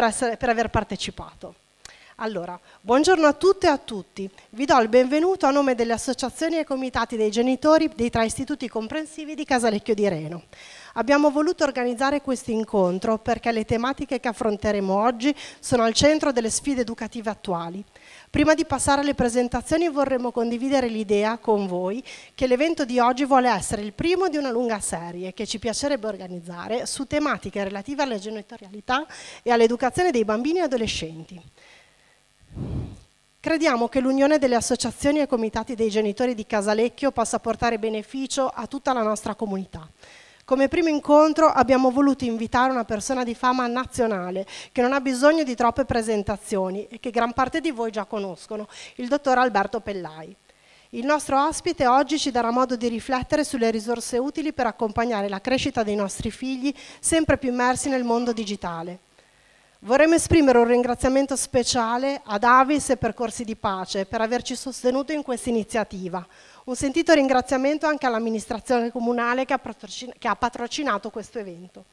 per, essere, per aver partecipato. Allora, buongiorno a tutte e a tutti. Vi do il benvenuto a nome delle associazioni e comitati dei genitori dei tre istituti comprensivi di Casalecchio di Reno. Abbiamo voluto organizzare questo incontro perché le tematiche che affronteremo oggi sono al centro delle sfide educative attuali. Prima di passare alle presentazioni vorremmo condividere l'idea con voi che l'evento di oggi vuole essere il primo di una lunga serie che ci piacerebbe organizzare su tematiche relative alla genitorialità e all'educazione dei bambini e adolescenti. Crediamo che l'unione delle associazioni e comitati dei genitori di Casalecchio possa portare beneficio a tutta la nostra comunità. Come primo incontro abbiamo voluto invitare una persona di fama nazionale che non ha bisogno di troppe presentazioni e che gran parte di voi già conoscono, il dottor Alberto Pellai. Il nostro ospite oggi ci darà modo di riflettere sulle risorse utili per accompagnare la crescita dei nostri figli sempre più immersi nel mondo digitale. Vorremmo esprimere un ringraziamento speciale ad Avis e Percorsi di Pace per averci sostenuto in questa iniziativa, un sentito ringraziamento anche all'amministrazione comunale che ha patrocinato questo evento.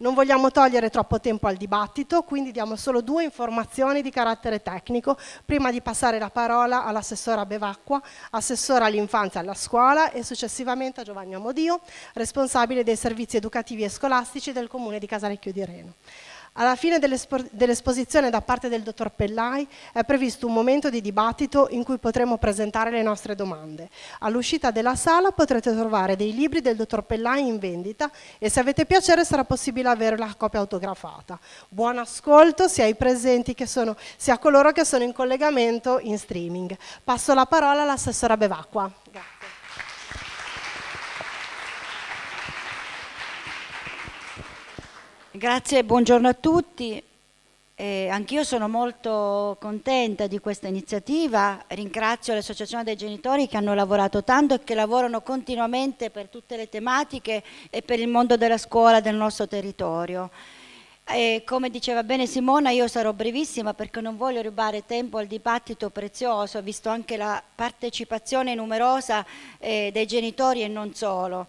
Non vogliamo togliere troppo tempo al dibattito, quindi diamo solo due informazioni di carattere tecnico prima di passare la parola all'assessora Bevacqua, assessora all'infanzia e alla scuola e successivamente a Giovanni Amodio, responsabile dei servizi educativi e scolastici del comune di Casalecchio di Reno. Alla fine dell'esposizione da parte del dottor Pellai è previsto un momento di dibattito in cui potremo presentare le nostre domande. All'uscita della sala potrete trovare dei libri del dottor Pellai in vendita e se avete piacere sarà possibile avere la copia autografata. Buon ascolto sia ai presenti che sono, sia a coloro che sono in collegamento in streaming. Passo la parola all'assessora Bevacqua. Grazie. Grazie, buongiorno a tutti. Eh, anch'io sono molto contenta di questa iniziativa, ringrazio l'Associazione dei genitori che hanno lavorato tanto e che lavorano continuamente per tutte le tematiche e per il mondo della scuola del nostro territorio. E come diceva bene Simona, io sarò brevissima perché non voglio rubare tempo al dibattito prezioso, visto anche la partecipazione numerosa eh, dei genitori e non solo.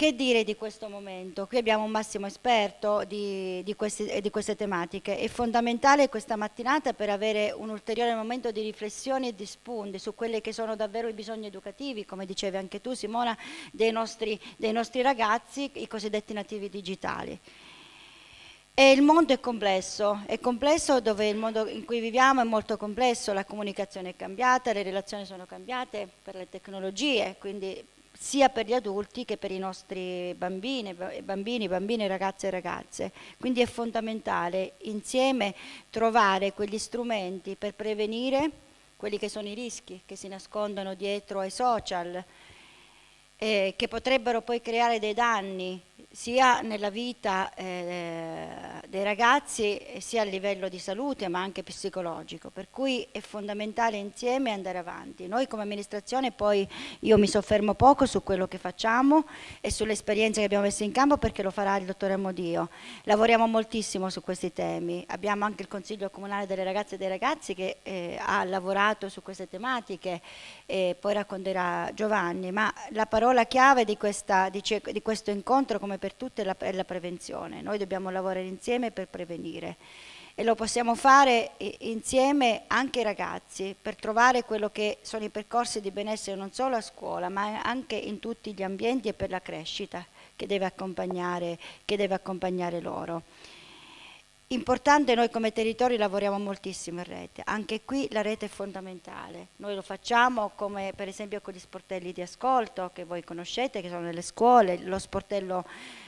Che dire di questo momento? Qui abbiamo un massimo esperto di, di, questi, di queste tematiche. È fondamentale questa mattinata per avere un ulteriore momento di riflessione e di spunti su quelli che sono davvero i bisogni educativi, come dicevi anche tu Simona, dei nostri, dei nostri ragazzi, i cosiddetti nativi digitali. E il mondo è complesso, è complesso dove il mondo in cui viviamo è molto complesso, la comunicazione è cambiata, le relazioni sono cambiate per le tecnologie, quindi sia per gli adulti che per i nostri bambini, bambini, bambine, ragazze e ragazze. Quindi è fondamentale insieme trovare quegli strumenti per prevenire quelli che sono i rischi che si nascondono dietro ai social, eh, che potrebbero poi creare dei danni sia nella vita eh, dei ragazzi sia a livello di salute ma anche psicologico, per cui è fondamentale insieme andare avanti. Noi come amministrazione poi io mi soffermo poco su quello che facciamo e sulle esperienze che abbiamo messo in campo perché lo farà il dottore Modio. Lavoriamo moltissimo su questi temi, abbiamo anche il Consiglio Comunale delle Ragazze e dei Ragazzi che eh, ha lavorato su queste tematiche e poi racconterà Giovanni, ma la parola chiave di, questa, di, di questo incontro come per tutte è la prevenzione. Noi dobbiamo lavorare insieme per prevenire e lo possiamo fare insieme anche ai ragazzi per trovare quello che sono i percorsi di benessere non solo a scuola ma anche in tutti gli ambienti e per la crescita che deve accompagnare, che deve accompagnare loro. Importante, noi come territorio lavoriamo moltissimo in rete, anche qui la rete è fondamentale, noi lo facciamo come per esempio con gli sportelli di ascolto che voi conoscete, che sono nelle scuole, lo sportello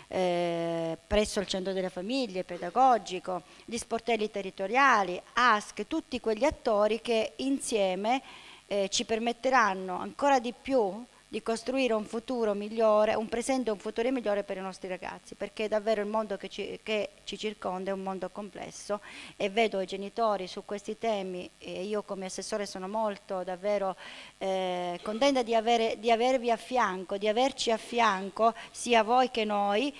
eh, presso il centro delle famiglie, pedagogico, gli sportelli territoriali, ASC, tutti quegli attori che insieme eh, ci permetteranno ancora di più di costruire un futuro migliore, un presente e un futuro migliore per i nostri ragazzi, perché davvero il mondo che ci, che ci circonda è un mondo complesso e vedo i genitori su questi temi e io come assessore sono molto davvero eh, contenta di, avere, di avervi a fianco, di averci a fianco sia voi che noi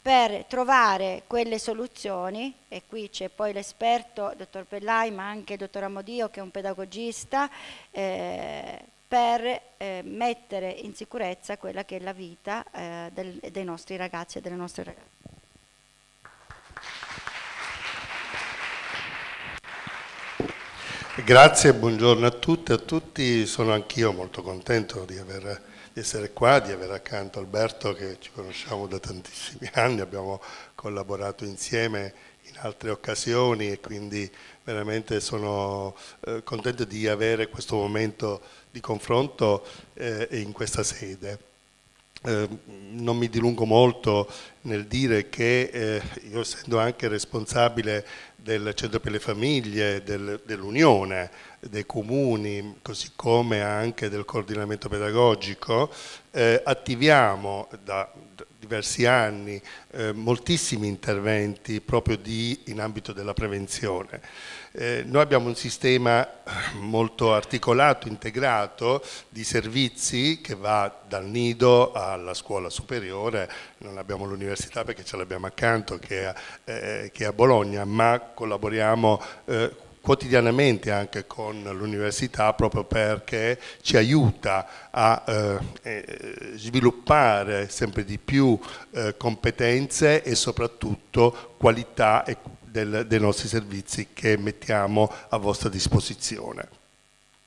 per trovare quelle soluzioni, e qui c'è poi l'esperto, dottor Pellai, ma anche il dottor Amodio che è un pedagogista, eh, per eh, mettere in sicurezza quella che è la vita eh, del, dei nostri ragazzi e delle nostre ragazze. Grazie, buongiorno a tutte e a tutti, sono anch'io molto contento di, aver, di, essere qua, di avere accanto Alberto che ci conosciamo da tantissimi anni, abbiamo collaborato insieme in altre occasioni e quindi veramente sono eh, contento di avere questo momento di confronto eh, in questa sede. Eh, non mi dilungo molto nel dire che eh, io essendo anche responsabile del Centro per le Famiglie, del, dell'Unione, dei comuni, così come anche del coordinamento pedagogico, eh, attiviamo da, da, diversi anni eh, moltissimi interventi proprio di, in ambito della prevenzione. Eh, noi abbiamo un sistema eh, molto articolato, integrato di servizi che va dal nido alla scuola superiore, non abbiamo l'università perché ce l'abbiamo accanto che è, a, eh, che è, a Bologna, ma collaboriamo eh, quotidianamente anche con l'università proprio perché ci aiuta a eh, eh sviluppare sempre di più competenze e soprattutto qualità e qualità del, dei nostri servizi che mettiamo a vostra disposizione.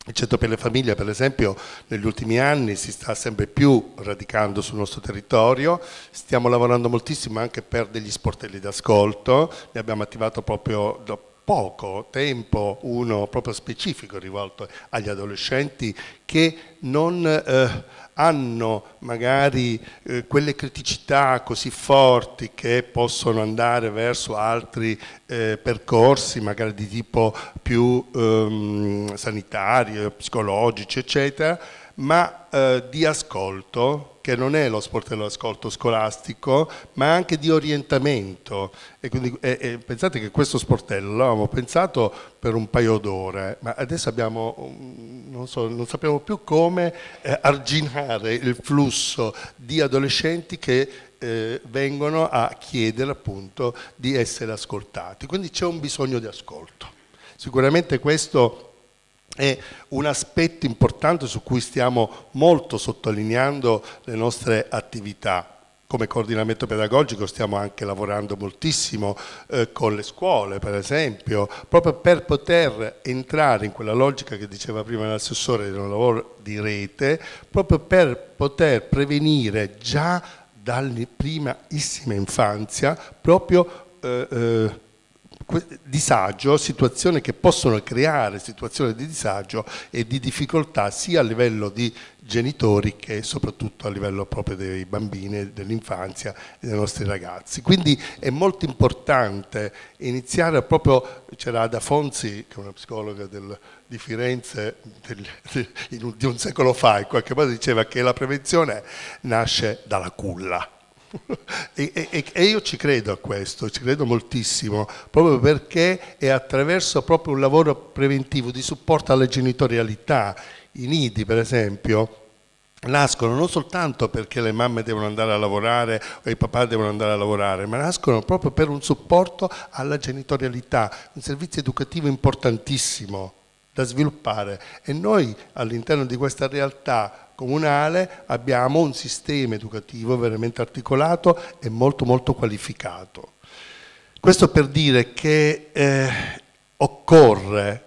Il centro per le famiglie, per esempio, negli ultimi anni si sta sempre più radicando sul nostro territorio, stiamo lavorando moltissimo anche per degli sportelli d'ascolto, ne abbiamo attivato proprio da poco tempo uno proprio specifico rivolto agli adolescenti che non... Eh, hanno magari eh, quelle criticità così forti che possono andare verso altri eh, percorsi, magari di tipo più ehm, sanitario, psicologici, eccetera, ma eh, di ascolto che non è lo sport dell'ascolto scolastico, ma anche di orientamento. E quindi, e, e pensate che questo sportello l'avevamo pensato per un paio d'ore, ma adesso abbiamo, non, so, non sappiamo più come eh, arginare il flusso di adolescenti che eh, vengono a chiedere appunto di essere ascoltati. Quindi c'è un bisogno di ascolto. Sicuramente questo e un aspetto importante su cui stiamo molto sottolineando le nostre attività come coordinamento pedagogico stiamo anche lavorando moltissimo eh, con le scuole, per esempio, proprio per poter entrare in quella logica che diceva prima l'assessore di un lavoro di rete, proprio per poter prevenire già dalla primissima infanzia proprio eh, eh, disagio, situazioni che possono creare situazioni di disagio e di difficoltà sia a livello di genitori che soprattutto a livello proprio dei bambini, dell'infanzia e dei nostri ragazzi. Quindi è molto importante iniziare proprio, c'era Ada Fonzi, che è una psicologa del, di Firenze del, di, un, secolo fa, in qualche modo diceva che la prevenzione nasce dalla culla e, e, e, io ci credo a questo, ci credo moltissimo, proprio perché è attraverso proprio un lavoro preventivo di supporto alla genitorialità. I nidi, per esempio, nascono non soltanto perché le mamme devono andare a lavorare o i papà devono andare a lavorare, ma nascono proprio per un supporto alla genitorialità, un servizio educativo importantissimo da sviluppare e noi all'interno di questa realtà comunale abbiamo un sistema educativo veramente articolato e molto molto qualificato. Questo per dire che eh, occorre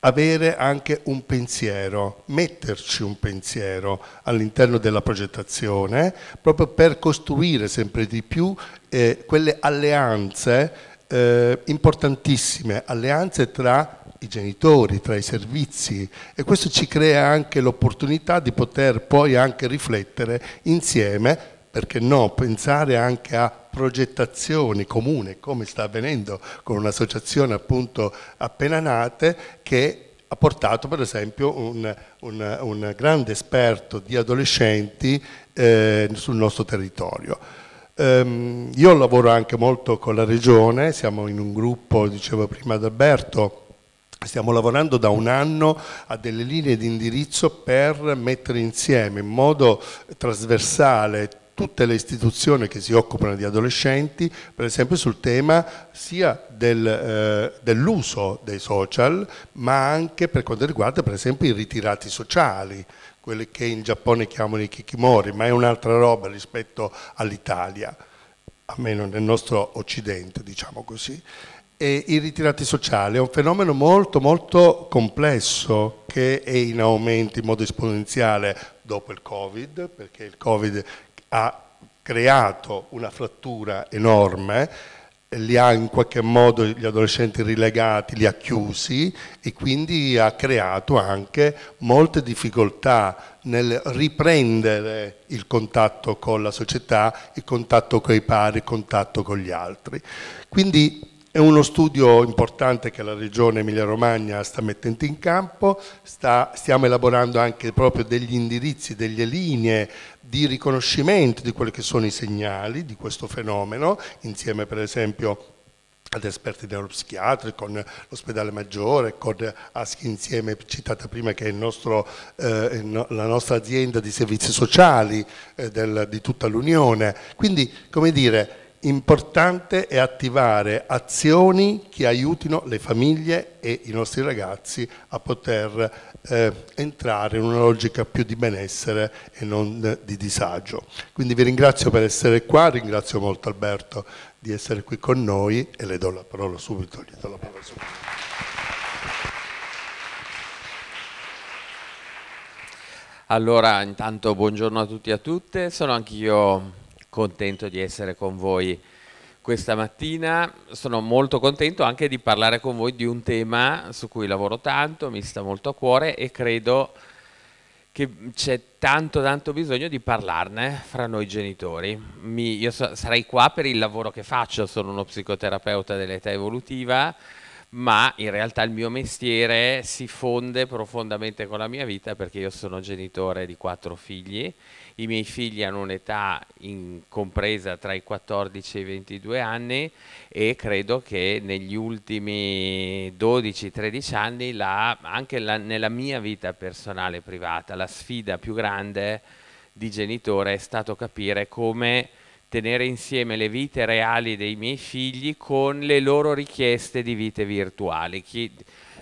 avere anche un pensiero, metterci un pensiero all'interno della progettazione, proprio per costruire sempre di più eh, quelle alleanze eh, importantissime, alleanze tra i genitori, tra i servizi e questo ci crea anche l'opportunità di poter poi anche riflettere insieme, perché no, pensare anche a progettazioni comune, come sta avvenendo con un'associazione appunto appena nate che ha portato per esempio un, un, un grande esperto di adolescenti eh, sul nostro territorio. Um, io lavoro anche molto con la regione, siamo in un gruppo, dicevo prima ad Alberto, Stiamo lavorando da un anno a delle linee di indirizzo per mettere insieme in modo trasversale tutte le istituzioni che si occupano di adolescenti, per esempio sul tema sia del, eh, dell'uso dei social, ma anche per quanto riguarda per esempio i ritirati sociali, quelli che in Giappone chiamano i kikimori, ma è un'altra roba rispetto all'Italia, almeno nel nostro occidente, diciamo così e i ritirati sociali è un fenomeno molto molto complesso che è in aumento in modo esponenziale dopo il Covid, perché il Covid ha creato una frattura enorme, li ha in qualche modo gli adolescenti rilegati, li ha chiusi e quindi ha creato anche molte difficoltà nel riprendere il contatto con la società, il contatto con i pari, il contatto con gli altri. Quindi è uno studio importante che la Regione Emilia-Romagna sta mettendo in campo, sta, stiamo elaborando anche proprio degli indirizzi, delle linee di riconoscimento di quelli che sono i segnali di questo fenomeno, insieme per esempio ad esperti neuropsichiatri, con l'ospedale maggiore, con ASCHI insieme, citata prima che è nostro, eh, la nostra azienda di servizi sociali eh, del, di tutta l'Unione. Quindi, come dire, Importante è attivare azioni che aiutino le famiglie e i nostri ragazzi a poter eh, entrare in una logica più di benessere e non eh, di disagio. Quindi vi ringrazio per essere qua, ringrazio molto Alberto di essere qui con noi e le do la parola subito. Gli do la parola subito. Allora, intanto buongiorno a tutti e a tutte, sono anch'io contento di essere con voi questa mattina. Sono molto contento anche di parlare con voi di un tema su cui lavoro tanto, mi sta molto a cuore e credo che c'è tanto tanto bisogno di parlarne fra noi genitori. Mi, io so, sarei qua per il lavoro che faccio, sono uno psicoterapeuta dell'età evolutiva ma in realtà il mio mestiere si fonde profondamente con la mia vita perché io sono genitore di quattro figli, i miei figli hanno un'età compresa tra i 14 e i 22 anni e credo che negli ultimi 12-13 anni, la, anche la, nella mia vita personale privata, la sfida più grande di genitore è stato capire come tenere insieme le vite reali dei miei figli con le loro richieste di vite virtuali. Chi,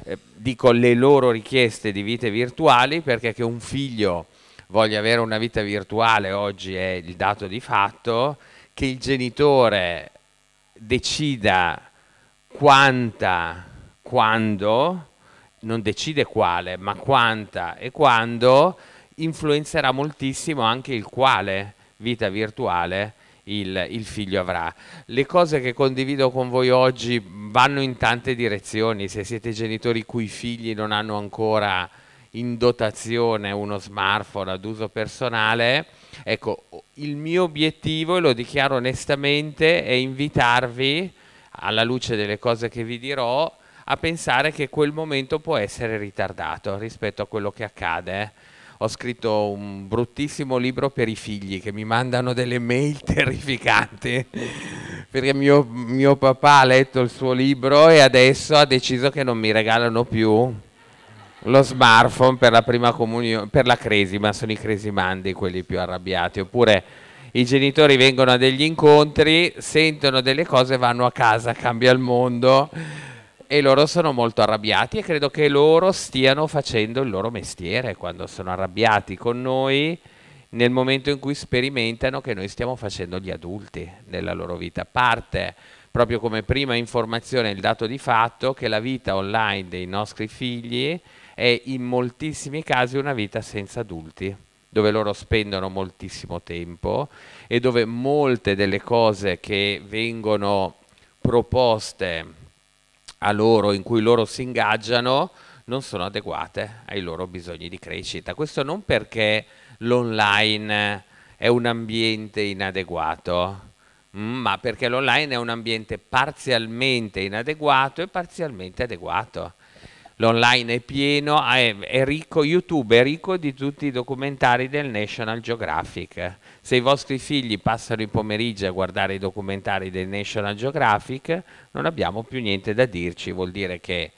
eh, dico le loro richieste di vite virtuali perché che un figlio voglia avere una vita virtuale oggi è il dato di fatto, che il genitore decida quanta, quando, non decide quale, ma quanta e quando, influenzerà moltissimo anche il quale vita virtuale il, il, figlio avrà. Le cose che condivido con voi oggi vanno in tante direzioni, se siete genitori cui i figli non hanno ancora in dotazione uno smartphone ad uso personale, ecco, il mio obiettivo, e lo dichiaro onestamente, è invitarvi, alla luce delle cose che vi dirò, a pensare che quel momento può essere ritardato rispetto a quello che accade eh ho scritto un bruttissimo libro per i figli che mi mandano delle mail terrificanti perché mio, mio papà ha letto il suo libro e adesso ha deciso che non mi regalano più lo smartphone per la prima comunione, per la cresima, sono i cresimandi quelli più arrabbiati, oppure i genitori vengono a degli incontri, sentono delle cose, vanno a casa, cambia il mondo e loro sono molto arrabbiati e credo che loro stiano facendo il loro mestiere quando sono arrabbiati con noi nel momento in cui sperimentano che noi stiamo facendo gli adulti nella loro vita. Parte proprio come prima informazione il dato di fatto che la vita online dei nostri figli è in moltissimi casi una vita senza adulti dove loro spendono moltissimo tempo e dove molte delle cose che vengono proposte a loro, in cui loro si ingaggiano, non sono adeguate ai loro bisogni di crescita. Questo non perché l'online è un ambiente inadeguato, mm, ma perché l'online è un ambiente parzialmente inadeguato e parzialmente adeguato l'online è pieno, ah, è, è, ricco, YouTube è ricco di tutti i documentari del National Geographic. Se i vostri figli passano i pomeriggi a guardare i documentari del National Geographic, non abbiamo più niente da dirci, vuol dire che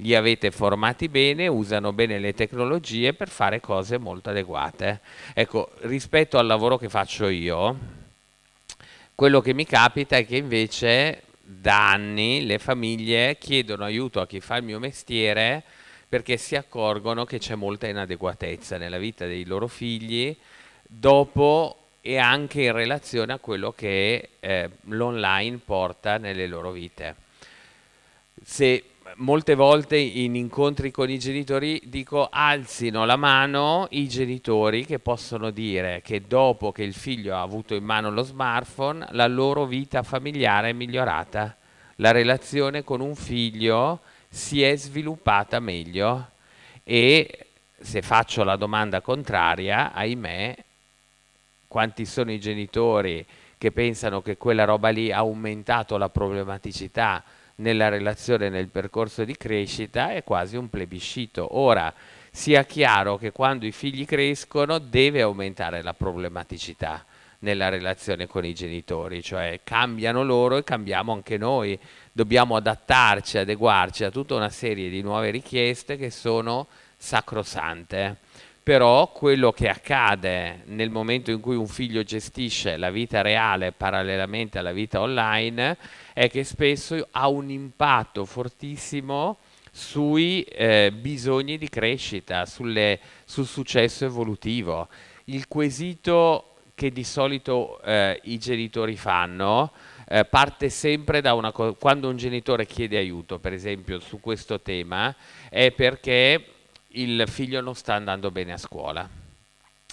li avete formati bene, usano bene le tecnologie per fare cose molto adeguate. Ecco, rispetto al lavoro che faccio io, quello che mi capita è che invece da anni le famiglie chiedono aiuto a chi fa il mio mestiere perché si accorgono che c'è molta inadeguatezza nella vita dei loro figli dopo e anche in relazione a quello che eh, l'online porta nelle loro vite. Se molte volte in incontri con i genitori dico alzino la mano i genitori che possono dire che dopo che il figlio ha avuto in mano lo smartphone la loro vita familiare è migliorata, la relazione con un figlio si è sviluppata meglio e se faccio la domanda contraria, ahimè, quanti sono i genitori che pensano che quella roba lì ha aumentato la problematicità nella relazione, nel percorso di crescita, è quasi un plebiscito. Ora, sia chiaro che quando i figli crescono deve aumentare la problematicità nella relazione con i genitori, cioè cambiano loro e cambiamo anche noi, dobbiamo adattarci, adeguarci a tutta una serie di nuove richieste che sono sacrosante. Però quello che accade nel momento in cui un figlio gestisce la vita reale parallelamente alla vita online è che spesso ha un impatto fortissimo sui eh, bisogni di crescita, sulle, sul successo evolutivo. Il quesito che di solito eh, i genitori fanno eh, parte sempre da una cosa, quando un genitore chiede aiuto, per esempio su questo tema, è perché il figlio non sta andando bene a scuola.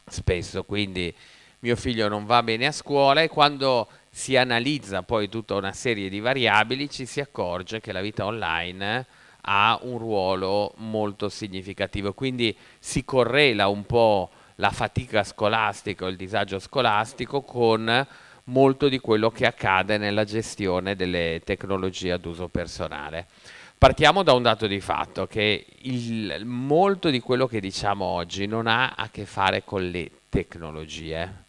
Spesso, quindi mio figlio non va bene a scuola e quando si analizza poi tutta una serie di variabili, ci si accorge che la vita online ha un ruolo molto significativo, quindi si correla un po' la fatica scolastica o il disagio scolastico con molto di quello che accade nella gestione delle tecnologie ad uso personale. Partiamo da un dato di fatto che il, molto di quello che diciamo oggi non ha a che fare con le tecnologie,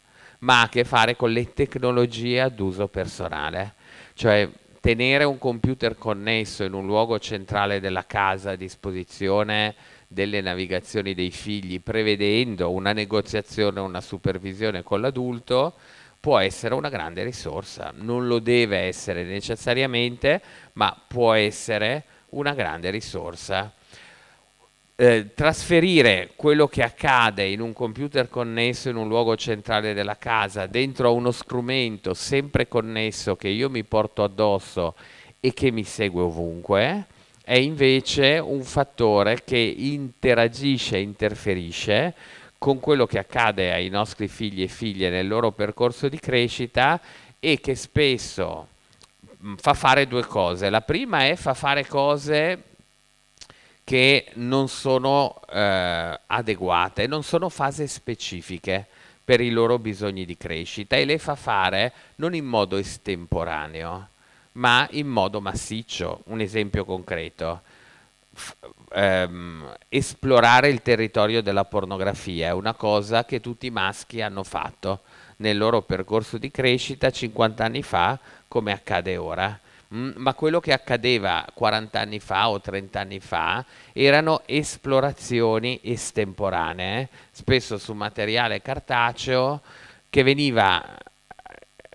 ma ha a che fare con le tecnologie ad uso personale, cioè tenere un computer connesso in un luogo centrale della casa a disposizione delle navigazioni dei figli, prevedendo una negoziazione, una supervisione con l'adulto, può essere una grande risorsa. Non lo deve essere necessariamente, ma può essere una grande risorsa. Eh, trasferire quello che accade in un computer connesso in un luogo centrale della casa, dentro a uno strumento sempre connesso che io mi porto addosso e che mi segue ovunque, è invece un fattore che interagisce, interferisce con quello che accade ai nostri figli e figlie nel loro percorso di crescita e che spesso mm, fa fare due cose. La prima è fa fare cose che non sono eh, adeguate, non sono fasi specifiche per i loro bisogni di crescita e le fa fare non in modo estemporaneo, ma in modo massiccio. Un esempio concreto. F- ehm, esplorare il territorio della pornografia è una cosa che tutti i maschi hanno fatto nel loro percorso di crescita 50 anni fa, come accade ora Mm, ma quello che accadeva 40 anni fa o 30 anni fa erano esplorazioni estemporanee, spesso su materiale cartaceo che veniva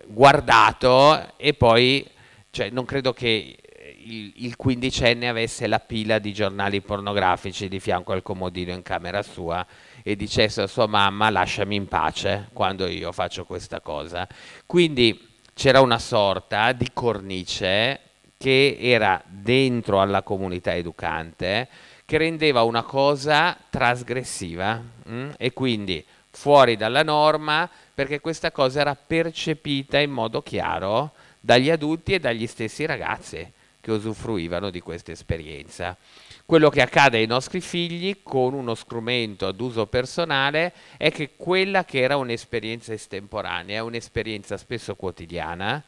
guardato e poi cioè, non credo che il, il quindicenne avesse la pila di giornali pornografici di fianco al comodino in camera sua e dicesse a sua mamma lasciami in pace quando io faccio questa cosa. Quindi c'era una sorta di cornice che era dentro alla comunità educante che rendeva una cosa trasgressiva mh? Mm? e quindi fuori dalla norma perché questa cosa era percepita in modo chiaro dagli adulti e dagli stessi ragazzi che usufruivano di questa esperienza quello che accade ai nostri figli con uno strumento ad uso personale è che quella che era un'esperienza estemporanea, è un'esperienza spesso quotidiana,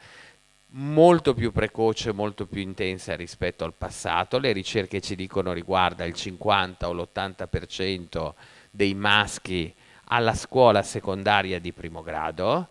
molto più precoce, molto più intensa rispetto al passato. Le ricerche ci dicono riguarda il 50 o l'80% dei maschi alla scuola secondaria di primo grado,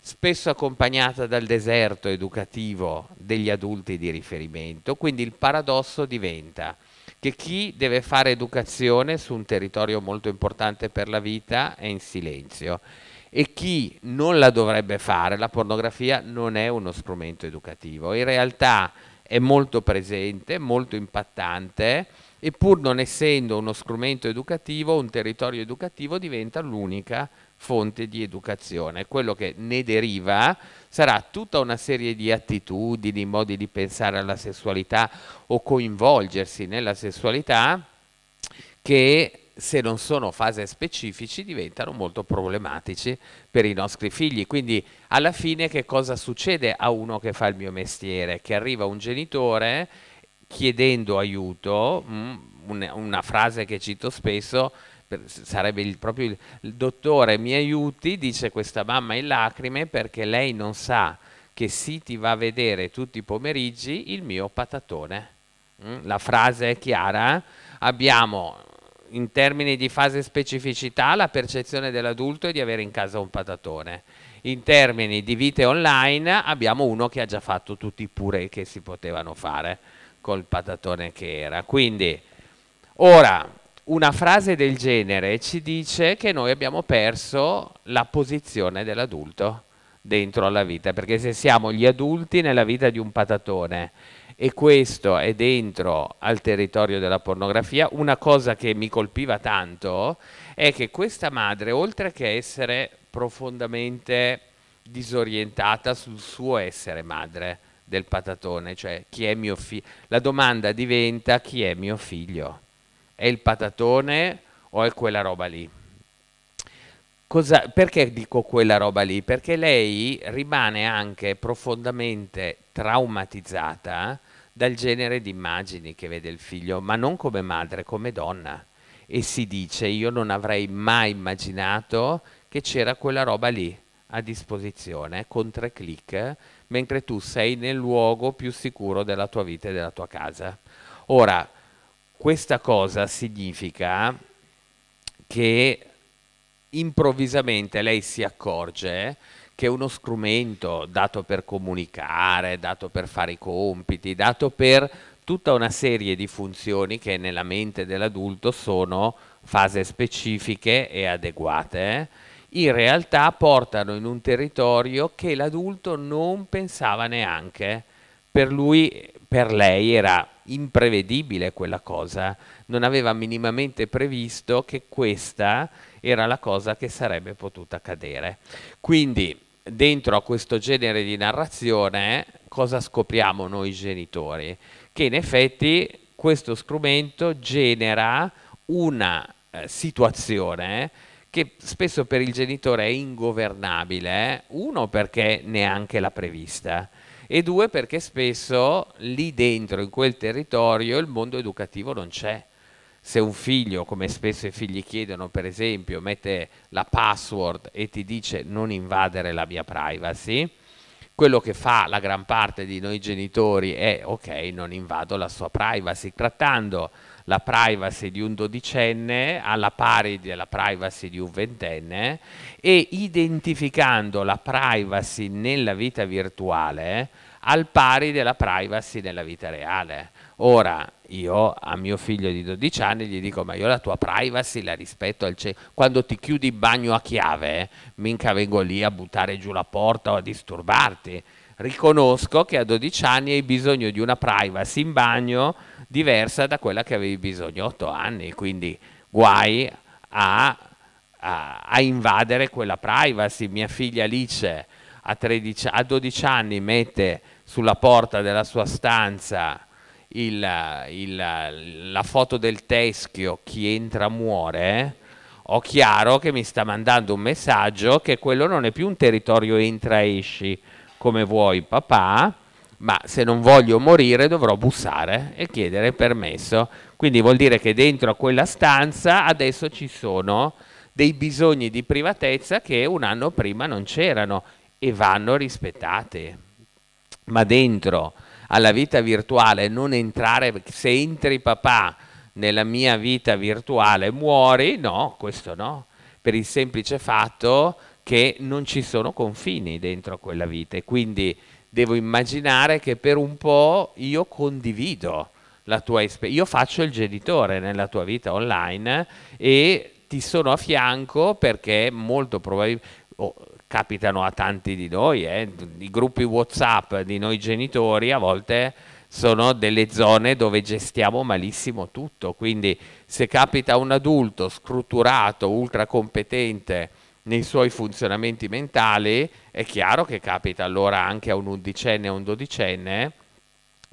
spesso accompagnata dal deserto educativo degli adulti di riferimento, quindi il paradosso diventa che chi deve fare educazione su un territorio molto importante per la vita è in silenzio e chi non la dovrebbe fare, la pornografia non è uno strumento educativo, in realtà è molto presente, molto impattante e pur non essendo uno strumento educativo, un territorio educativo diventa l'unica fonte di educazione. Quello che ne deriva sarà tutta una serie di attitudini, modi di pensare alla sessualità o coinvolgersi nella sessualità che se non sono fase specifici diventano molto problematici per i nostri figli. Quindi alla fine che cosa succede a uno che fa il mio mestiere? Che arriva un genitore chiedendo aiuto, mh, mm, una frase che cito spesso, per, sarebbe il, proprio il, il dottore mi aiuti, dice questa mamma in lacrime perché lei non sa che Siti va a vedere tutti i pomeriggi il mio patatone. Mm? La frase è chiara, eh? abbiamo in termini di fase specificità la percezione dell'adulto è di avere in casa un patatone. In termini di vite online abbiamo uno che ha già fatto tutti i purè che si potevano fare col patatone che era. Quindi ora una frase del genere ci dice che noi abbiamo perso la posizione dell'adulto dentro alla vita, perché se siamo gli adulti nella vita di un patatone e questo è dentro al territorio della pornografia, una cosa che mi colpiva tanto è che questa madre, oltre che essere profondamente disorientata sul suo essere madre del patatone, cioè chi è mio figlio, la domanda diventa chi è mio figlio è il patatone o è quella roba lì? Cosa, perché dico quella roba lì? Perché lei rimane anche profondamente traumatizzata dal genere di immagini che vede il figlio, ma non come madre, come donna. E si dice, io non avrei mai immaginato che c'era quella roba lì a disposizione con tre clic, mentre tu sei nel luogo più sicuro della tua vita e della tua casa. Ora, questa cosa significa che improvvisamente lei si accorge che uno strumento dato per comunicare, dato per fare i compiti, dato per tutta una serie di funzioni che nella mente dell'adulto sono fase specifiche e adeguate, in realtà portano in un territorio che l'adulto non pensava neanche. Per lui per lei era imprevedibile quella cosa, non aveva minimamente previsto che questa era la cosa che sarebbe potuta accadere. Quindi dentro a questo genere di narrazione cosa scopriamo noi genitori? Che in effetti questo strumento genera una eh, situazione che spesso per il genitore è ingovernabile, eh, uno perché neanche l'ha prevista e due perché spesso lì dentro, in quel territorio, il mondo educativo non c'è. Se un figlio, come spesso i figli chiedono, per esempio, mette la password e ti dice non invadere la mia privacy, quello che fa la gran parte di noi genitori è ok, non invado la sua privacy, trattando la privacy di un dodicenne alla pari della privacy di un ventenne e identificando la privacy nella vita virtuale al pari della privacy nella vita reale. Ora, io a mio figlio di 12 anni gli dico ma io la tua privacy la rispetto al cielo quando ti chiudi in bagno a chiave minca vengo lì a buttare giù la porta o a disturbarti riconosco che a 12 anni hai bisogno di una privacy in bagno diversa da quella che avevi bisogno a 8 anni, quindi guai a, a, a, invadere quella privacy. Mia figlia Alice a, 13, a 12 anni mette sulla porta della sua stanza il, il, la foto del teschio chi entra muore, ho chiaro che mi sta mandando un messaggio che quello non è più un territorio entra-esci, come vuoi papà, ma se non voglio morire dovrò bussare e chiedere permesso. Quindi vuol dire che dentro a quella stanza adesso ci sono dei bisogni di privatezza che un anno prima non c'erano e vanno rispettati. Ma dentro alla vita virtuale non entrare, se entri papà nella mia vita virtuale muori, no, questo no, per il semplice fatto che non ci sono confini dentro quella vita e quindi devo immaginare che per un po' io condivido la tua esperienza, io faccio il genitore nella tua vita online e ti sono a fianco perché molto probabilmente... Oh, capitano a tanti di noi, eh. i gruppi WhatsApp di noi genitori a volte sono delle zone dove gestiamo malissimo tutto, quindi se capita un adulto strutturato, ultra competente, nei suoi funzionamenti mentali, è chiaro che capita allora anche a un undicenne a un dodicenne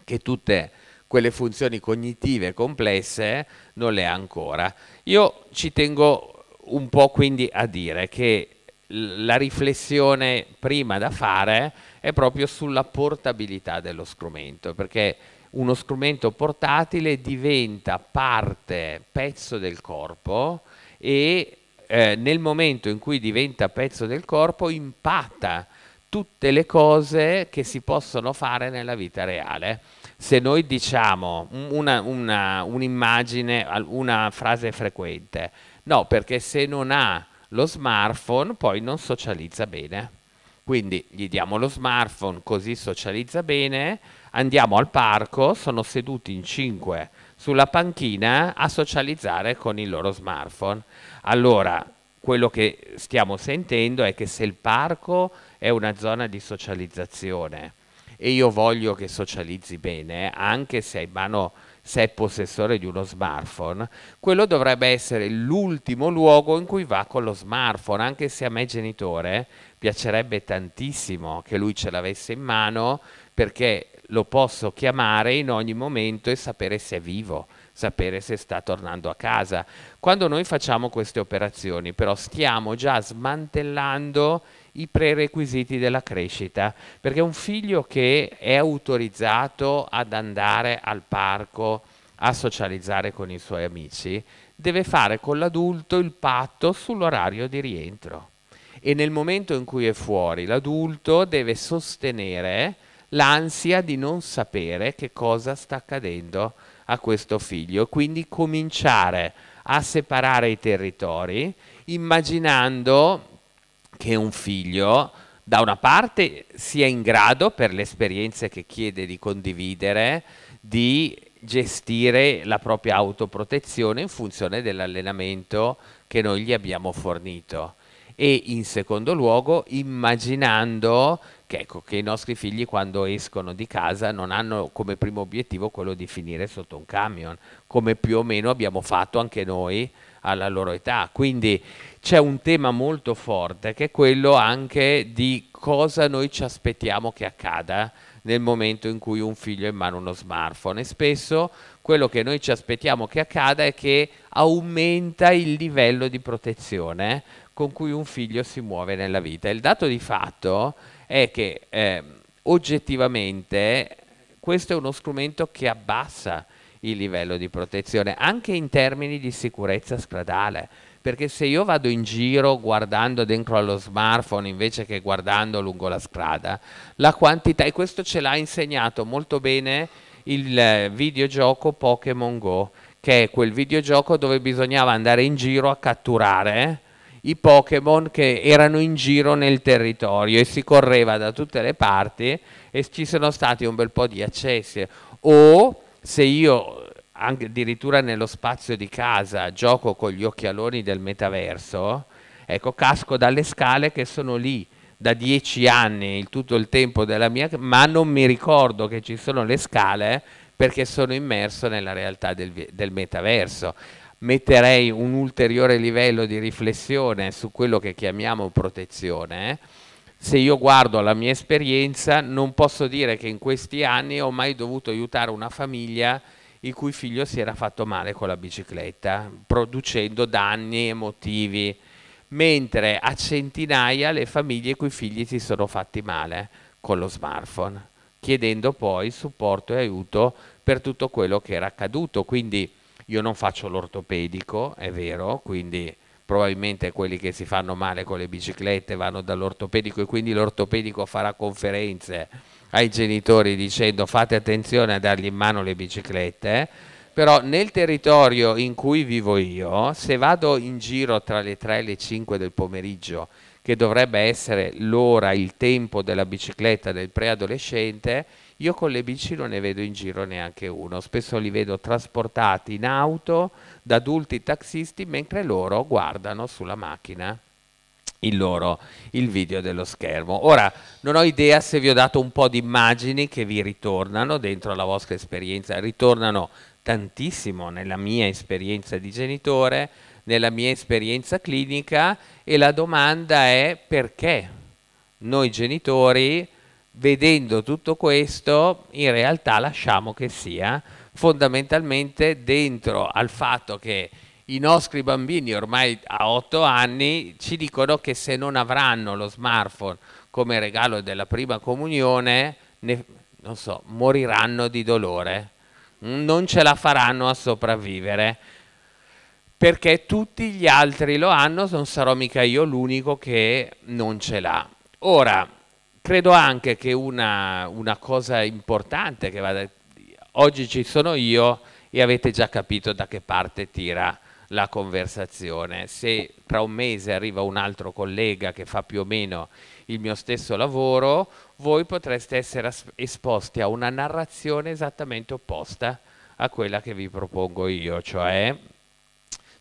che tutte quelle funzioni cognitive complesse non le ha ancora. Io ci tengo un po' quindi a dire che la riflessione prima da fare è proprio sulla portabilità dello strumento, perché uno strumento portatile diventa parte, pezzo del corpo e eh, nel momento in cui diventa pezzo del corpo impatta tutte le cose che si possono fare nella vita reale. Se noi diciamo una, una, un'immagine, una frase frequente, no, perché se non ha lo smartphone poi non socializza bene. Quindi gli diamo lo smartphone così socializza bene, andiamo al parco, sono seduti in cinque sulla panchina a socializzare con il loro smartphone. Allora, quello che stiamo sentendo è che se il parco è una zona di socializzazione e io voglio che socializzi bene, anche se hai in mano se è possessore di uno smartphone, quello dovrebbe essere l'ultimo luogo in cui va con lo smartphone, anche se a me genitore piacerebbe tantissimo che lui ce l'avesse in mano perché lo posso chiamare in ogni momento e sapere se è vivo, sapere se sta tornando a casa. Quando noi facciamo queste operazioni, però, stiamo già smantellando i prerequisiti della crescita, perché un figlio che è autorizzato ad andare al parco a socializzare con i suoi amici, deve fare con l'adulto il patto sull'orario di rientro. E nel momento in cui è fuori, l'adulto deve sostenere l'ansia di non sapere che cosa sta accadendo a questo figlio, quindi cominciare a separare i territori immaginando che un figlio da una parte sia in grado per le esperienze che chiede di condividere di gestire la propria autoprotezione in funzione dell'allenamento che noi gli abbiamo fornito e in secondo luogo immaginando che, ecco, che i nostri figli quando escono di casa non hanno come primo obiettivo quello di finire sotto un camion, come più o meno abbiamo fatto anche noi alla loro età. Quindi c'è un tema molto forte che è quello anche di cosa noi ci aspettiamo che accada nel momento in cui un figlio ha in mano uno smartphone e spesso quello che noi ci aspettiamo che accada è che aumenta il livello di protezione con cui un figlio si muove nella vita. Il dato di fatto è è che eh, oggettivamente questo è uno strumento che abbassa il livello di protezione anche in termini di sicurezza stradale perché se io vado in giro guardando dentro allo smartphone invece che guardando lungo la strada la quantità e questo ce l'ha insegnato molto bene il eh, videogioco Pokémon Go che è quel videogioco dove bisognava andare in giro a catturare i Pokémon che erano in giro nel territorio e si correva da tutte le parti e ci sono stati un bel po' di accessi. O se io anche, addirittura nello spazio di casa gioco con gli occhialoni del metaverso, ecco, casco dalle scale che sono lì da dieci anni, il, tutto il tempo della mia, ma non mi ricordo che ci sono le scale perché sono immerso nella realtà del, del metaverso metterei un ulteriore livello di riflessione su quello che chiamiamo protezione. Eh. Se io guardo la mia esperienza, non posso dire che in questi anni ho mai dovuto aiutare una famiglia il cui figlio si era fatto male con la bicicletta, producendo danni emotivi, mentre a centinaia le famiglie i cui figli si sono fatti male con lo smartphone, chiedendo poi supporto e aiuto per tutto quello che era accaduto. Quindi io non faccio l'ortopedico, è vero, quindi probabilmente quelli che si fanno male con le biciclette vanno dall'ortopedico e quindi l'ortopedico farà conferenze ai genitori dicendo fate attenzione a dargli in mano le biciclette, però nel territorio in cui vivo io, se vado in giro tra le 3 e le 5 del pomeriggio, che dovrebbe essere l'ora, il tempo della bicicletta del preadolescente, io con le bici non ne vedo in giro neanche uno, spesso li vedo trasportati in auto da adulti taxisti mentre loro guardano sulla macchina il loro il video dello schermo. Ora non ho idea se vi ho dato un po' di immagini che vi ritornano dentro la vostra esperienza, ritornano tantissimo nella mia esperienza di genitore, nella mia esperienza clinica e la domanda è perché noi genitori vedendo tutto questo, in realtà lasciamo che sia fondamentalmente dentro al fatto che i nostri bambini ormai a 8 anni ci dicono che se non avranno lo smartphone come regalo della prima comunione, ne, non so, moriranno di dolore, non ce la faranno a sopravvivere, perché tutti gli altri lo hanno, non sarò mica io l'unico che non ce l'ha. Ora, credo anche che una, una cosa importante che vada, oggi ci sono io e avete già capito da che parte tira la conversazione. Se tra un mese arriva un altro collega che fa più o meno il mio stesso lavoro, voi potreste essere esposti a una narrazione esattamente opposta a quella che vi propongo io, cioè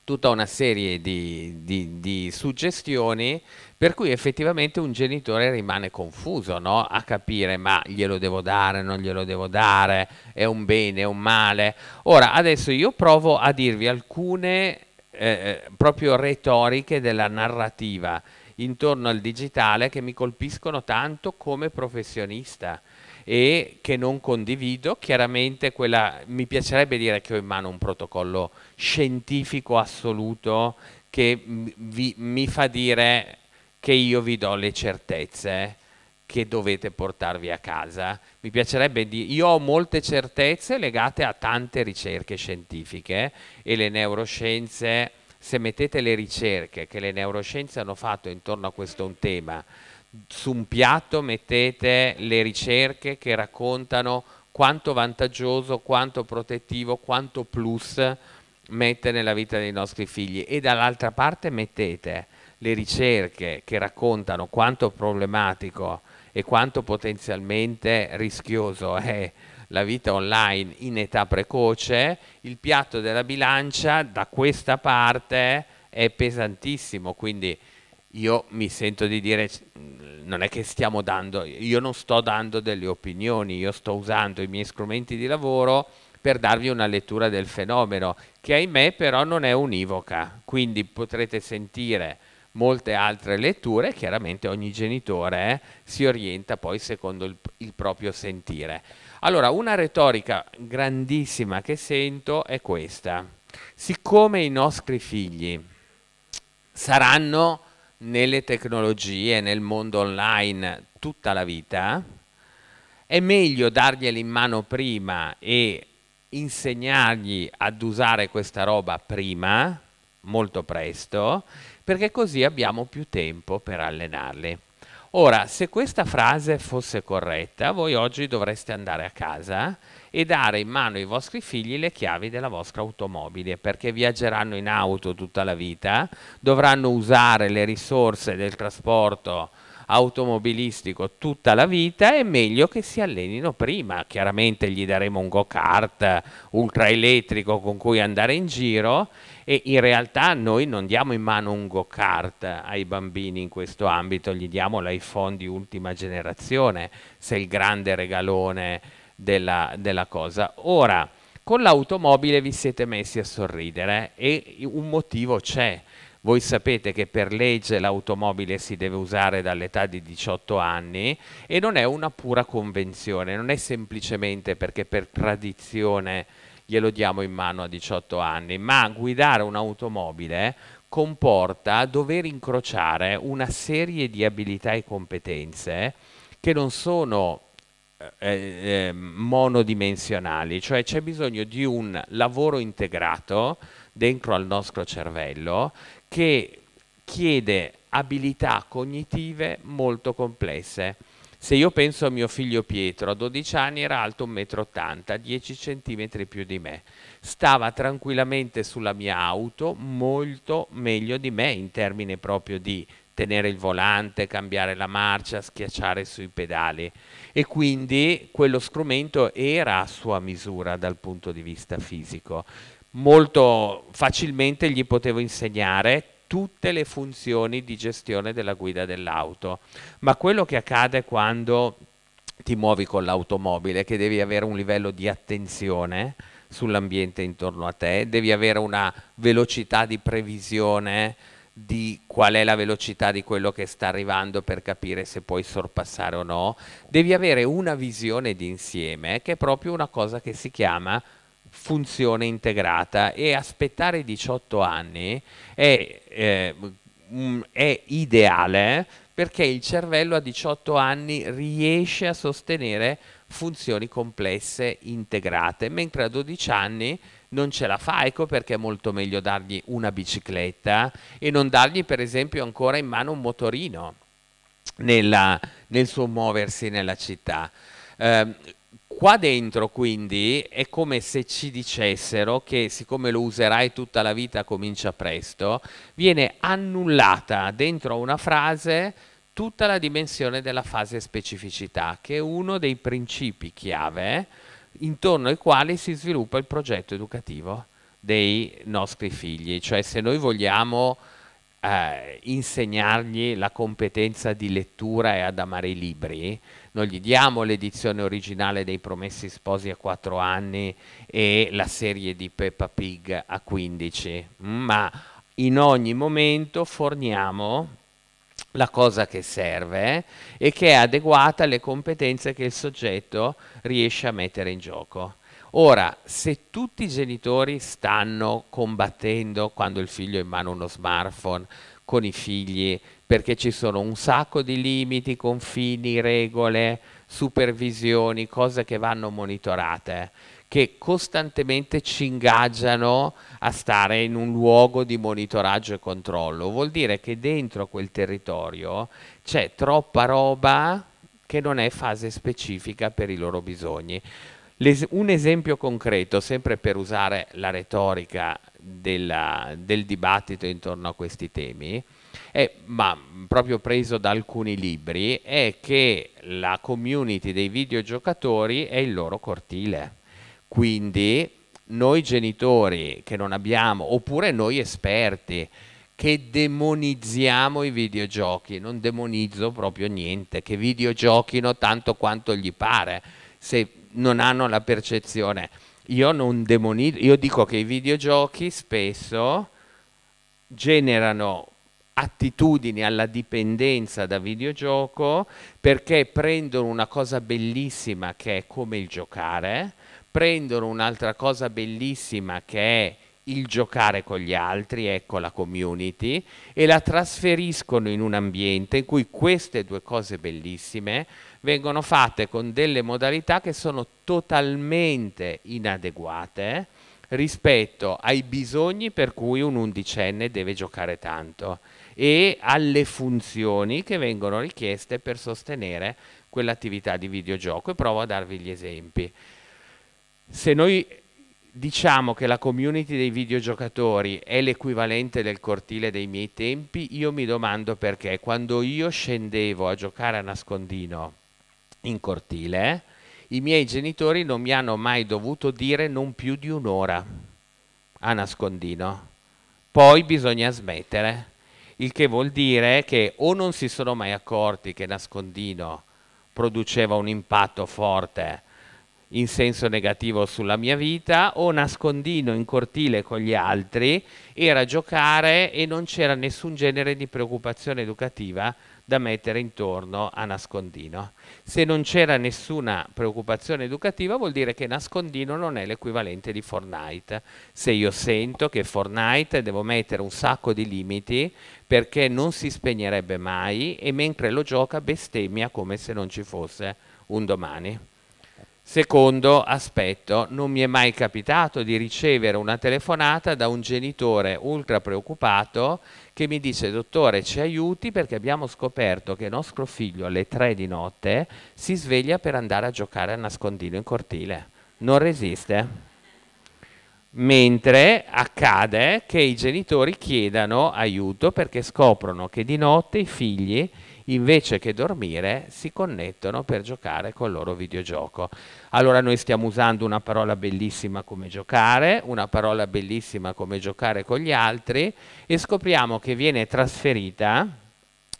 tutta una serie di, di, di, suggestioni per cui effettivamente un genitore rimane confuso no? a capire ma glielo devo dare, non glielo devo dare, è un bene, è un male. Ora, adesso io provo a dirvi alcune eh, eh proprio retoriche della narrativa intorno al digitale che mi colpiscono tanto come professionista e che non condivido. Chiaramente quella, mi piacerebbe dire che ho in mano un protocollo scientifico assoluto che vi, mi fa dire che io vi do le certezze che dovete portarvi a casa. Mi piacerebbe dire, io ho molte certezze legate a tante ricerche scientifiche e le neuroscienze, se mettete le ricerche che le neuroscienze hanno fatto intorno a questo tema, su un piatto mettete le ricerche che raccontano quanto vantaggioso, quanto protettivo, quanto plus mette nella vita dei nostri figli e dall'altra parte mettete le ricerche che raccontano quanto problematico e quanto potenzialmente rischioso è la vita online in età precoce, il piatto della bilancia da questa parte è pesantissimo, quindi io mi sento di dire non è che stiamo dando, io non sto dando delle opinioni, io sto usando i miei strumenti di lavoro per darvi una lettura del fenomeno che ahimè però non è univoca, quindi potrete sentire molte altre letture, chiaramente ogni genitore eh, si orienta poi secondo il, il proprio sentire. Allora, una retorica grandissima che sento è questa. Siccome i nostri figli saranno nelle tecnologie, nel mondo online tutta la vita, è meglio darglieli in mano prima e insegnargli ad usare questa roba prima, molto presto, perché così abbiamo più tempo per allenarli. Ora, se questa frase fosse corretta, voi oggi dovreste andare a casa e dare in mano ai vostri figli le chiavi della vostra automobile perché viaggeranno in auto tutta la vita, dovranno usare le risorse del trasporto automobilistico tutta la vita è meglio che si allenino prima. Chiaramente gli daremo un go-kart ultra elettrico con cui andare in giro e in realtà noi non diamo in mano un go-kart ai bambini in questo ambito, gli diamo l'iPhone di ultima generazione, se il grande regalone della, della cosa. Ora, con l'automobile vi siete messi a sorridere e un motivo c'è. Voi sapete che per legge l'automobile si deve usare dall'età di 18 anni e non è una pura convenzione, non è semplicemente perché per tradizione glielo diamo in mano a 18 anni, ma guidare un'automobile comporta dover incrociare una serie di abilità e competenze che non sono eh, eh, monodimensionali, cioè c'è bisogno di un lavoro integrato dentro al nostro cervello che chiede abilità cognitive molto complesse. Se io penso a mio figlio Pietro, a 12 anni era alto 1,80 m, 10 cm più di me. Stava tranquillamente sulla mia auto molto meglio di me in termini proprio di tenere il volante, cambiare la marcia, schiacciare sui pedali e quindi quello strumento era a sua misura dal punto di vista fisico. Molto facilmente gli potevo insegnare tutte le funzioni di gestione della guida dell'auto, ma quello che accade quando ti muovi con l'automobile, è che devi avere un livello di attenzione sull'ambiente intorno a te, devi avere una velocità di previsione di qual è la velocità di quello che sta arrivando per capire se puoi sorpassare o no, devi avere una visione d'insieme che è proprio una cosa che si chiama funzione integrata e aspettare 18 anni è, eh, mm, è ideale perché il cervello a 18 anni riesce a sostenere funzioni complesse integrate, mentre a 12 anni non ce la fa, ecco perché è molto meglio dargli una bicicletta e non dargli per esempio ancora in mano un motorino nella, nel suo muoversi nella città. Eh, qua dentro quindi è come se ci dicessero che siccome lo userai tutta la vita comincia presto, viene annullata dentro una frase tutta la dimensione della fase specificità, che è uno dei principi chiave intorno ai quali si sviluppa il progetto educativo dei nostri figli, cioè se noi vogliamo eh, insegnargli la competenza di lettura e ad amare i libri, non gli diamo l'edizione originale dei Promessi Sposi a 4 anni e la serie di Peppa Pig a 15, ma in ogni momento forniamo la cosa che serve eh, e che è adeguata alle competenze che il soggetto riesce a mettere in gioco. Ora, se tutti i genitori stanno combattendo quando il figlio ha in mano uno smartphone con i figli, perché ci sono un sacco di limiti, confini, regole, supervisioni, cose che vanno monitorate, che costantemente ci ingaggiano a stare in un luogo di monitoraggio e controllo. Vuol dire che dentro quel territorio c'è troppa roba che non è fase specifica per i loro bisogni. Les- un esempio concreto, sempre per usare la retorica della, del dibattito intorno a questi temi, è, ma proprio preso da alcuni libri, è che la community dei videogiocatori è il loro cortile. Quindi noi genitori che non abbiamo, oppure noi esperti che demonizziamo i videogiochi, non demonizzo proprio niente, che videogiochino tanto quanto gli pare, se non hanno la percezione. Io non demonizzo, io dico che i videogiochi spesso generano attitudini alla dipendenza da videogioco perché prendono una cosa bellissima che è come il giocare, prendono un'altra cosa bellissima che è il giocare con gli altri, ecco la community, e la trasferiscono in un ambiente in cui queste due cose bellissime vengono fatte con delle modalità che sono totalmente inadeguate rispetto ai bisogni per cui un undicenne deve giocare tanto e alle funzioni che vengono richieste per sostenere quell'attività di videogioco e provo a darvi gli esempi se noi diciamo che la community dei videogiocatori è l'equivalente del cortile dei miei tempi, io mi domando perché quando io scendevo a giocare a nascondino in cortile, i miei genitori non mi hanno mai dovuto dire non più di un'ora a nascondino. Poi bisogna smettere, il che vuol dire che o non si sono mai accorti che nascondino produceva un impatto forte in senso negativo sulla mia vita o nascondino in cortile con gli altri, era giocare e non c'era nessun genere di preoccupazione educativa da mettere intorno a nascondino. Se non c'era nessuna preoccupazione educativa vuol dire che nascondino non è l'equivalente di Fortnite. Se io sento che Fortnite devo mettere un sacco di limiti perché non si spegnerebbe mai e mentre lo gioca bestemmia come se non ci fosse un domani. Secondo aspetto, non mi è mai capitato di ricevere una telefonata da un genitore ultra preoccupato che mi dice dottore ci aiuti perché abbiamo scoperto che nostro figlio alle tre di notte si sveglia per andare a giocare a nascondino in cortile. Non resiste. Mentre accade che i genitori chiedano aiuto perché scoprono che di notte i figli invece che dormire si connettono per giocare col loro videogioco. Allora noi stiamo usando una parola bellissima come giocare, una parola bellissima come giocare con gli altri e scopriamo che viene trasferita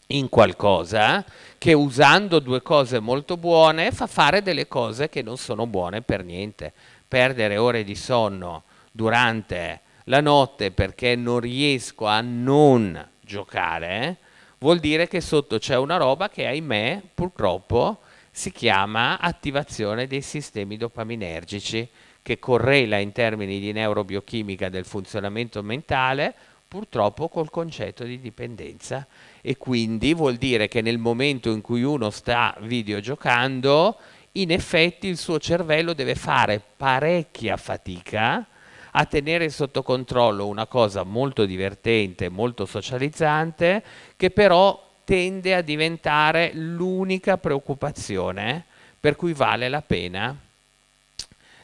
in qualcosa che usando due cose molto buone fa fare delle cose che non sono buone per niente. Perdere ore di sonno durante la notte perché non riesco a non giocare vuol dire che sotto c'è una roba che ahimè purtroppo si chiama attivazione dei sistemi dopaminergici che correla in termini di neurobiochimica del funzionamento mentale purtroppo col concetto di dipendenza e quindi vuol dire che nel momento in cui uno sta videogiocando in effetti il suo cervello deve fare parecchia fatica a tenere sotto controllo una cosa molto divertente, molto socializzante, che però tende a diventare l'unica preoccupazione per cui vale la pena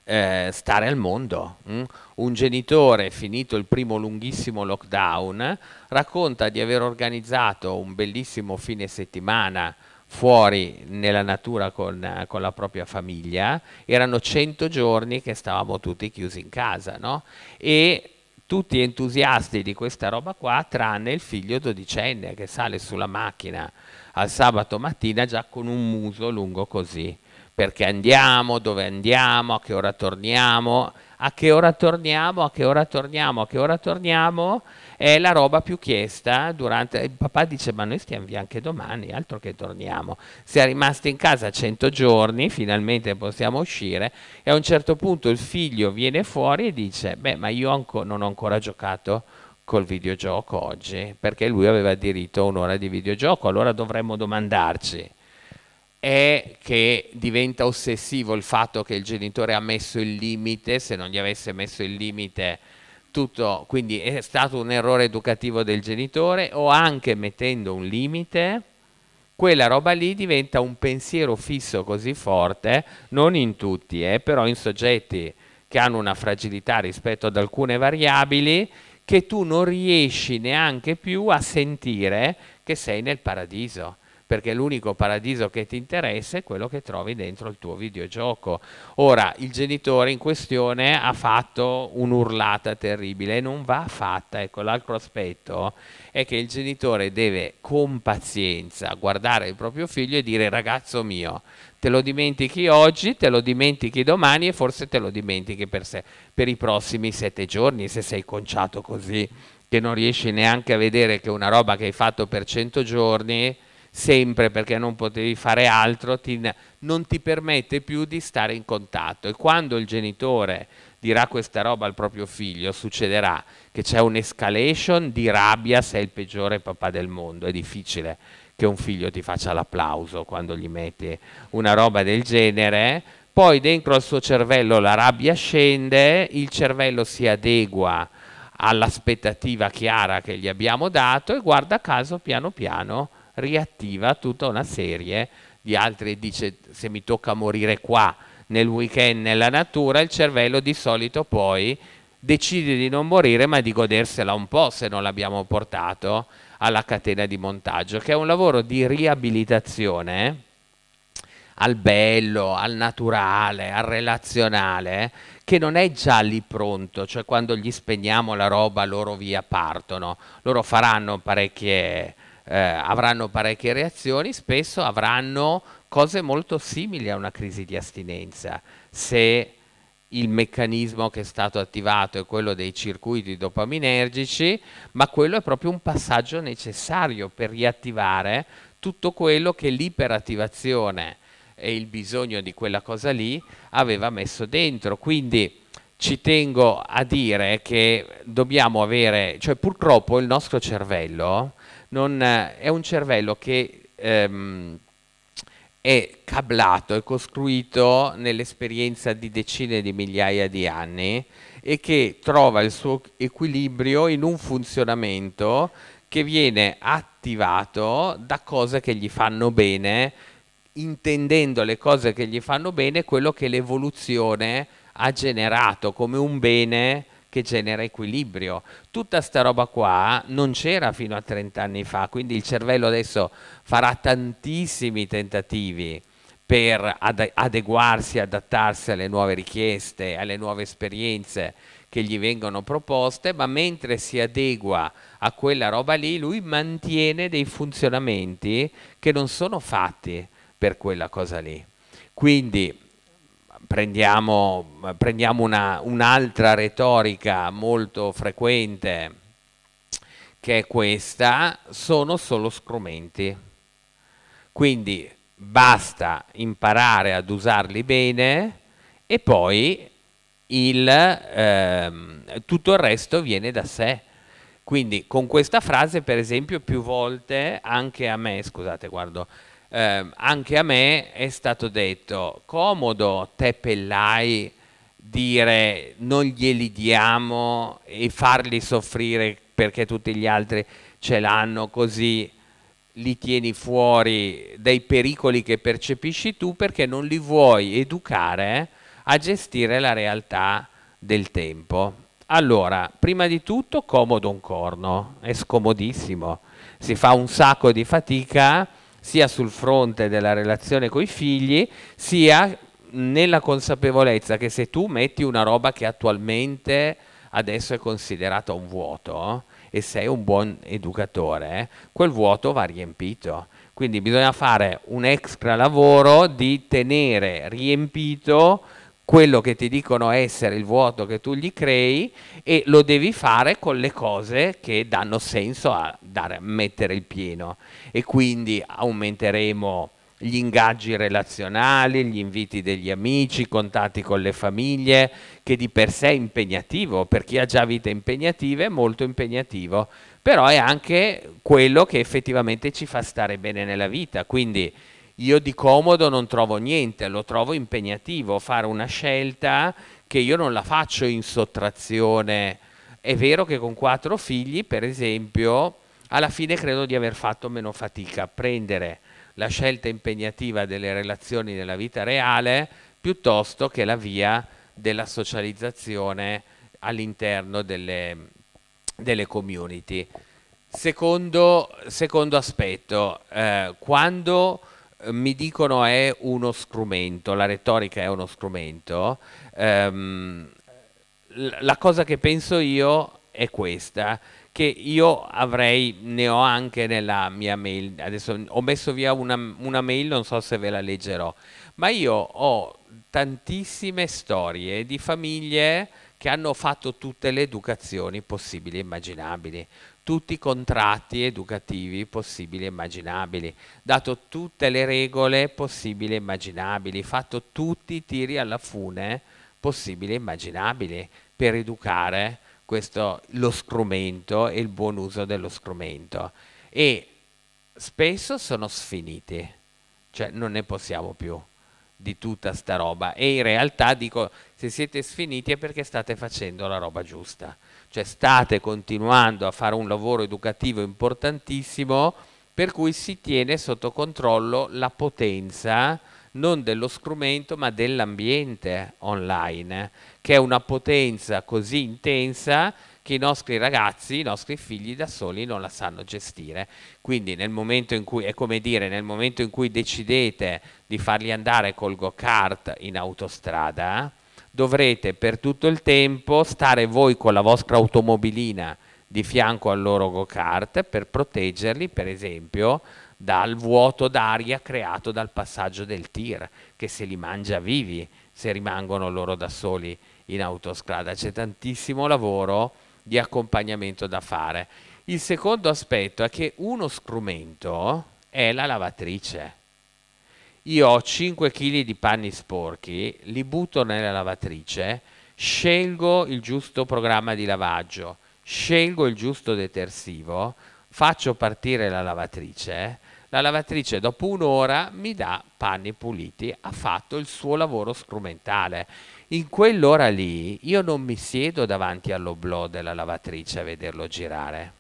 eh, stare al mondo. Mm? Un genitore, finito il primo lunghissimo lockdown, racconta di aver organizzato un bellissimo fine settimana fuori nella natura con, con, la propria famiglia, erano 100 giorni che stavamo tutti chiusi in casa, no? E tutti entusiasti di questa roba qua, tranne il figlio dodicenne che sale sulla macchina al sabato mattina già con un muso lungo così, perché andiamo, dove andiamo, a che ora torniamo, a che ora torniamo, a che ora torniamo, a che ora torniamo, a che ora torniamo è la roba più chiesta durante... Il eh, papà dice ma noi stiamo via anche domani, altro che torniamo. si è rimasto in casa 100 giorni, finalmente possiamo uscire e a un certo punto il figlio viene fuori e dice beh ma io non ho ancora giocato col videogioco oggi perché lui aveva diritto a un'ora di videogioco, allora dovremmo domandarci è che diventa ossessivo il fatto che il genitore ha messo il limite, se non gli avesse messo il limite innanzitutto quindi è stato un errore educativo del genitore o anche mettendo un limite, quella roba lì diventa un pensiero fisso così forte, non in tutti, eh, però in soggetti che hanno una fragilità rispetto ad alcune variabili, che tu non riesci neanche più a sentire che sei nel paradiso perché l'unico paradiso che ti interessa è quello che trovi dentro il tuo videogioco. Ora, il genitore in questione ha fatto un'urlata terribile e non va fatta. Ecco, l'altro aspetto è che il genitore deve con pazienza guardare il proprio figlio e dire ragazzo mio, te lo dimentichi oggi, te lo dimentichi domani e forse te lo dimentichi per, se, per i prossimi sette giorni se sei conciato così che non riesci neanche a vedere che una roba che hai fatto per cento giorni sempre perché non potevi fare altro, ti, non ti permette più di stare in contatto. E quando il genitore dirà questa roba al proprio figlio, succederà che c'è un'escalation di rabbia sei il peggiore papà del mondo. È difficile che un figlio ti faccia l'applauso quando gli metti una roba del genere. Poi dentro al suo cervello la rabbia scende, il cervello si adegua all'aspettativa chiara che gli abbiamo dato e guarda caso piano piano riattiva tutta una serie di altri, dice se mi tocca morire qua nel weekend nella natura, il cervello di solito poi decide di non morire ma di godersela un po' se non l'abbiamo portato alla catena di montaggio, che è un lavoro di riabilitazione al bello, al naturale, al relazionale, che non è già lì pronto, cioè quando gli spegniamo la roba loro via partono, loro faranno parecchie eh, avranno parecchie reazioni, spesso avranno cose molto simili a una crisi di astinenza. Se il meccanismo che è stato attivato è quello dei circuiti dopaminergici, ma quello è proprio un passaggio necessario per riattivare tutto quello che l'iperattivazione e il bisogno di quella cosa lì aveva messo dentro. Quindi ci tengo a dire che dobbiamo avere, cioè purtroppo il nostro cervello non, eh, è un cervello che ehm, è cablato, è costruito nell'esperienza di decine di migliaia di anni e che trova il suo equilibrio in un funzionamento che viene attivato da cose che gli fanno bene, intendendo le cose che gli fanno bene, quello che l'evoluzione ha generato come un bene che genera equilibrio. Tutta sta roba qua non c'era fino a 30 anni fa, quindi il cervello adesso farà tantissimi tentativi per adeguarsi, adattarsi alle nuove richieste, alle nuove esperienze che gli vengono proposte, ma mentre si adegua a quella roba lì, lui mantiene dei funzionamenti che non sono fatti per quella cosa lì. Quindi prendiamo, prendiamo una, un'altra retorica molto frequente che è questa, sono solo strumenti. Quindi basta imparare ad usarli bene e poi il, ehm, tutto il resto viene da sé. Quindi con questa frase, per esempio, più volte anche a me, scusate, guardo, eh, anche a me è stato detto comodo te pellai dire non glieli diamo e farli soffrire perché tutti gli altri ce l'hanno così li tieni fuori dai pericoli che percepisci tu perché non li vuoi educare a gestire la realtà del tempo. Allora, prima di tutto comodo un corno, è scomodissimo, si fa un sacco di fatica sia sul fronte della relazione con i figli, sia nella consapevolezza che se tu metti una roba che attualmente adesso è considerata un vuoto e sei un buon educatore, eh, quel vuoto va riempito. Quindi bisogna fare un extra lavoro di tenere riempito quello che ti dicono essere il vuoto che tu gli crei e lo devi fare con le cose che danno senso a dare, mettere il pieno e quindi aumenteremo gli ingaggi relazionali, gli inviti degli amici, i contatti con le famiglie, che di per sé è impegnativo, per chi ha già vite impegnative è molto impegnativo, però è anche quello che effettivamente ci fa stare bene nella vita, quindi io di comodo non trovo niente, lo trovo impegnativo fare una scelta che io non la faccio in sottrazione. È vero che con quattro figli, per esempio, alla fine credo di aver fatto meno fatica a prendere la scelta impegnativa delle relazioni nella vita reale piuttosto che la via della socializzazione all'interno delle, delle, community. Secondo, secondo aspetto, eh, quando mi dicono è uno strumento, la retorica è uno strumento, ehm, la cosa che penso io è questa, che io avrei, ne ho anche nella mia mail, adesso ho messo via una, una mail, non so se ve la leggerò, ma io ho tantissime storie di famiglie che hanno fatto tutte le educazioni possibili e immaginabili, tutti i contratti educativi possibili e immaginabili, dato tutte le regole possibili e immaginabili, fatto tutti i tiri alla fune possibili e immaginabili per educare questo, lo strumento e il buon uso dello strumento. E spesso sono sfiniti, cioè non ne possiamo più di tutta sta roba e in realtà dico se siete sfiniti è perché state facendo la roba giusta cioè state continuando a fare un lavoro educativo importantissimo per cui si tiene sotto controllo la potenza non dello strumento ma dell'ambiente online, che è una potenza così intensa che i nostri ragazzi, i nostri figli da soli non la sanno gestire. Quindi nel momento in cui, è come dire, nel momento in cui decidete di farli andare col go-kart in autostrada, dovrete per tutto il tempo stare voi con la vostra automobilina di fianco al loro go-kart per proteggerli, per esempio, dal vuoto d'aria creato dal passaggio del tir, che se li mangia vivi se rimangono loro da soli in autostrada. C'è tantissimo lavoro di accompagnamento da fare. Il secondo aspetto è che uno strumento è la lavatrice io ho 5 kg di panni sporchi, li butto nella lavatrice, scelgo il giusto programma di lavaggio, scelgo il giusto detersivo, faccio partire la lavatrice, la lavatrice dopo un'ora mi dà panni puliti, ha fatto il suo lavoro strumentale. In quell'ora lì io non mi siedo davanti all'oblò della lavatrice a vederlo girare.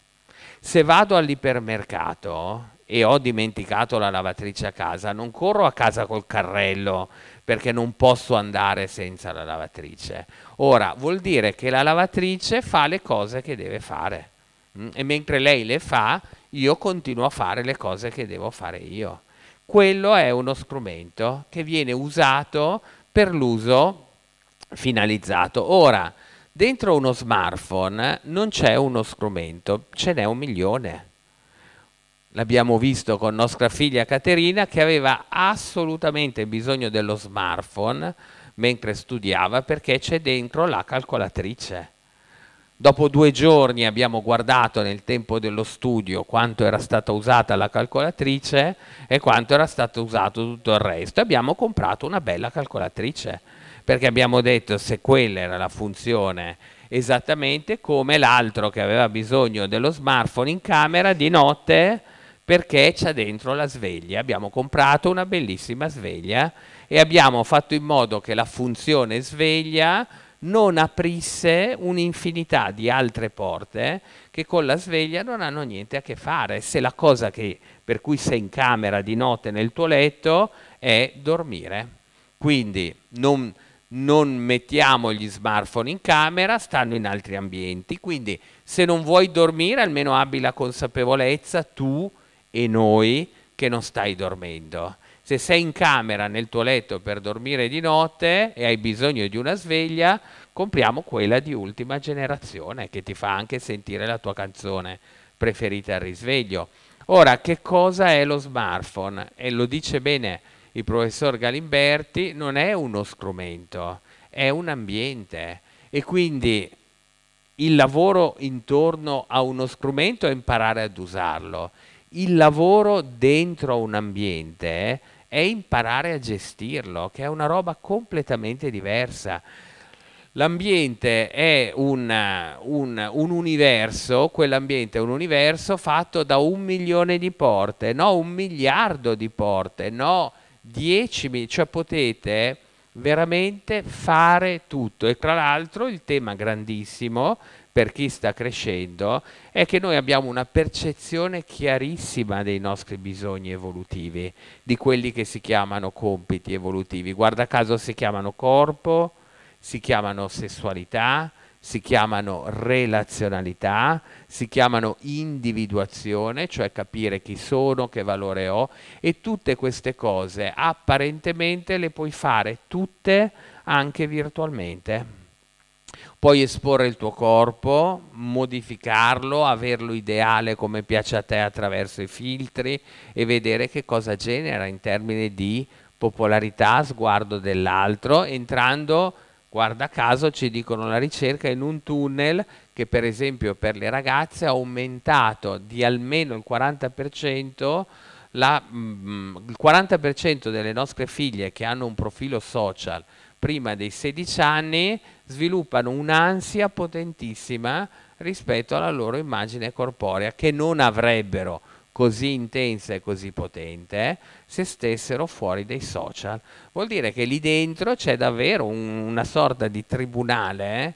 Se vado all'ipermercato e ho dimenticato la lavatrice a casa, non corro a casa col carrello perché non posso andare senza la lavatrice. Ora, vuol dire che la lavatrice fa le cose che deve fare mm? e mentre lei le fa, io continuo a fare le cose che devo fare io. Quello è uno strumento che viene usato per l'uso finalizzato. Ora, dentro uno smartphone non c'è uno strumento, ce n'è un milione l'abbiamo visto con nostra figlia Caterina, che aveva assolutamente bisogno dello smartphone mentre studiava perché c'è dentro la calcolatrice. Dopo due giorni abbiamo guardato nel tempo dello studio quanto era stata usata la calcolatrice e quanto era stato usato tutto il resto. Abbiamo comprato una bella calcolatrice perché abbiamo detto se quella era la funzione esattamente come l'altro che aveva bisogno dello smartphone in camera di notte perché c'è dentro la sveglia. Abbiamo comprato una bellissima sveglia e abbiamo fatto in modo che la funzione sveglia non aprisse un'infinità di altre porte che con la sveglia non hanno niente a che fare, se la cosa che, per cui sei in camera di notte nel tuo letto è dormire. Quindi non, non mettiamo gli smartphone in camera, stanno in altri ambienti, quindi se non vuoi dormire almeno abbi la consapevolezza tu e noi che non stai dormendo. Se sei in camera nel tuo letto per dormire di notte e hai bisogno di una sveglia, compriamo quella di ultima generazione che ti fa anche sentire la tua canzone preferita al risveglio. Ora, che cosa è lo smartphone? E lo dice bene il professor Galimberti, non è uno strumento, è un ambiente e quindi il lavoro intorno a uno strumento è imparare ad usarlo il lavoro dentro un ambiente è imparare a gestirlo, che è una roba completamente diversa. L'ambiente è un, un, un universo, quell'ambiente è un universo fatto da un milione di porte, no un miliardo di porte, no dieci, mil- cioè potete veramente fare tutto. E tra l'altro il tema grandissimo per chi sta crescendo è che noi abbiamo una percezione chiarissima dei nostri bisogni evolutivi, di quelli che si chiamano compiti evolutivi. Guarda caso si chiamano corpo, si chiamano sessualità, si chiamano relazionalità, si chiamano individuazione, cioè capire chi sono, che valore ho e tutte queste cose apparentemente le puoi fare tutte anche virtualmente puoi esporre il tuo corpo, modificarlo, averlo ideale come piace a te attraverso i filtri e vedere che cosa genera in termini di popolarità, sguardo dell'altro, entrando, guarda caso, ci dicono la ricerca, in un tunnel che per esempio per le ragazze ha aumentato di almeno il 40%. La, mh, mm, mm, il 40% delle nostre figlie che hanno un profilo social prima dei 16 anni sviluppano un'ansia potentissima rispetto alla loro immagine corporea che non avrebbero così intensa e così potente eh, se stessero fuori dai social. Vuol dire che lì dentro c'è davvero un, una sorta di tribunale eh,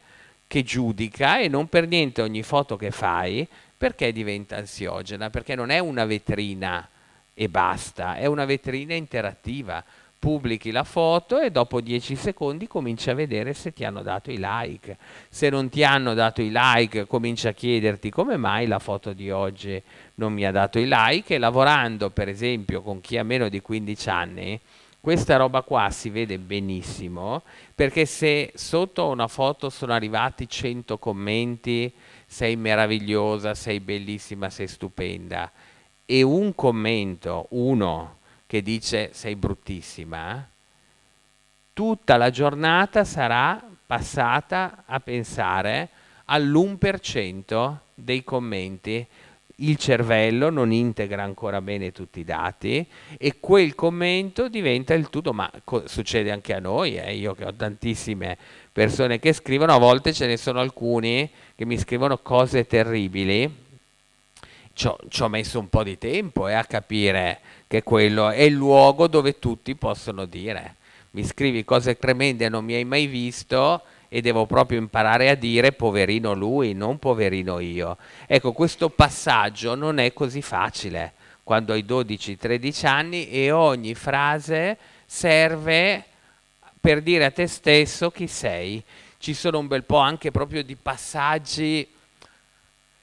che giudica e non per niente ogni foto che fai perché diventa ansiogena, perché non è una vetrina e basta, è una vetrina interattiva pubblichi la foto e dopo 10 secondi cominci a vedere se ti hanno dato i like. Se non ti hanno dato i like, cominci a chiederti come mai la foto di oggi non mi ha dato i like e lavorando per esempio con chi ha meno di 15 anni, questa roba qua si vede benissimo perché se sotto una foto sono arrivati 100 commenti, sei meravigliosa, sei bellissima, sei stupenda e un commento, uno che dice sei bruttissima, eh? tutta la giornata sarà passata a pensare all'1% dei commenti. Il cervello non integra ancora bene tutti i dati e quel commento diventa il tutto, ma succede anche a noi, eh? io che ho tantissime persone che scrivono, a volte ce ne sono alcuni che mi scrivono cose terribili, ci ho, ci ho messo un po' di tempo eh, a capire che è quello, è il luogo dove tutti possono dire mi scrivi cose tremende non mi hai mai visto e devo proprio imparare a dire poverino lui, non poverino io. Ecco, questo passaggio non è così facile quando hai 12-13 anni e ogni frase serve per dire a te stesso chi sei. Ci sono un bel po' anche proprio di passaggi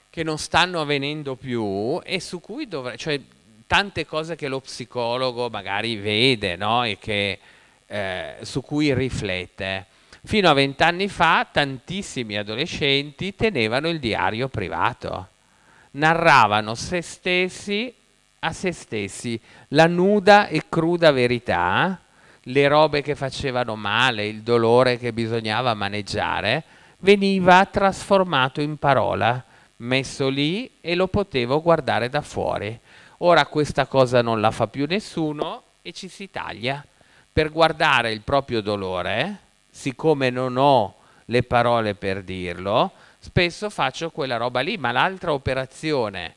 che non stanno avvenendo più e su cui dovrei... Cioè, tante cose che lo psicologo magari vede no? e che, eh, su cui riflette. Fino a vent'anni fa tantissimi adolescenti tenevano il diario privato, narravano se stessi a se stessi la nuda e cruda verità, le robe che facevano male, il dolore che bisognava maneggiare, veniva trasformato in parola, messo lì e lo potevo guardare da fuori. Ora questa cosa non la fa più nessuno e ci si taglia per guardare il proprio dolore, siccome non ho le parole per dirlo, spesso faccio quella roba lì, ma l'altra operazione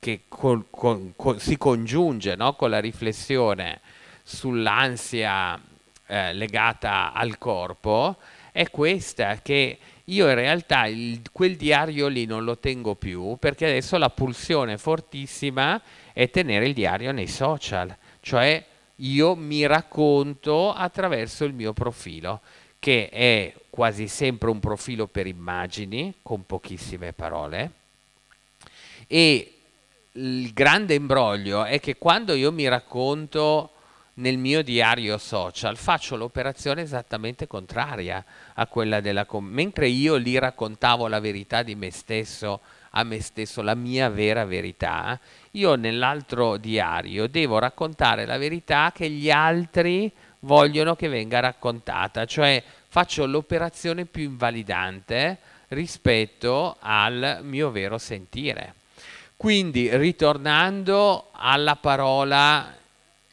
che col, con, con, si congiunge no, con la riflessione sull'ansia eh, legata al corpo è questa che io in realtà il, quel diario lì non lo tengo più perché adesso la pulsione fortissima è tenere il diario nei social, cioè io mi racconto attraverso il mio profilo, che è quasi sempre un profilo per immagini, con pochissime parole, e il grande imbroglio è che quando io mi racconto nel mio diario social faccio l'operazione esattamente contraria a quella della com- mentre io lì raccontavo la verità di me stesso a me stesso la mia vera verità, io nell'altro diario devo raccontare la verità che gli altri vogliono che venga raccontata, cioè faccio l'operazione più invalidante rispetto al mio vero sentire. Quindi ritornando alla parola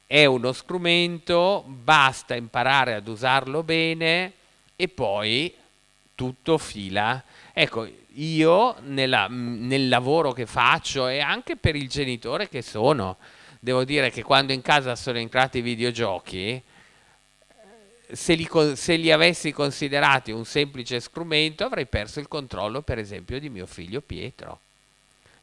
è uno strumento, basta imparare ad usarlo bene e poi tutto fila. Ecco, io nella, nel lavoro che faccio e anche per il genitore che sono. Devo dire che quando in casa sono entrati i videogiochi, se li, se li, avessi considerati un semplice strumento avrei perso il controllo per esempio di mio figlio Pietro.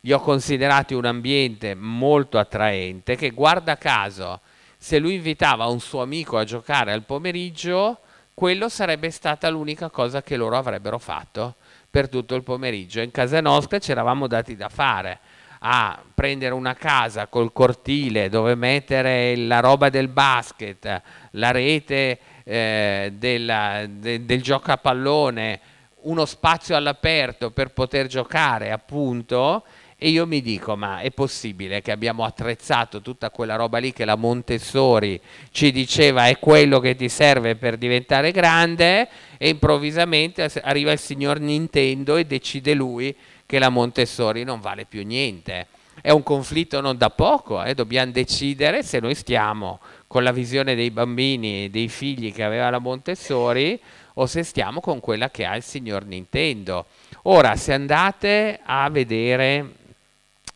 Li ho considerati un ambiente molto attraente che guarda caso se lui invitava un suo amico a giocare al pomeriggio, quello sarebbe stata l'unica cosa che loro avrebbero fatto per tutto il pomeriggio. In casa nostra ci eravamo dati da fare a prendere una casa col cortile dove mettere la roba del basket, la rete eh, della, de, del gioco a pallone, uno spazio all'aperto per poter giocare appunto e io mi dico, ma è possibile che abbiamo attrezzato tutta quella roba lì che la Montessori ci diceva è quello che ti serve per diventare grande e improvvisamente arriva il signor Nintendo e decide lui che la Montessori non vale più niente. È un conflitto non da poco, eh? dobbiamo decidere se noi stiamo con la visione dei bambini e dei figli che aveva la Montessori o se stiamo con quella che ha il signor Nintendo. Ora, se andate a vedere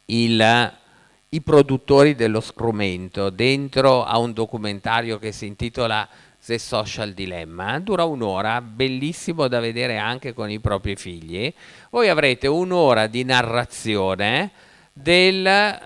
il, i produttori dello strumento dentro a un documentario che si intitola The Social Dilemma, dura un'ora, bellissimo da vedere anche con i propri figli. Voi avrete un'ora di narrazione del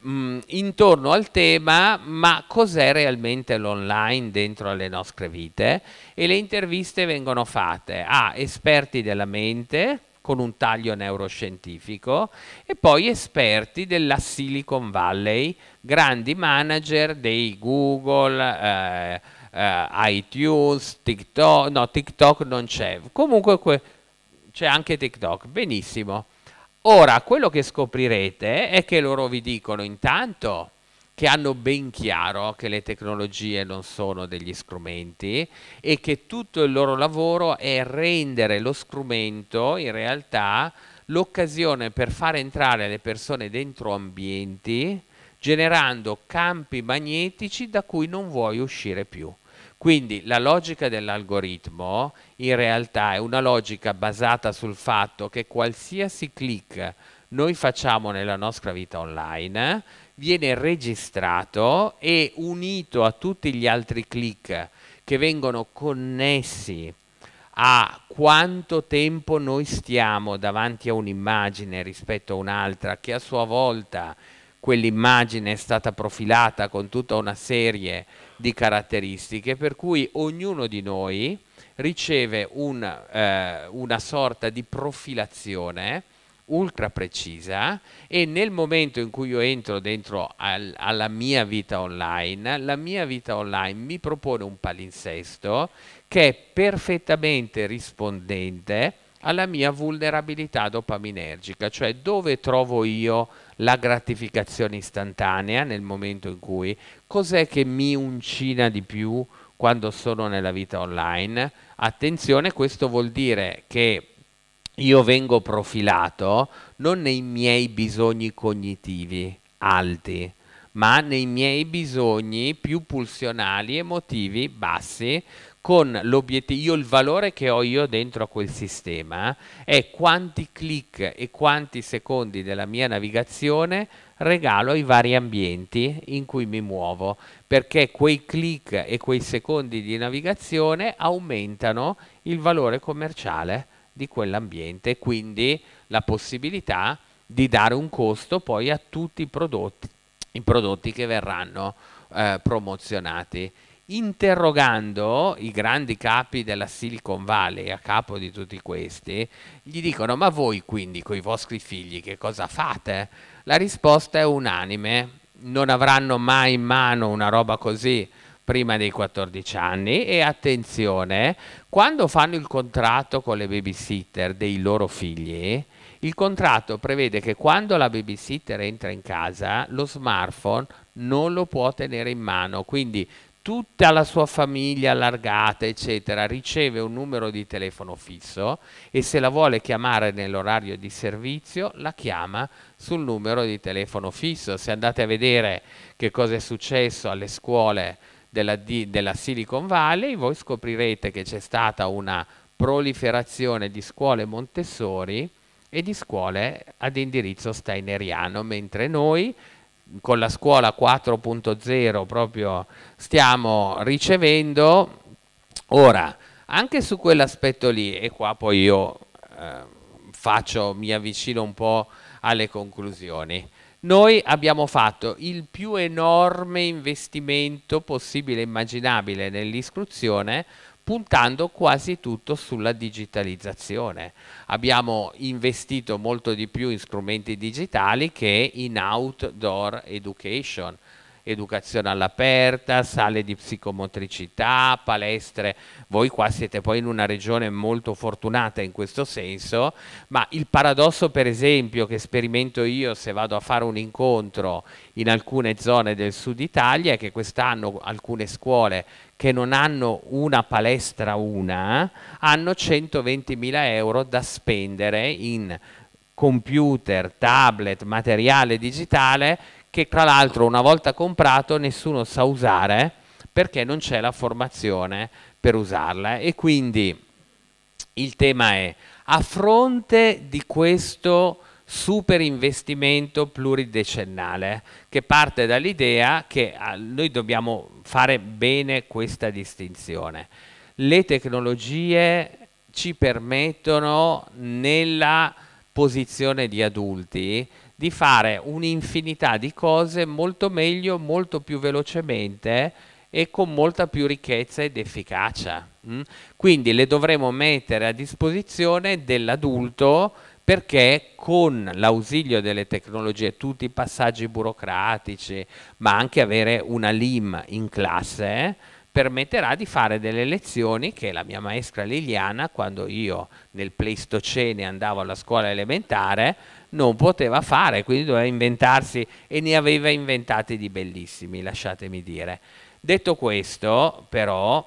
mh, mm, intorno al tema ma cos'è realmente l'online dentro alle nostre vite e le interviste vengono fatte a esperti della mente con un taglio neuroscientifico, e poi esperti della Silicon Valley, grandi manager dei Google, eh, eh, iTunes, TikTok, no, TikTok non c'è, comunque c'è anche TikTok, benissimo. Ora, quello che scoprirete è che loro vi dicono intanto che hanno ben chiaro che le tecnologie non sono degli strumenti e che tutto il loro lavoro è rendere lo strumento in realtà l'occasione per far entrare le persone dentro ambienti generando campi magnetici da cui non vuoi uscire più. Quindi la logica dell'algoritmo in realtà è una logica basata sul fatto che qualsiasi click noi facciamo nella nostra vita online viene registrato e unito a tutti gli altri click che vengono connessi a quanto tempo noi stiamo davanti a un'immagine rispetto a un'altra che a sua volta quell'immagine è stata profilata con tutta una serie di caratteristiche per cui ognuno di noi riceve un, eh, una sorta di profilazione ultra precisa e nel momento in cui io entro dentro al, alla mia vita online, la mia vita online mi propone un palinsesto che è perfettamente rispondente alla mia vulnerabilità dopaminergica, cioè dove trovo io la gratificazione istantanea nel momento in cui cos'è che mi uncina di più quando sono nella vita online. Attenzione, questo vuol dire che io vengo profilato non nei miei bisogni cognitivi alti, ma nei miei bisogni più pulsionali, emotivi, bassi, con l'obiettivo, io il valore che ho io dentro a quel sistema è quanti click e quanti secondi della mia navigazione regalo ai vari ambienti in cui mi muovo, perché quei click e quei secondi di navigazione aumentano il valore commerciale di quell'ambiente, e quindi la possibilità di dare un costo poi a tutti i prodotti, i prodotti che verranno eh, promozionati. Interrogando i grandi capi della Silicon Valley a capo di tutti questi, gli dicono ma voi quindi con i vostri figli che cosa fate? La risposta è unanime, non avranno mai in mano una roba così, prima dei 14 anni e attenzione, quando fanno il contratto con le babysitter dei loro figli, il contratto prevede che quando la babysitter entra in casa, lo smartphone non lo può tenere in mano, quindi tutta la sua famiglia allargata, eccetera, riceve un numero di telefono fisso e se la vuole chiamare nell'orario di servizio, la chiama sul numero di telefono fisso. Se andate a vedere che cosa è successo alle scuole della, della Silicon Valley, voi scoprirete che c'è stata una proliferazione di scuole Montessori e di scuole ad indirizzo steineriano, mentre noi con la scuola 4.0 proprio stiamo ricevendo ora anche su quell'aspetto lì e qua poi io eh, faccio mi avvicino un po' alle conclusioni. Noi abbiamo fatto il più enorme investimento possibile e immaginabile nell'istruzione puntando quasi tutto sulla digitalizzazione. Abbiamo investito molto di più in strumenti digitali che in outdoor education educazione all'aperta, sale di psicomotricità, palestre. Voi qua siete poi in una regione molto fortunata in questo senso, ma il paradosso per esempio che sperimento io se vado a fare un incontro in alcune zone del sud Italia è che quest'anno alcune scuole che non hanno una palestra una hanno 120.000 euro da spendere in computer, tablet, materiale digitale che tra l'altro una volta comprato nessuno sa usare perché non c'è la formazione per usarla e quindi il tema è a fronte di questo super investimento pluridecennale che parte dall'idea che ah, noi dobbiamo fare bene questa distinzione. Le tecnologie ci permettono nella posizione di adulti di fare un'infinità di cose molto meglio, molto più velocemente e con molta più ricchezza ed efficacia. Mm? Quindi le dovremo mettere a disposizione dell'adulto perché con l'ausilio delle tecnologie, tutti i passaggi burocratici, ma anche avere una LIM in classe, permetterà di fare delle lezioni che la mia maestra Liliana, quando io nel Pleistocene andavo alla scuola elementare, non poteva fare, quindi doveva inventarsi e ne aveva inventati di bellissimi, lasciatemi dire. Detto questo, però,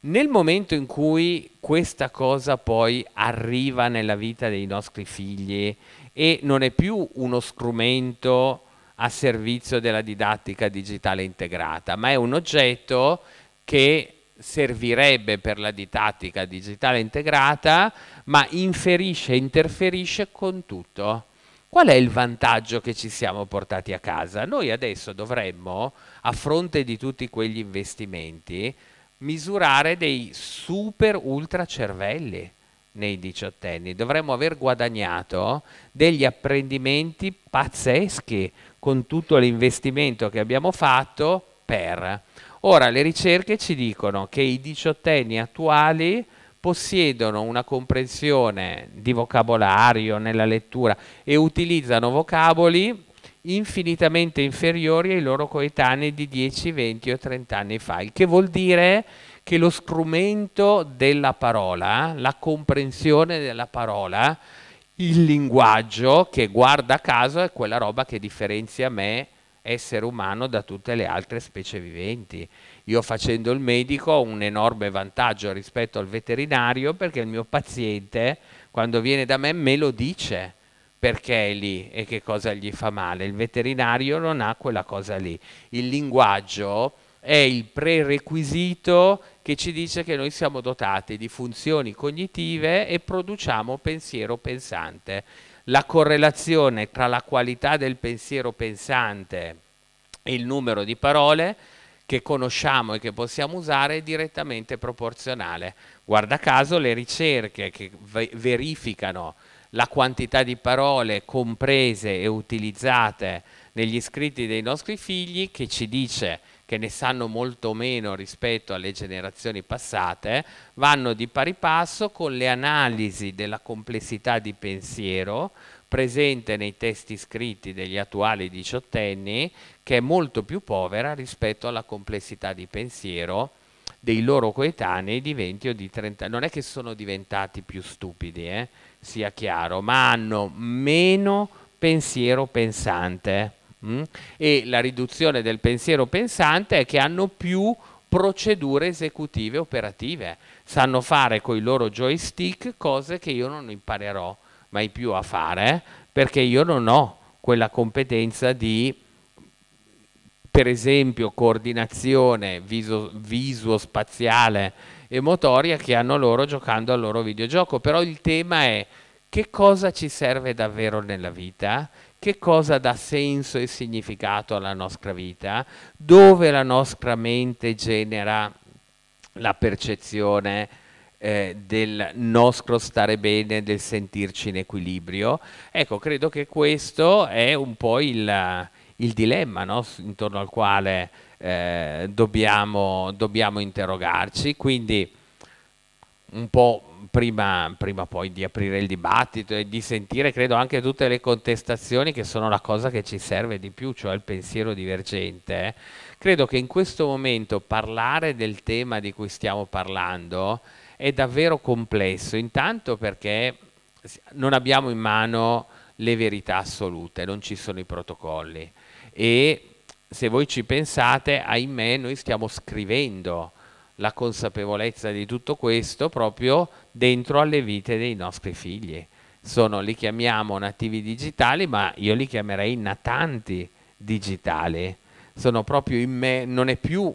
nel momento in cui questa cosa poi arriva nella vita dei nostri figli e non è più uno strumento a servizio della didattica digitale integrata, ma è un oggetto che servirebbe per la didattica digitale integrata, ma inferisce, interferisce con tutto. Qual è il vantaggio che ci siamo portati a casa? Noi adesso dovremmo, a fronte di tutti quegli investimenti, misurare dei super ultra cervelli nei diciottenni. Dovremmo aver guadagnato degli apprendimenti pazzeschi con tutto l'investimento che abbiamo fatto per Ora, le ricerche ci dicono che i diciottenni attuali possiedono una comprensione di vocabolario nella lettura e utilizzano vocaboli infinitamente inferiori ai loro coetanei di 10, 20 o 30 anni fa, il che vuol dire che lo strumento della parola, la comprensione della parola, il linguaggio, che guarda caso è quella roba che differenzia me essere umano da tutte le altre specie viventi. Io facendo il medico ho un enorme vantaggio rispetto al veterinario perché il mio paziente quando viene da me me lo dice perché è lì e che cosa gli fa male. Il veterinario non ha quella cosa lì. Il linguaggio è il prerequisito che ci dice che noi siamo dotati di funzioni cognitive e produciamo pensiero pensante la correlazione tra la qualità del pensiero pensante e il numero di parole che conosciamo e che possiamo usare è direttamente proporzionale. Guarda caso le ricerche che verificano la quantità di parole comprese e utilizzate negli scritti dei nostri figli che ci dice che ne sanno molto meno rispetto alle generazioni passate, vanno di pari passo con le analisi della complessità di pensiero presente nei testi scritti degli attuali diciottenni, che è molto più povera rispetto alla complessità di pensiero dei loro coetanei di 20 o di 30. Non è che sono diventati più stupidi, eh, sia chiaro, ma hanno meno pensiero pensante mh? Mm? e la riduzione del pensiero pensante è che hanno più procedure esecutive operative, sanno fare con i loro joystick cose che io non imparerò mai più a fare perché io non ho quella competenza di per esempio coordinazione viso, viso spaziale e motoria che hanno loro giocando al loro videogioco, però il tema è che cosa ci serve davvero nella vita che cosa dà senso e significato alla nostra vita, dove la nostra mente genera la percezione eh, del nostro stare bene, del sentirci in equilibrio. Ecco, credo che questo è un po' il, il dilemma no? intorno al quale eh, dobbiamo, dobbiamo interrogarci, quindi un po' prima, prima, poi di aprire il dibattito e di sentire, credo, anche tutte le contestazioni che sono la cosa che ci serve di più, cioè il pensiero divergente, eh. credo che in questo momento parlare del tema di cui stiamo parlando è davvero complesso, intanto perché non abbiamo in mano le verità assolute, non ci sono i protocolli e se voi ci pensate, ahimè, noi stiamo scrivendo la consapevolezza di tutto questo proprio dentro alle vite dei nostri figli. Sono, li chiamiamo nativi digitali, ma io li chiamerei natanti digitali. Sono proprio in me, non è più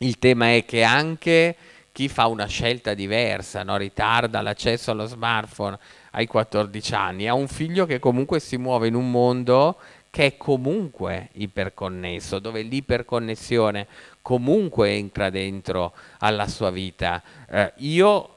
il tema è che anche chi fa una scelta diversa, no? ritarda l'accesso allo smartphone ai 14 anni, ha un figlio che comunque si muove in un mondo che è comunque iperconnesso, dove l'iperconnessione comunque entra dentro alla sua vita. Eh, io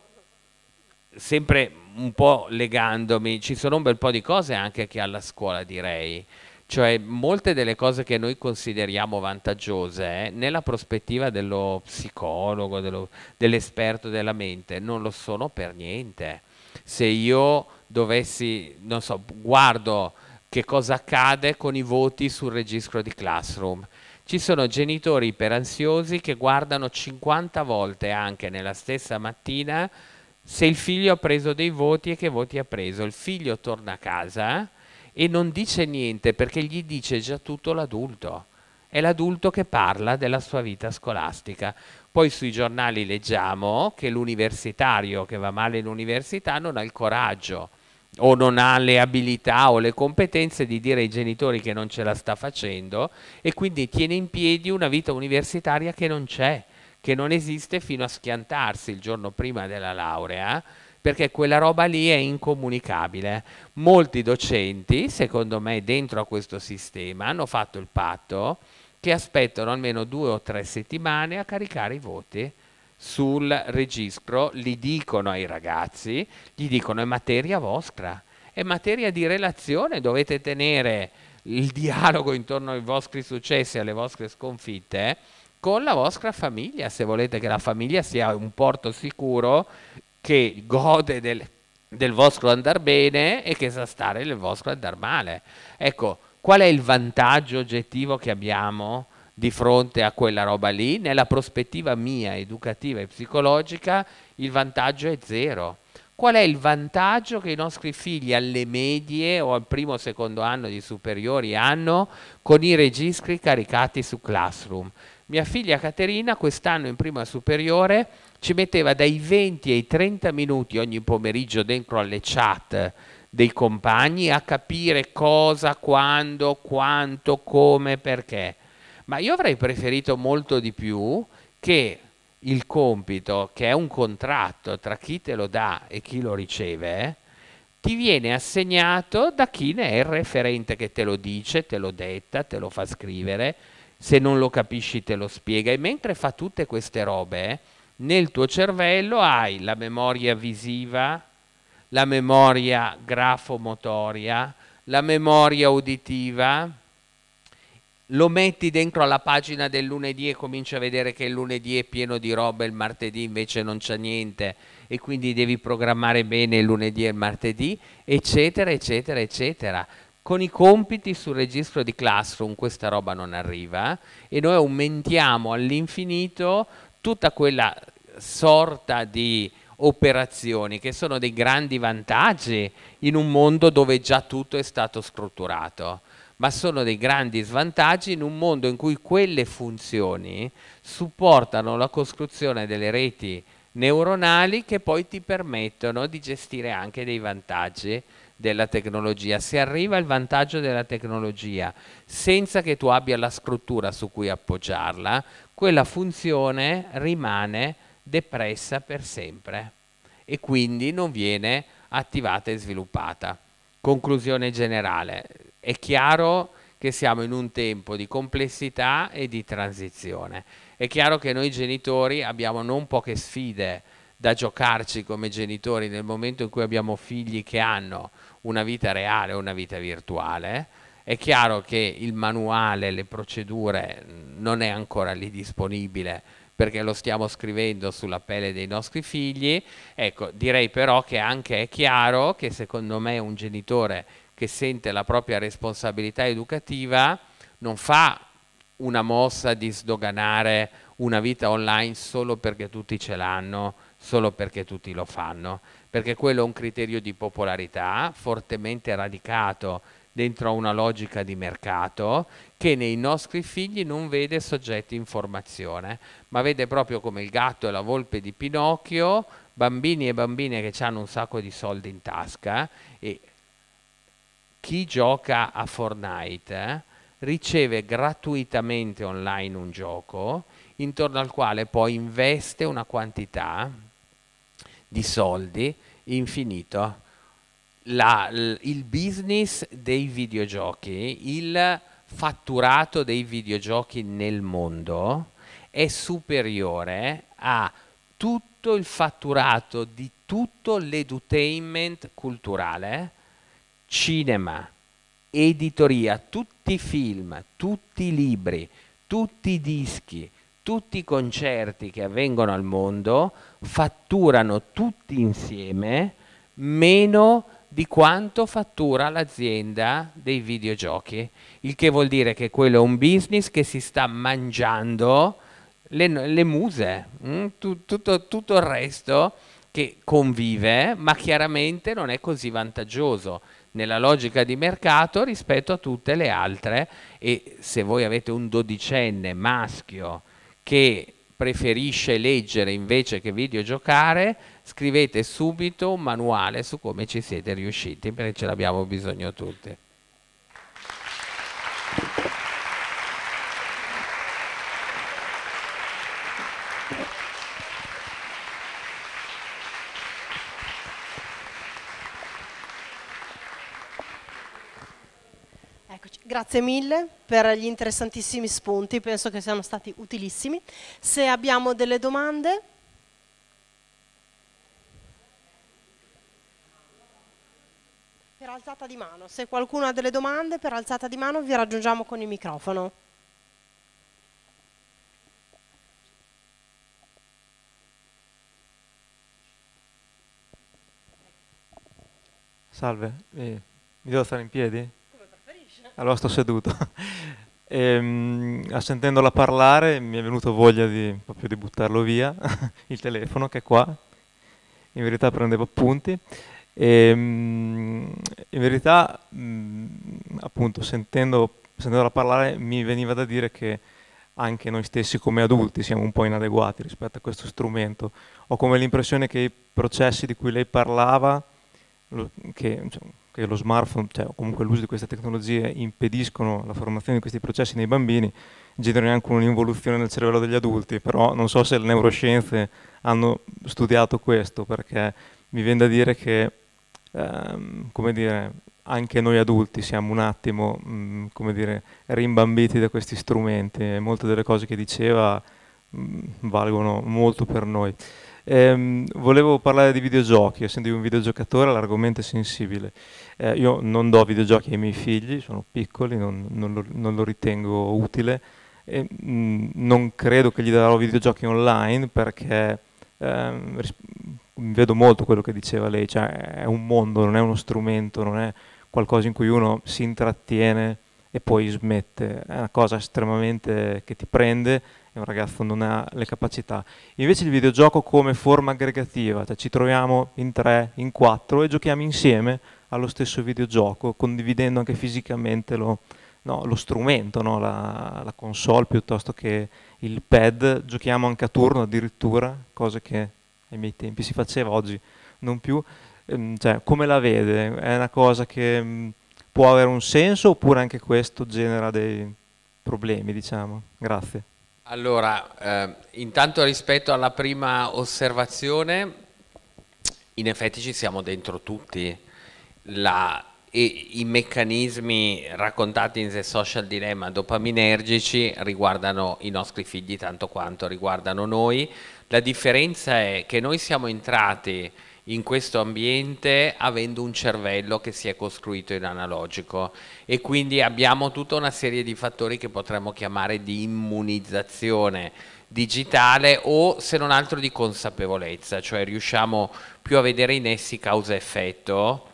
sempre un po' legandomi, ci sono un bel po' di cose anche che alla scuola direi. Cioè, molte delle cose che noi consideriamo vantaggiose, eh, nella prospettiva dello psicologo, dello, dell'esperto della mente, non lo sono per niente. Se io dovessi, non so, guardo che cosa accade con i voti sul registro di Classroom, ci sono genitori iperansiosi che guardano 50 volte anche nella stessa mattina se il figlio ha preso dei voti e che voti ha preso. Il figlio torna a casa e non dice niente perché gli dice già tutto l'adulto. È l'adulto che parla della sua vita scolastica. Poi sui giornali leggiamo che l'universitario che va male in università non ha il coraggio o non ha le abilità o le competenze di dire ai genitori che non ce la sta facendo e quindi tiene in piedi una vita universitaria che non c'è che non esiste fino a schiantarsi il giorno prima della laurea perché quella roba lì è incomunicabile. Molti docenti, secondo me, dentro a questo sistema hanno fatto il patto che aspettano almeno due o tre settimane a caricare i voti sul registro, li dicono ai ragazzi, gli dicono è materia vostra, è materia di relazione, dovete tenere il dialogo intorno ai vostri successi e alle vostre sconfitte con la vostra famiglia, se volete che la famiglia sia un porto sicuro che gode del, del vostro andar bene e che sa stare nel vostro andar male. Ecco, qual è il vantaggio oggettivo che abbiamo di fronte a quella roba lì? Nella prospettiva mia, educativa e psicologica, il vantaggio è zero qual è il vantaggio che i nostri figli alle medie o al primo o secondo anno di superiori hanno con i registri caricati su Classroom? Mia figlia Caterina quest'anno in prima superiore ci metteva dai 20 ai 30 minuti ogni pomeriggio dentro alle chat dei compagni a capire cosa, quando, quanto, come, perché. Ma io avrei preferito molto di più che il compito, che è un contratto tra chi te lo dà e chi lo riceve, ti viene assegnato da chi ne è il referente che te lo dice, te lo detta, te lo fa scrivere se non lo capisci te lo spiega. E mentre fa tutte queste robe, nel tuo cervello hai la memoria visiva, la memoria grafomotoria, la memoria uditiva, lo metti dentro alla pagina del lunedì e cominci a vedere che il lunedì è pieno di roba il martedì invece non c'è niente e quindi devi programmare bene il lunedì e il martedì, eccetera, eccetera, eccetera con i compiti sul registro di Classroom questa roba non arriva eh, e noi aumentiamo all'infinito tutta quella sorta di operazioni che sono dei grandi vantaggi in un mondo dove già tutto è stato strutturato ma sono dei grandi svantaggi in un mondo in cui quelle funzioni supportano la costruzione delle reti neuronali che poi ti permettono di gestire anche dei vantaggi della tecnologia. Se arriva il vantaggio della tecnologia senza che tu abbia la struttura su cui appoggiarla, quella funzione rimane depressa per sempre e quindi non viene attivata e sviluppata. Conclusione generale, è chiaro che siamo in un tempo di complessità e di transizione. È chiaro che noi genitori abbiamo non poche sfide da giocarci come genitori nel momento in cui abbiamo figli che hanno una vita reale o una vita virtuale. È chiaro che il manuale, le procedure mm, non è ancora lì disponibile perché lo stiamo scrivendo sulla pelle dei nostri figli. Ecco, direi però che anche è chiaro che secondo me un genitore che sente la propria responsabilità educativa non fa una mossa di sdoganare una vita online solo perché tutti ce l'hanno, solo perché tutti lo fanno perché quello è un criterio di popolarità fortemente radicato dentro a una logica di mercato che nei nostri figli non vede soggetti in formazione, ma vede proprio come il gatto e la volpe di Pinocchio, bambini e bambine che hanno un sacco di soldi in tasca e chi gioca a Fortnite eh, riceve gratuitamente online un gioco intorno al quale poi investe una quantità di soldi infinito. La, il business dei videogiochi, il fatturato dei videogiochi nel mondo è superiore a tutto il fatturato di tutto l'edutainment culturale, cinema, editoria, tutti i film, tutti i libri, tutti i dischi, tutti i concerti che avvengono al mondo fatturano tutti insieme meno di quanto fattura l'azienda dei videogiochi, il che vuol dire che quello è un business che si sta mangiando le, le muse, mm? tutto, tutto il resto che convive, ma chiaramente non è così vantaggioso nella logica di mercato rispetto a tutte le altre e se voi avete un dodicenne maschio che preferisce leggere invece che videogiocare, scrivete subito un manuale su come ci siete riusciti, perché ce l'abbiamo bisogno tutti. Grazie mille per gli interessantissimi spunti, penso che siano stati utilissimi. Se abbiamo delle domande... Per alzata di mano, se qualcuno ha delle domande per alzata di mano vi raggiungiamo con il microfono. Salve, eh, mi devo stare in piedi? Allora sto seduto. E, ehm, sentendola parlare mi è venuto voglia di, proprio di buttarlo via, il telefono che è qua, in verità prendevo appunti. E, ehm, in verità, mm, appunto, sentendo, sentendola parlare mi veniva da dire che anche noi stessi come adulti siamo un po' inadeguati rispetto a questo strumento. Ho come l'impressione che i processi di cui lei parlava, che, diciamo, che lo smartphone, cioè, o comunque l'uso di queste tecnologie impediscono la formazione di questi processi nei bambini, generano anche un'involuzione nel cervello degli adulti, però non so se le neuroscienze hanno studiato questo, perché mi viene da dire che, ehm, come dire, anche noi adulti siamo un attimo, mh, mm, come dire, rimbambiti da questi strumenti e molte delle cose che diceva mh, mm, valgono molto per noi. Ehm, volevo parlare di videogiochi, essendo io un videogiocatore l'argomento è sensibile. Eh, io non do videogiochi ai miei figli, sono piccoli, non, non, lo, non lo, ritengo utile. E, mh, mm, non credo che gli darò videogiochi online perché ehm, vedo molto quello che diceva lei, cioè è un mondo, non è uno strumento, non è qualcosa in cui uno si intrattiene e poi smette, è una cosa estremamente che ti prende un ragazzo non ha le capacità. Invece il videogioco come forma aggregativa, cioè ci troviamo in tre, in quattro e giochiamo insieme allo stesso videogioco, condividendo anche fisicamente lo, no, lo strumento, no, la, la, console piuttosto che il pad, giochiamo anche a turno addirittura, cosa che ai miei tempi si faceva, oggi non più. Ehm, cioè, come la vede? È una cosa che mh, mm, può avere un senso oppure anche questo genera dei problemi, diciamo? Grazie. Allora, eh, intanto rispetto alla prima osservazione, in effetti ci siamo dentro tutti. La, e, I meccanismi raccontati in The Social Dilemma dopaminergici riguardano i nostri figli tanto quanto riguardano noi. La differenza è che noi siamo entrati in questo ambiente avendo un cervello che si è costruito in analogico e quindi abbiamo tutta una serie di fattori che potremmo chiamare di immunizzazione digitale o se non altro di consapevolezza, cioè riusciamo più a vedere in essi causa-effetto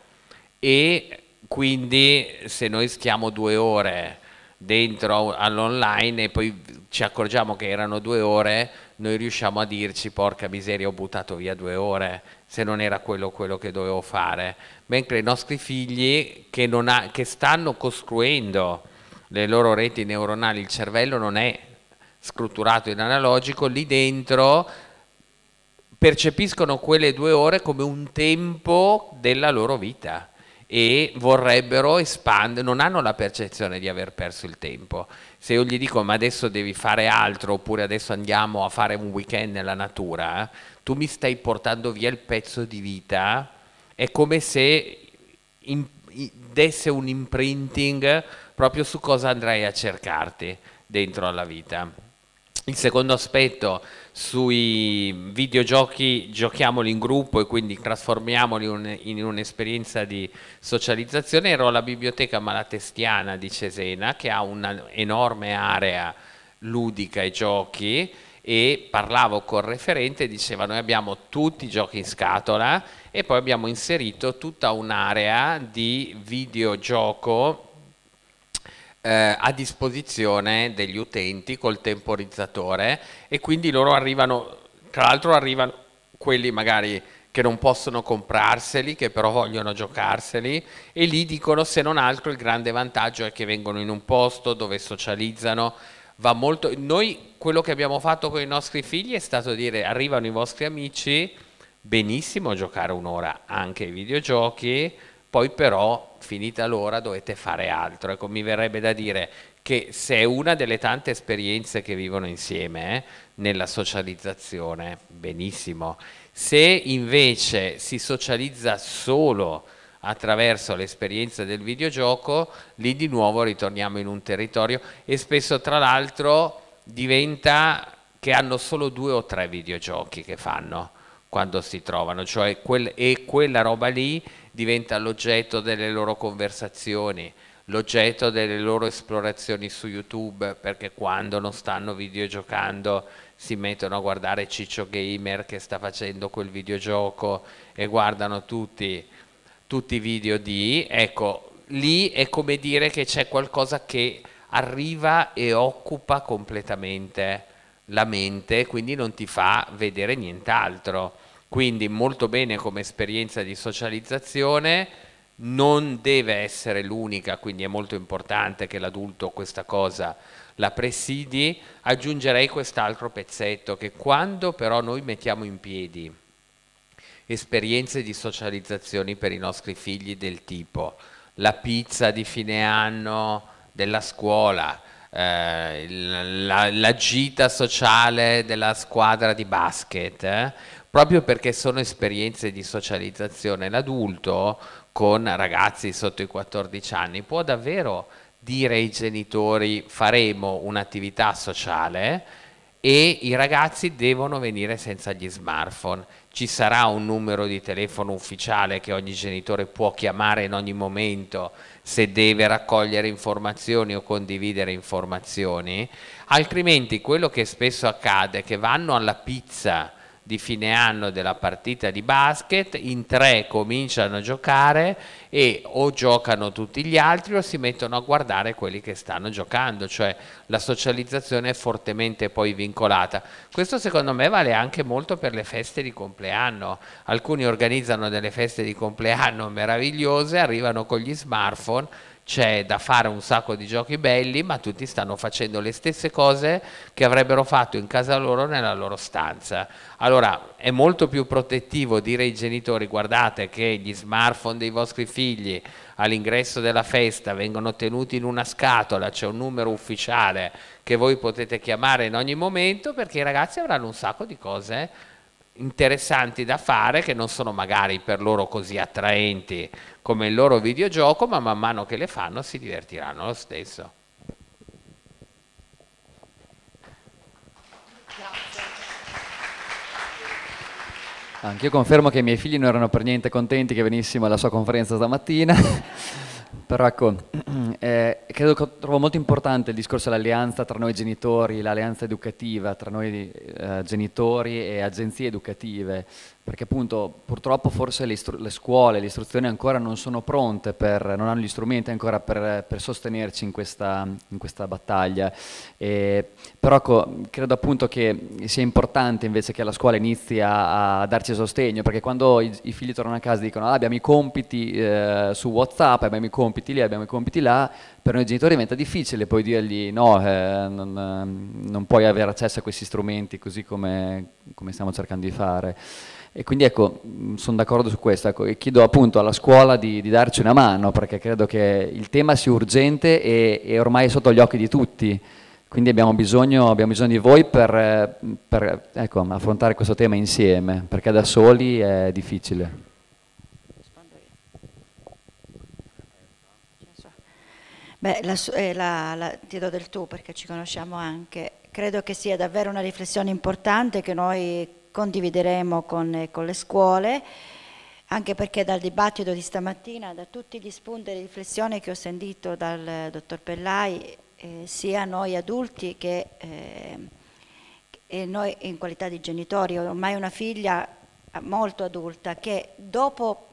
e quindi se noi stiamo due ore dentro all'online e poi ci accorgiamo che erano due ore, noi riusciamo a dirci porca miseria ho buttato via due ore se non era quello, quello che dovevo fare, mentre i nostri figli che, ha, che stanno costruendo le loro reti neuronali, il cervello non è strutturato in analogico, lì dentro percepiscono quelle due ore come un tempo della loro vita e vorrebbero espandere, non hanno la percezione di aver perso il tempo. Se io gli dico ma adesso devi fare altro oppure adesso andiamo a fare un weekend nella natura, eh, tu mi stai portando via il pezzo di vita, è come se in, in, desse un imprinting proprio su cosa andrai a cercarti dentro alla vita. Il secondo aspetto sui videogiochi, giochiamoli in gruppo e quindi trasformiamoli un, in un'esperienza di socializzazione. Ero alla biblioteca malatestiana di Cesena che ha un'enorme area ludica e giochi e parlavo col referente e diceva noi abbiamo tutti i giochi in scatola e poi abbiamo inserito tutta un'area di videogioco eh, a disposizione degli utenti col temporizzatore e quindi loro arrivano, tra l'altro arrivano quelli magari che non possono comprarseli, che però vogliono giocarseli e lì dicono se non altro il grande vantaggio è che vengono in un posto dove socializzano va molto... Noi quello che abbiamo fatto con i nostri figli è stato dire arrivano i vostri amici, benissimo giocare un'ora anche ai videogiochi, poi però finita l'ora dovete fare altro. Ecco, mi verrebbe da dire che se è una delle tante esperienze che vivono insieme eh, nella socializzazione, benissimo. Se invece si socializza solo attraverso l'esperienza del videogioco, lì di nuovo ritorniamo in un territorio e spesso tra l'altro diventa che hanno solo due o tre videogiochi che fanno quando si trovano, cioè quel, e quella roba lì diventa l'oggetto delle loro conversazioni, l'oggetto delle loro esplorazioni su YouTube, perché quando non stanno videogiocando si mettono a guardare Ciccio Gamer che sta facendo quel videogioco e guardano tutti tutti i video di, ecco, lì è come dire che c'è qualcosa che arriva e occupa completamente la mente, quindi non ti fa vedere nient'altro. Quindi molto bene come esperienza di socializzazione, non deve essere l'unica, quindi è molto importante che l'adulto questa cosa la presidi. Aggiungerei quest'altro pezzetto che quando però noi mettiamo in piedi esperienze di socializzazione per i nostri figli del tipo la pizza di fine anno della scuola, eh, la, la, gita sociale della squadra di basket, eh, proprio perché sono esperienze di socializzazione. L'adulto con ragazzi sotto i 14 anni può davvero dire ai genitori faremo un'attività sociale e i ragazzi devono venire senza gli smartphone ci sarà un numero di telefono ufficiale che ogni genitore può chiamare in ogni momento se deve raccogliere informazioni o condividere informazioni, altrimenti quello che spesso accade è che vanno alla pizza di fine anno della partita di basket, in tre cominciano a giocare e o giocano tutti gli altri o si mettono a guardare quelli che stanno giocando, cioè la socializzazione è fortemente poi vincolata. Questo secondo me vale anche molto per le feste di compleanno, alcuni organizzano delle feste di compleanno meravigliose, arrivano con gli smartphone c'è da fare un sacco di giochi belli, ma tutti stanno facendo le stesse cose che avrebbero fatto in casa loro nella loro stanza. Allora è molto più protettivo dire ai genitori guardate che gli smartphone dei vostri figli all'ingresso della festa vengono tenuti in una scatola, c'è un numero ufficiale che voi potete chiamare in ogni momento perché i ragazzi avranno un sacco di cose interessanti da fare che non sono magari per loro così attraenti come il loro videogioco, ma man mano che le fanno si divertiranno lo stesso. Anch'io confermo che i miei figli non erano per niente contenti che venissimo alla sua conferenza stamattina. Però ecco, eh, credo che trovo molto importante il discorso dell'alleanza tra noi genitori, l'alleanza educativa tra noi eh, genitori e agenzie educative, perché appunto purtroppo forse le, le scuole, le istruzioni ancora non sono pronte, per, non hanno gli strumenti ancora per, per sostenerci in questa, in questa battaglia. E, però ecco, credo appunto che sia importante invece che la scuola inizi a, a darci sostegno, perché quando i, i, figli tornano a casa dicono ah, abbiamo i compiti eh, su WhatsApp, abbiamo i compiti compiti lì, abbiamo i compiti là, per noi genitori diventa difficile poi dirgli no, eh, non, eh, non, puoi avere accesso a questi strumenti così come, come stiamo cercando di fare. E quindi ecco, sono d'accordo su questo, ecco, e chiedo appunto alla scuola di, di, darci una mano, perché credo che il tema sia urgente e, e ormai è sotto gli occhi di tutti, quindi abbiamo bisogno, abbiamo bisogno di voi per, per ecco, affrontare questo tema insieme, perché da soli è difficile. Beh, ecco. la, eh, la, la, ti do del tu perché ci conosciamo anche. Credo che sia davvero una riflessione importante che noi condivideremo con, eh, con le scuole, anche perché dal dibattito di stamattina, da tutti gli spunti di riflessione che ho sentito dal dottor Pellai, eh, sia noi adulti che eh, noi in qualità di genitori, ormai una figlia molto adulta che dopo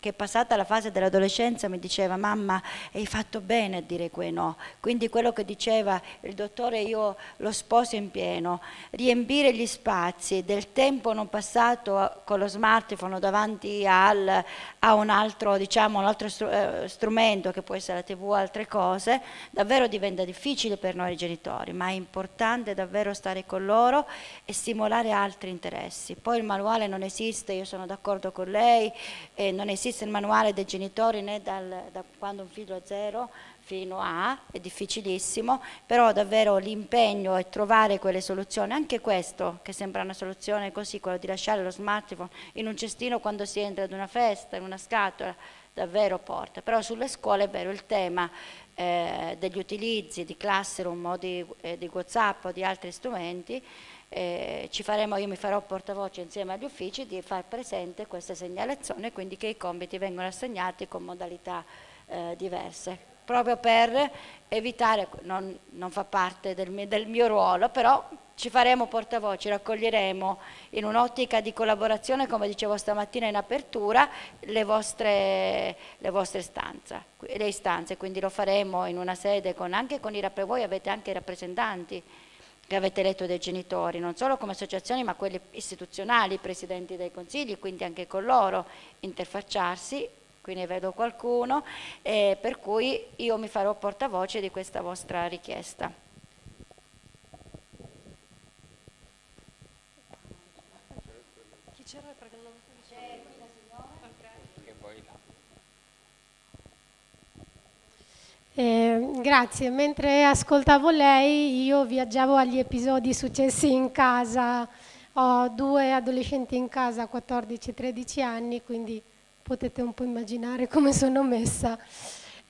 che passata la fase dell'adolescenza mi diceva mamma hai fatto bene a dire quei no, quindi quello che diceva il dottore io lo sposo in pieno, riempire gli spazi del tempo non passato con lo smartphone davanti al, a un altro, diciamo, un altro eh, strumento che può essere la tv o altre cose, davvero diventa difficile per noi genitori, ma è importante davvero stare con loro e stimolare altri interessi. Poi il manuale non esiste, io sono d'accordo con lei. Eh, non esiste il manuale dei genitori né dal, da quando un figlio ha zero fino a, è difficilissimo, però davvero l'impegno è trovare quelle soluzioni, anche questo che sembra una soluzione così, quello di lasciare lo smartphone in un cestino quando si entra ad una festa, in una scatola, davvero porta, però sulle scuole è vero il tema eh, degli utilizzi di Classroom o di, eh, di Whatsapp o di altri strumenti eh, faremo, io mi farò portavoce insieme agli uffici di far presente questa segnalazione, quindi che i compiti vengono assegnati con modalità eh, diverse proprio per evitare, non, non fa parte del mio, del mio ruolo, però ci faremo portavoce, raccoglieremo in un'ottica di collaborazione, come dicevo stamattina in apertura, le vostre, le vostre stanze, le istanze, quindi lo faremo in una sede con, anche con i voi avete anche i rappresentanti che avete letto dei genitori, non solo come associazioni ma quelli istituzionali, presidenti dei consigli, quindi anche con loro interfacciarsi, qui ne vedo qualcuno, eh, per cui io mi farò portavoce di questa vostra richiesta. Eh, grazie, mentre ascoltavo lei io viaggiavo agli episodi successi in casa, ho due adolescenti in casa, 14-13 anni, quindi potete un po' immaginare come sono messa.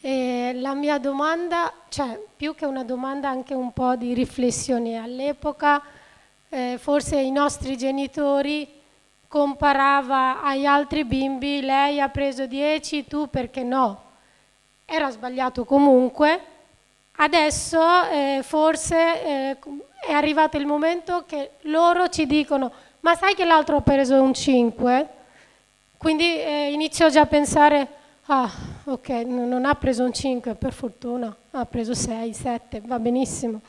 Eh, la mia domanda, cioè più che una domanda anche un po' di riflessione, all'epoca eh, forse i nostri genitori comparava agli altri bimbi, lei ha preso 10, tu perché no? era sbagliato comunque, adesso eh, forse eh, è arrivato il momento che loro ci dicono ma sai che l'altro ha preso un 5? Quindi eh, inizio già a pensare ah ok non ha preso un 5 per fortuna, ha preso 6, 7, va benissimo.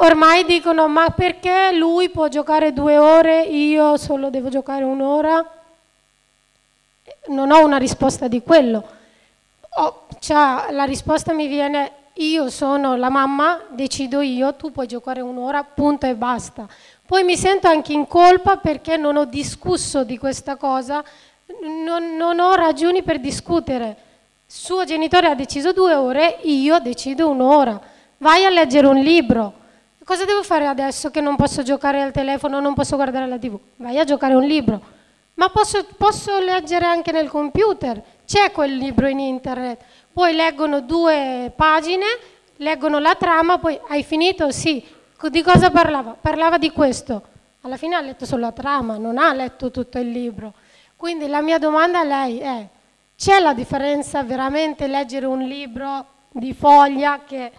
Ormai dicono ma perché lui può giocare due ore, io solo devo giocare un'ora? Non ho una risposta di quello Oh, cioè, la risposta mi viene io sono la mamma, decido io, tu puoi giocare un'ora, punto e basta. Poi mi sento anche in colpa perché non ho discusso di questa cosa, non, non ho ragioni per discutere. Suo genitore ha deciso due ore, io decido un'ora. Vai a leggere un libro. Cosa devo fare adesso che non posso giocare al telefono, non posso guardare la tv? Vai a giocare un libro. Ma posso, posso leggere anche nel computer c'è quel libro in internet, poi leggono due pagine, leggono la trama, poi hai finito? Sì, di cosa parlava? Parlava di questo. Alla fine ha letto solo la trama, non ha letto tutto il libro. Quindi la mia domanda a lei è, c'è la differenza veramente leggere un libro di foglia che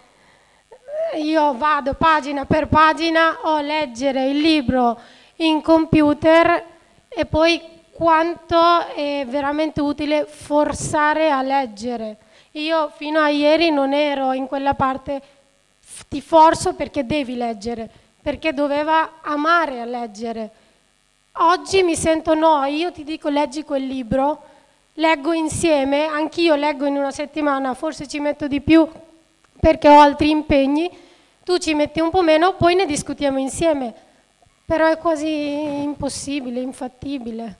eh, io vado pagina per pagina o leggere il libro in computer e poi quanto è veramente utile forzare a leggere. Io fino a ieri non ero in quella parte, ti forzo perché devi leggere, perché doveva amare a leggere. Oggi mi sento no, io ti dico leggi quel libro, leggo insieme, anch'io leggo in una settimana, forse ci metto di più perché ho altri impegni, tu ci metti un po' meno, poi ne discutiamo insieme. Però è quasi impossibile, infattibile.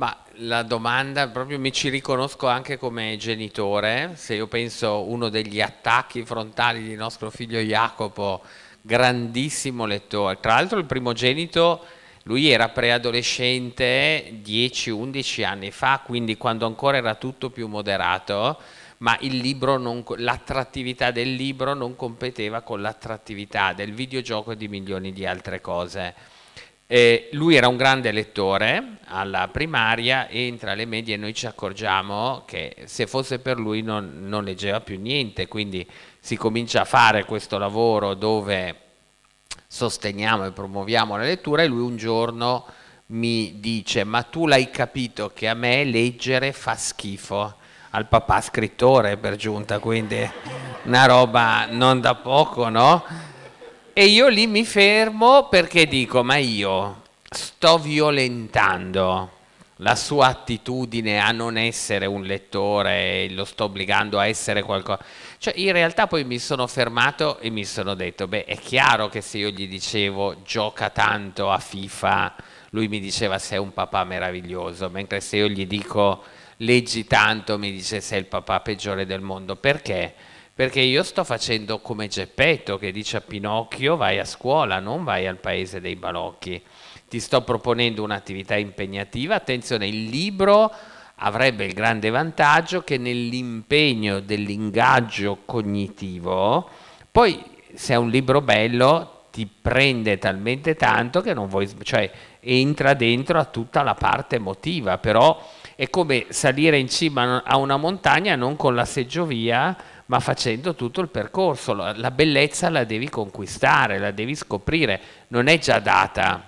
Ma la domanda proprio mi ci riconosco anche come genitore, se io penso uno degli attacchi frontali di nostro figlio Jacopo, grandissimo lettore, tra l'altro il primogenito lui era preadolescente 10-11 anni fa, quindi quando ancora era tutto più moderato, ma l'attrattività del libro non competeva con l'attrattività del videogioco e di milioni di altre cose. Eh, lui era un grande lettore alla primaria, entra alle medie e noi ci accorgiamo che se fosse per lui non, non leggeva più niente, quindi si comincia a fare questo lavoro dove sosteniamo e promuoviamo la lettura e lui un giorno mi dice ma tu l'hai capito che a me leggere fa schifo al papà scrittore per giunta quindi una roba non da poco no? E io lì mi fermo perché dico, ma io sto violentando la sua attitudine a non essere un lettore e lo sto obbligando a essere qualcosa. Cioè, in realtà poi mi sono fermato e mi sono detto, beh, è chiaro che se io gli dicevo gioca tanto a FIFA, lui mi diceva sei un papà meraviglioso, mentre se io gli dico leggi tanto, mi dice sei il papà peggiore del mondo. Perché? Perché io sto facendo come Geppetto che dice a Pinocchio vai a scuola, non vai al paese dei balocchi. Ti sto proponendo un'attività impegnativa. Attenzione, il libro avrebbe il grande vantaggio che nell'impegno dell'ingaggio cognitivo, poi se è un libro bello ti prende talmente tanto che non vuoi, cioè entra dentro a tutta la parte emotiva, però è come salire in cima a una montagna non con la seggiovia, ma facendo tutto il percorso. La bellezza la devi conquistare, la devi scoprire, non è già data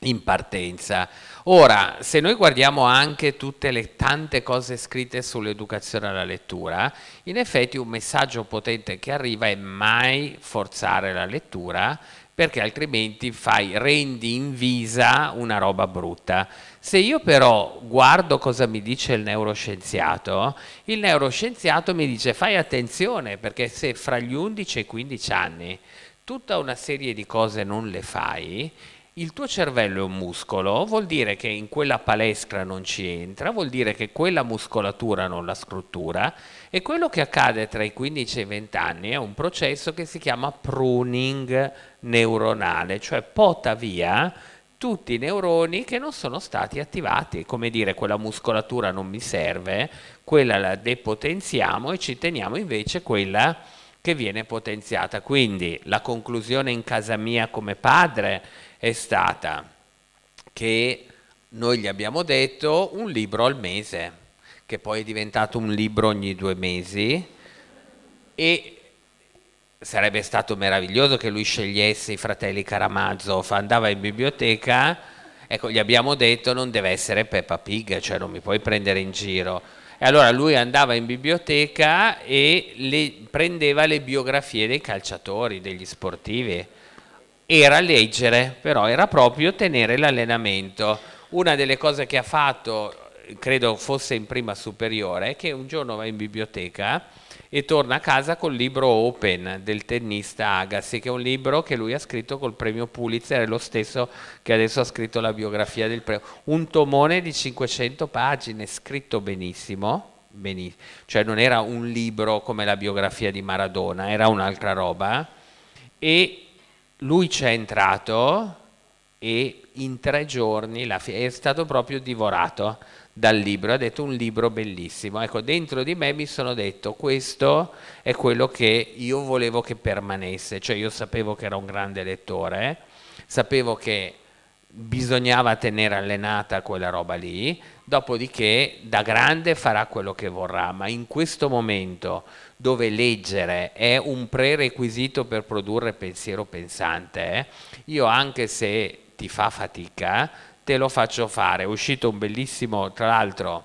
in partenza. Ora, se noi guardiamo anche tutte le tante cose scritte sull'educazione alla lettura, in effetti un messaggio potente che arriva è mai forzare la lettura, perché altrimenti fai, rendi invisa una roba brutta. Se io però guardo cosa mi dice il neuroscienziato, il neuroscienziato mi dice fai attenzione perché se fra gli 11 e i 15 anni tutta una serie di cose non le fai, il tuo cervello è un muscolo, vuol dire che in quella palestra non ci entra, vuol dire che quella muscolatura non la struttura e quello che accade tra i 15 e i 20 anni è un processo che si chiama pruning neuronale, cioè pota via tutti i neuroni che non sono stati attivati, come dire quella muscolatura non mi serve, quella la depotenziamo e ci teniamo invece quella che viene potenziata. Quindi la conclusione in casa mia come padre è stata che noi gli abbiamo detto un libro al mese, che poi è diventato un libro ogni due mesi e sarebbe stato meraviglioso che lui scegliesse i fratelli Karamazov, andava in biblioteca, ecco gli abbiamo detto non deve essere Peppa Pig, cioè non mi puoi prendere in giro. E allora lui andava in biblioteca e le, prendeva le biografie dei calciatori, degli sportivi era leggere, però era proprio tenere l'allenamento. Una delle cose che ha fatto, credo fosse in prima superiore, è che un giorno va in biblioteca e torna a casa col libro Open del tennista Agassi, che è un libro che lui ha scritto col premio Pulitzer, è lo stesso che adesso ha scritto la biografia del premio. Un tomone di 500 pagine, scritto benissimo, benissimo, cioè non era un libro come la biografia di Maradona, era un'altra roba, e lui c'è entrato e in tre giorni è stato proprio divorato dal libro, ha detto un libro bellissimo. Ecco, dentro di me mi sono detto questo è quello che io volevo che permanesse, cioè io sapevo che era un grande lettore, sapevo che bisognava tenere allenata quella roba lì, dopodiché da grande farà quello che vorrà, ma in questo momento dove leggere è un prerequisito per produrre pensiero pensante, eh. io anche se ti fa fatica, te lo faccio fare. È uscito un bellissimo, tra l'altro,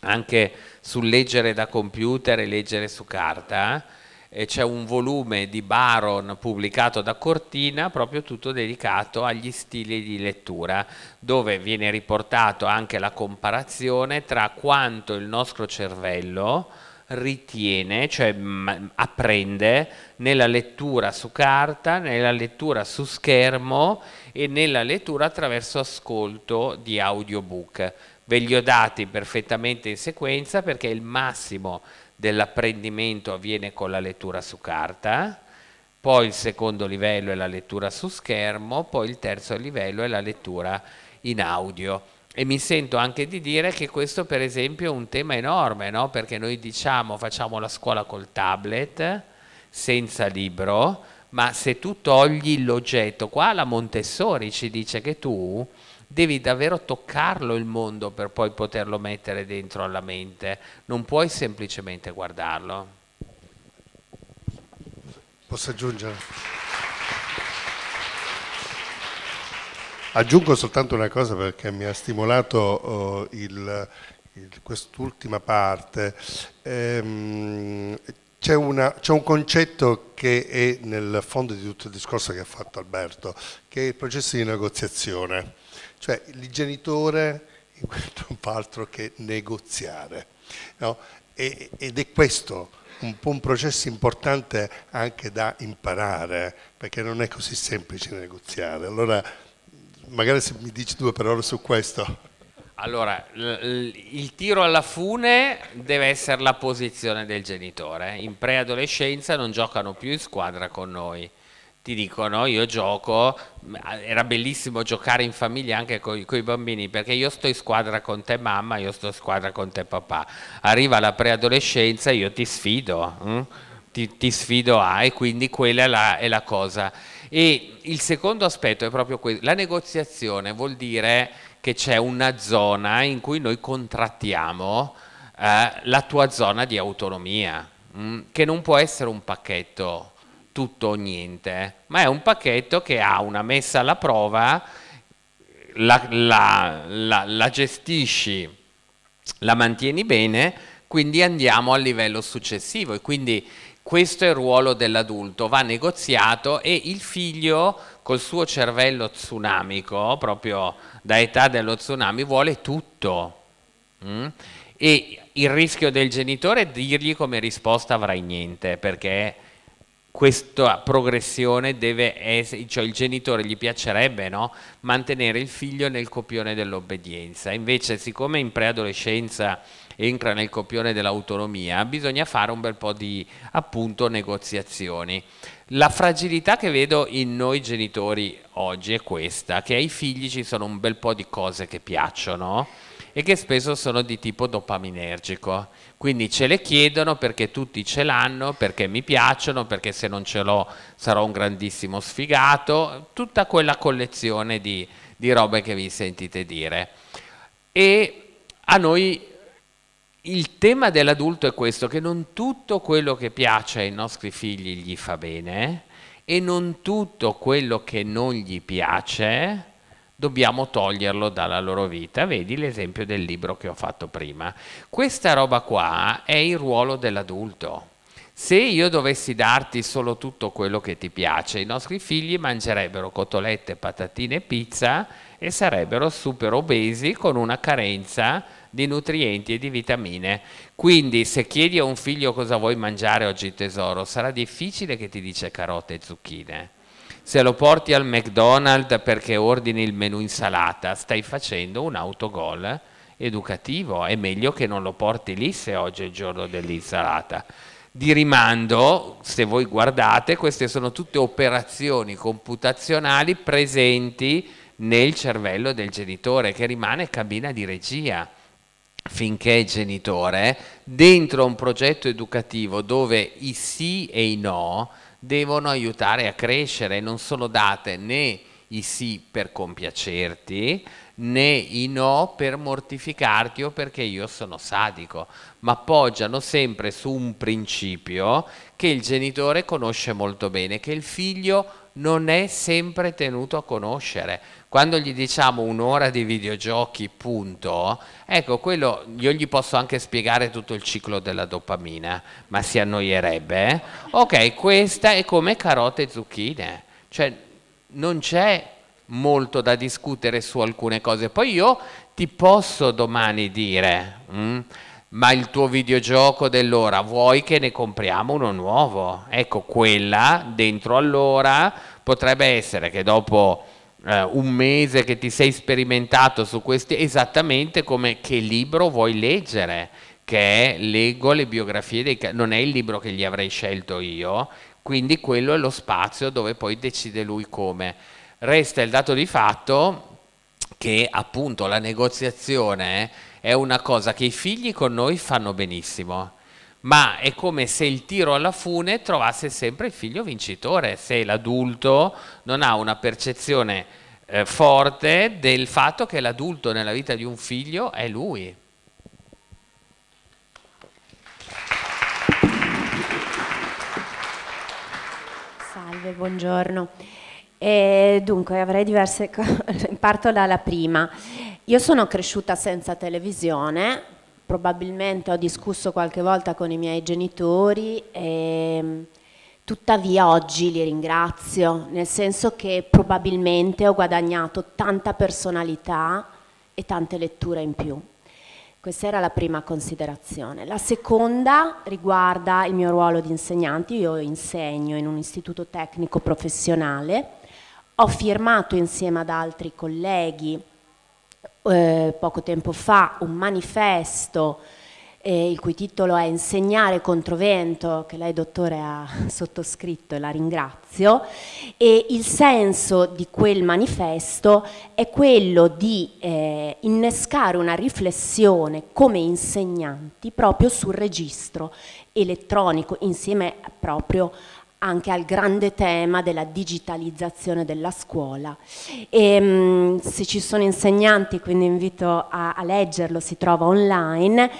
anche sul leggere da computer e leggere su carta, eh, c'è un volume di Baron pubblicato da Cortina, proprio tutto dedicato agli stili di lettura, dove viene riportato anche la comparazione tra quanto il nostro cervello ritiene, cioè mh, mm, apprende nella lettura su carta, nella lettura su schermo e nella lettura attraverso ascolto di audiobook. Ve li ho dati perfettamente in sequenza perché il massimo dell'apprendimento avviene con la lettura su carta, poi il secondo livello è la lettura su schermo, poi il terzo livello è la lettura in audio e mi sento anche di dire che questo per esempio è un tema enorme, no? perché noi diciamo facciamo la scuola col tablet, senza libro, ma se tu togli l'oggetto, qua la Montessori ci dice che tu devi davvero toccarlo il mondo per poi poterlo mettere dentro alla mente, non puoi semplicemente guardarlo. Posso aggiungere? Aggiungo soltanto una cosa perché mi ha stimolato oh, il, il, quest'ultima parte. Ehm, c'è, un concetto che è nel fondo di tutto il discorso che ha fatto Alberto, che è il processo di negoziazione. Cioè il genitore non fa altro che negoziare. No? E, ed è questo un, un processo importante anche da imparare, perché non è così semplice negoziare. Allora, magari se mi dici due parole su questo. Allora, il tiro alla fune deve essere la posizione del genitore. In preadolescenza non giocano più in squadra con noi. Ti dicono, io gioco, era bellissimo giocare in famiglia anche con i bambini, perché io sto in squadra con te mamma, io sto in squadra con te papà. Arriva la preadolescenza, io ti sfido, hm? ti, ti, sfido a, ah, e quindi quella è la, è la cosa e il secondo aspetto è proprio questo, la negoziazione vuol dire che c'è una zona in cui noi contrattiamo eh, la tua zona di autonomia, mh, mm, che non può essere un pacchetto tutto o niente, ma è un pacchetto che ha una messa alla prova, la, la, la, la gestisci, la mantieni bene, quindi andiamo al livello successivo e quindi questo è il ruolo dell'adulto, va negoziato e il figlio col suo cervello tsunamico, proprio da età dello tsunami, vuole tutto. Mm? E il rischio del genitore è dirgli come risposta avrai niente, perché questa progressione deve essere, cioè il genitore gli piacerebbe no? mantenere il figlio nel copione dell'obbedienza, invece siccome in preadolescenza entra nel copione dell'autonomia, bisogna fare un bel po' di appunto negoziazioni. La fragilità che vedo in noi genitori oggi è questa, che ai figli ci sono un bel po' di cose che piacciono e che spesso sono di tipo dopaminergico. Quindi ce le chiedono perché tutti ce l'hanno, perché mi piacciono, perché se non ce l'ho sarò un grandissimo sfigato, tutta quella collezione di, di robe che vi sentite dire. E a noi il tema dell'adulto è questo, che non tutto quello che piace ai nostri figli gli fa bene e non tutto quello che non gli piace dobbiamo toglierlo dalla loro vita. Vedi l'esempio del libro che ho fatto prima. Questa roba qua è il ruolo dell'adulto. Se io dovessi darti solo tutto quello che ti piace, i nostri figli mangerebbero cotolette, patatine e pizza e sarebbero super obesi con una carenza di nutrienti e di vitamine. Quindi se chiedi a un figlio cosa vuoi mangiare oggi tesoro, sarà difficile che ti dice carote e zucchine. Se lo porti al McDonald's perché ordini il menù insalata, stai facendo un autogol educativo. È meglio che non lo porti lì se oggi è il giorno dell'insalata. Di rimando, se voi guardate, queste sono tutte operazioni computazionali presenti nel cervello del genitore che rimane cabina di regia finché è genitore, dentro un progetto educativo dove i sì e i no devono aiutare a crescere, non sono date né i sì per compiacerti né i no per mortificarti o perché io sono sadico, ma poggiano sempre su un principio che il genitore conosce molto bene, che il figlio non è sempre tenuto a conoscere. Quando gli diciamo un'ora di videogiochi, punto, ecco, quello io gli posso anche spiegare tutto il ciclo della dopamina, ma si annoierebbe. Eh? Ok, questa è come carote e zucchine, cioè non c'è molto da discutere su alcune cose. Poi io ti posso domani dire, mm, ma il tuo videogioco dell'ora vuoi che ne compriamo uno nuovo? Ecco, quella dentro all'ora potrebbe essere che dopo eh, un mese che ti sei sperimentato su questi, esattamente come che libro vuoi leggere, che è Leggo le biografie dei... non è il libro che gli avrei scelto io, quindi quello è lo spazio dove poi decide lui come. Resta il dato di fatto che appunto la negoziazione è una cosa che i figli con noi fanno benissimo ma è come se il tiro alla fune trovasse sempre il figlio vincitore, se l'adulto non ha una percezione eh, forte del fatto che l'adulto nella vita di un figlio è lui. Salve, buongiorno. E eh, dunque, avrei diverse cose. Parto dalla prima. Io sono cresciuta senza televisione, probabilmente ho discusso qualche volta con i miei genitori e mm, tuttavia oggi li ringrazio, nel senso che probabilmente ho guadagnato tanta personalità e tante letture in più. Questa era la prima considerazione. La seconda riguarda il mio ruolo di insegnante. Io insegno in un istituto tecnico professionale. Ho firmato insieme ad altri colleghi eh, poco tempo fa un manifesto eh, il cui titolo è Insegnare contro vento, che lei dottore ha sottoscritto e la ringrazio, e il senso di quel manifesto è quello di eh, innescare una riflessione come insegnanti proprio sul registro elettronico insieme proprio a anche al grande tema della digitalizzazione della scuola. E, ehm, se ci sono insegnanti, quindi invito a, a, leggerlo, si trova online.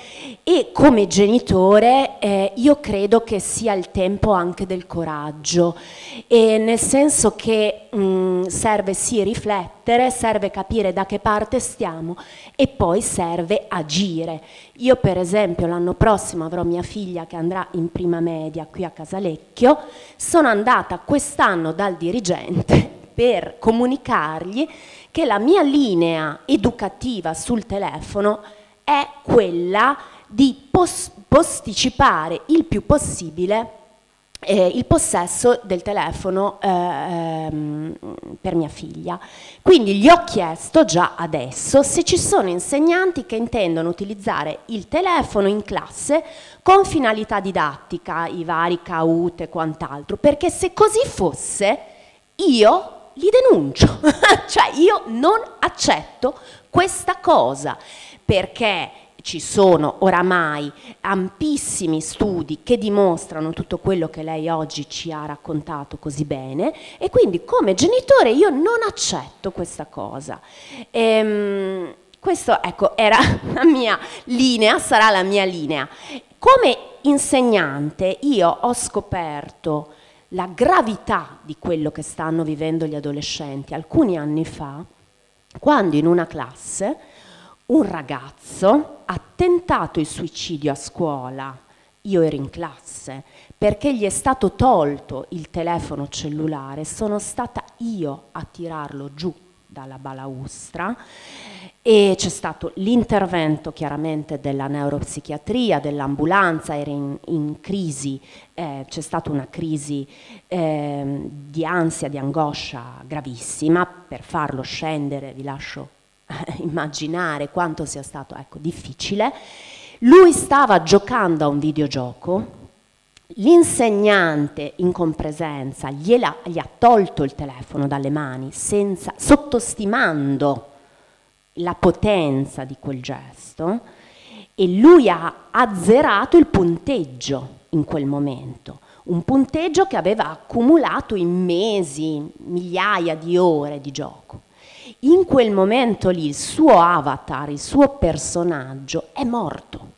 E come genitore eh, io credo che sia il tempo anche del coraggio, e nel senso che mh, mm, serve sì riflettere mettere, serve capire da che parte stiamo e poi serve agire. Io per esempio l'anno prossimo avrò mia figlia che andrà in prima media qui a Casalecchio, sono andata quest'anno dal dirigente per comunicargli che la mia linea educativa sul telefono è quella di posticipare il più possibile eh, il possesso del telefono eh, ehm, per mia figlia. Quindi gli ho chiesto già adesso se ci sono insegnanti che intendono utilizzare il telefono in classe con finalità didattica, i vari caute e quant'altro, perché se così fosse io li denuncio, cioè io non accetto questa cosa perché ci sono oramai ampissimi studi che dimostrano tutto quello che lei oggi ci ha raccontato così bene e quindi come genitore io non accetto questa cosa. Ehm, questa ecco, era la mia linea, sarà la mia linea. Come insegnante io ho scoperto la gravità di quello che stanno vivendo gli adolescenti alcuni anni fa, quando in una classe un ragazzo ha tentato il suicidio a scuola, io ero in classe, perché gli è stato tolto il telefono cellulare, sono stata io a tirarlo giù dalla balaustra e c'è stato l'intervento chiaramente della neuropsichiatria, dell'ambulanza, era in, in crisi, eh, c'è stata una crisi eh, di ansia, di angoscia gravissima, per farlo scendere vi lascio immaginare quanto sia stato ecco, difficile. Lui stava giocando a un videogioco, l'insegnante in compresenza gli ha tolto il telefono dalle mani, senza, sottostimando la potenza di quel gesto, e lui ha azzerato il punteggio in quel momento un punteggio che aveva accumulato in mesi, migliaia di ore di gioco in quel momento lì il suo avatar, il suo personaggio è morto.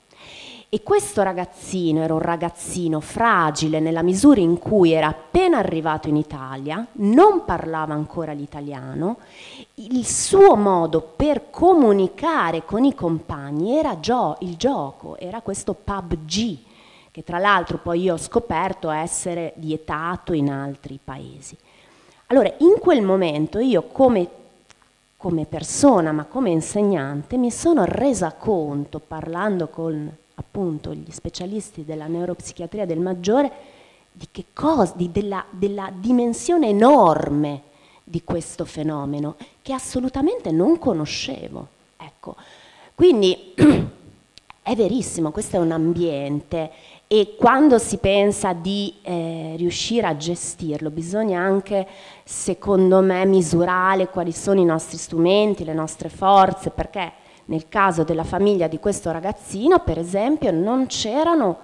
E questo ragazzino era un ragazzino fragile nella misura in cui era appena arrivato in Italia, non parlava ancora l'italiano, il suo modo per comunicare con i compagni era gio il gioco, era questo PUBG, che tra l'altro poi io ho scoperto essere vietato in altri paesi. Allora, in quel momento io come come persona ma come insegnante mi sono resa conto, parlando con appunto gli specialisti della neuropsichiatria del maggiore, di che cosa, di della, della dimensione enorme di questo fenomeno che assolutamente non conoscevo. Ecco, quindi è verissimo, questo è un ambiente e quando si pensa di eh, riuscire a gestirlo bisogna anche secondo me, misurare quali sono i nostri strumenti, le nostre forze, perché nel caso della famiglia di questo ragazzino, per esempio, non c'erano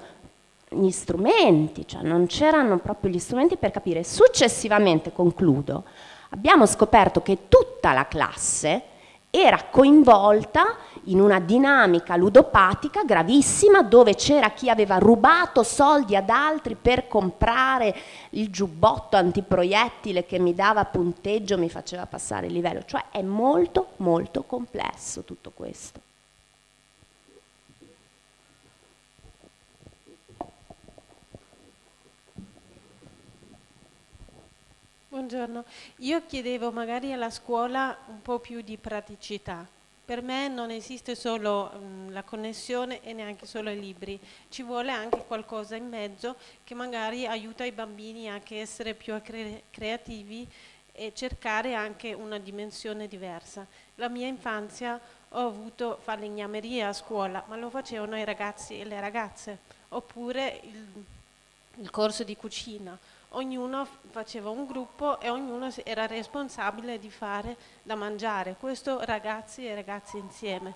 gli strumenti, cioè non c'erano proprio gli strumenti per capire. Successivamente, concludo, abbiamo scoperto che tutta la classe era coinvolta in una dinamica ludopatica gravissima dove c'era chi aveva rubato soldi ad altri per comprare il giubbotto antiproiettile che mi dava punteggio, mi faceva passare il livello. Cioè è molto molto complesso tutto questo. Buongiorno, io chiedevo magari alla scuola un po' più di praticità, per me non esiste solo mh, mm, la connessione e neanche solo i libri, ci vuole anche qualcosa in mezzo che magari aiuta i bambini anche a essere più cre creativi e cercare anche una dimensione diversa. La mia infanzia ho avuto falegnameria a scuola, ma lo facevano i ragazzi e le ragazze, oppure il, il corso di cucina, ognuno faceva un gruppo e ognuno era responsabile di fare da mangiare, questo ragazzi e ragazzi insieme.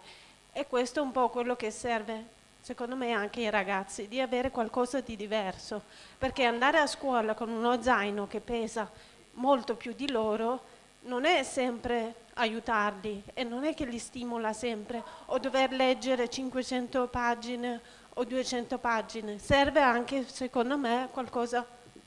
E questo è un po' quello che serve secondo me anche ai ragazzi di avere qualcosa di diverso, perché andare a scuola con uno zaino che pesa molto più di loro non è sempre aiutarli e non è che li stimola sempre o dover leggere 500 pagine o 200 pagine, serve anche secondo me qualcosa di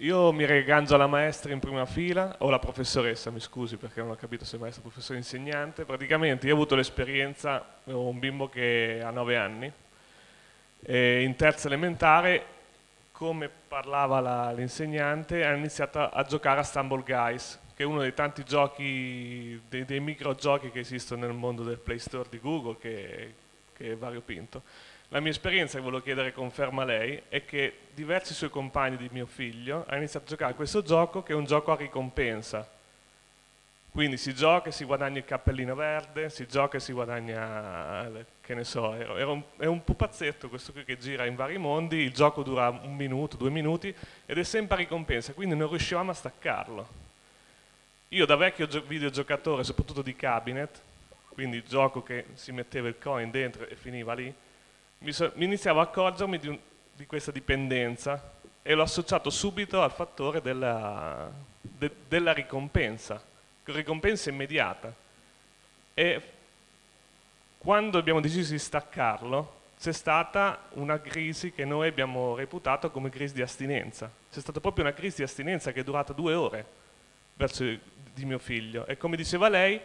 Io mi regangio alla maestra in prima fila, o la professoressa, mi scusi perché non ho capito se è maestra, professore, insegnante. Praticamente io ho avuto l'esperienza, ho un bimbo che ha 9 anni, in terza elementare, come parlava l'insegnante, ha iniziato a, giocare a Stumble Guys, che è uno dei tanti giochi, dei, dei microgiochi che esistono nel mondo del Play Store di Google, che, che è variopinto. La mia esperienza, che volevo chiedere conferma a lei, è che diversi suoi compagni di mio figlio hanno iniziato a giocare a questo gioco che è un gioco a ricompensa. Quindi si gioca e si guadagna il cappellino verde, si gioca e si guadagna, che ne so, era un, è un pupazzetto questo qui che gira in vari mondi, il gioco dura un minuto, due minuti ed è sempre a ricompensa, quindi non riuscivamo a staccarlo. Io da vecchio videogiocatore, soprattutto di cabinet, quindi gioco che si metteva il coin dentro e finiva lì, mi, so, mi iniziavo a accorgermi di, un, di, questa dipendenza e l'ho associato subito al fattore della, de, della ricompensa, ricompensa immediata. E quando abbiamo deciso di staccarlo, c'è stata una crisi che noi abbiamo reputato come crisi di astinenza. C'è stata proprio una crisi di astinenza che è durata due ore verso di mio figlio. E come diceva lei,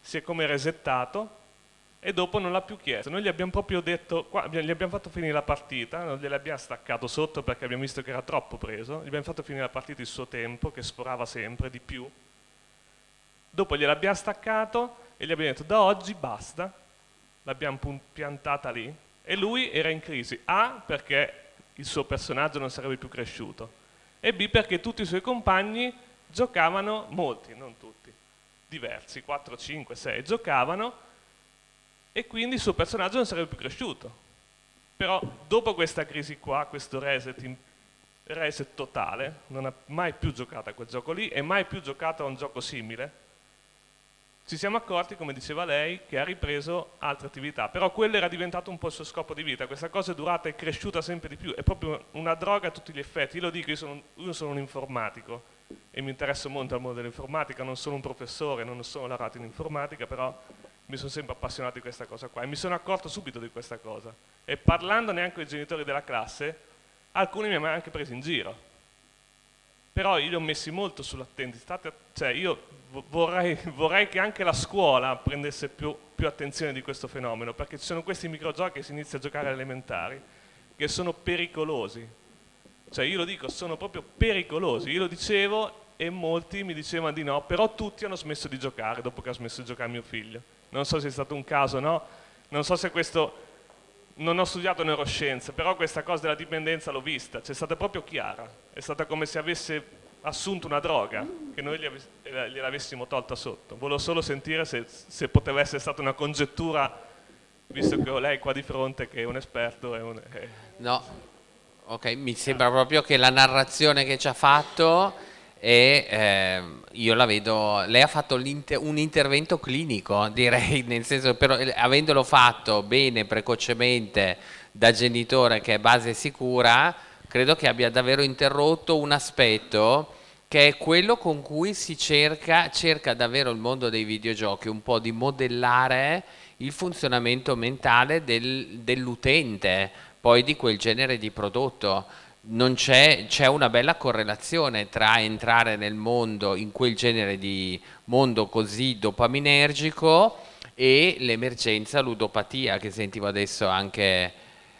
si è come resettato e dopo non l'ha più chiesto. Noi gli abbiamo proprio detto, qua, gli abbiamo fatto finire la partita, non gliel'abbiamo staccato sotto perché abbiamo visto che era troppo preso, gli abbiamo fatto finire la partita il suo tempo, che sforava sempre di più. Dopo gliel'abbiamo staccato e gli abbiamo detto da oggi basta, l'abbiamo piantata lì e lui era in crisi, A perché il suo personaggio non sarebbe più cresciuto e B perché tutti i suoi compagni giocavano, molti, non tutti, diversi, 4, 5, 6, giocavano e quindi il suo personaggio non sarebbe più cresciuto. Però dopo questa crisi qua, questo reset, reset totale, non ha mai più giocato a quel gioco lì e mai più giocato a un gioco simile, ci siamo accorti, come diceva lei, che ha ripreso altre attività, però quello era diventato un po' il suo scopo di vita, questa cosa è durata e cresciuta sempre di più, è proprio una droga a tutti gli effetti, io lo dico, io sono, io sono un informatico e mi interesso molto al mondo dell'informatica, non sono un professore, non sono laureato in informatica, però mi sono sempre appassionato di questa cosa qua e mi sono accorto subito di questa cosa e parlandone anche ai genitori della classe alcuni mi hanno anche preso in giro però io li ho messi molto sull'attenti cioè io vorrei, vorrei, che anche la scuola prendesse più, più attenzione di questo fenomeno perché ci sono questi microgiochi che si inizia a giocare alle elementari che sono pericolosi cioè io lo dico sono proprio pericolosi io lo dicevo e molti mi dicevano di no però tutti hanno smesso di giocare dopo che ha smesso di giocare mio figlio non so se è stato un caso o no, non so se questo, non ho studiato neuroscienze, però questa cosa della dipendenza l'ho vista, c'è cioè, stata proprio chiara, è stata come se avesse assunto una droga, che noi eh, gliel'avessimo tolta sotto, volevo solo sentire se, se, poteva essere stata una congettura, visto che ho lei qua di fronte che è un esperto. È un, è... Eh. No, ok, mi sembra proprio che la narrazione che ci ha fatto e eh, io la vedo, lei ha fatto un intervento clinico direi, nel senso però, eh, avendolo fatto bene, precocemente da genitore che è base sicura, credo che abbia davvero interrotto un aspetto che è quello con cui si cerca, cerca davvero il mondo dei videogiochi un po' di modellare il funzionamento mentale del, dell'utente poi di quel genere di prodotto c'è, c'è una bella correlazione tra entrare nel mondo, in quel genere di mondo così dopaminergico e l'emergenza ludopatia che sentivo adesso anche,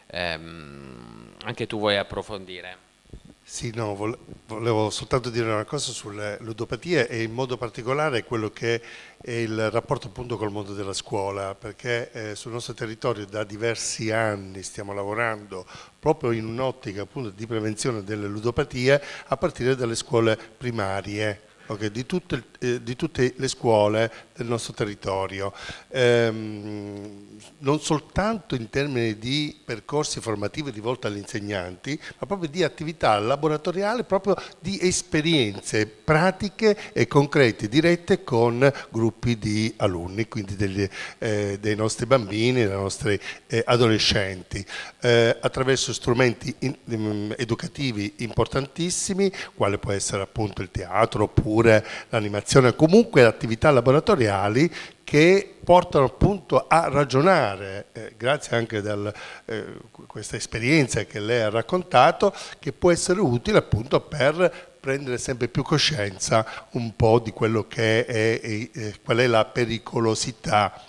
ehm, anche tu vuoi approfondire. Sì, no, volevo soltanto dire una cosa sulle ludopatie e in modo particolare quello che è il rapporto appunto col mondo della scuola, perché eh, sul nostro territorio da diversi anni stiamo lavorando proprio in un'ottica appunto di prevenzione delle ludopatie a partire dalle scuole primarie, okay, di, tutte, eh, di, tutte, le scuole del nostro territorio, ehm, non soltanto in termini di percorsi formativi rivolti agli insegnanti, ma proprio di attività laboratoriale, proprio di esperienze pratiche e concrete, dirette con gruppi di alunni, quindi degli, eh, dei nostri bambini, dei nostri eh, adolescenti, eh, attraverso strumenti in, educativi importantissimi, quale può essere appunto il teatro oppure oppure l'animazione, comunque attività laboratoriali che portano appunto a ragionare, eh, grazie anche a eh, questa esperienza che lei ha raccontato, che può essere utile appunto per prendere sempre più coscienza un po' di quello che è, e, e, eh, qual è la pericolosità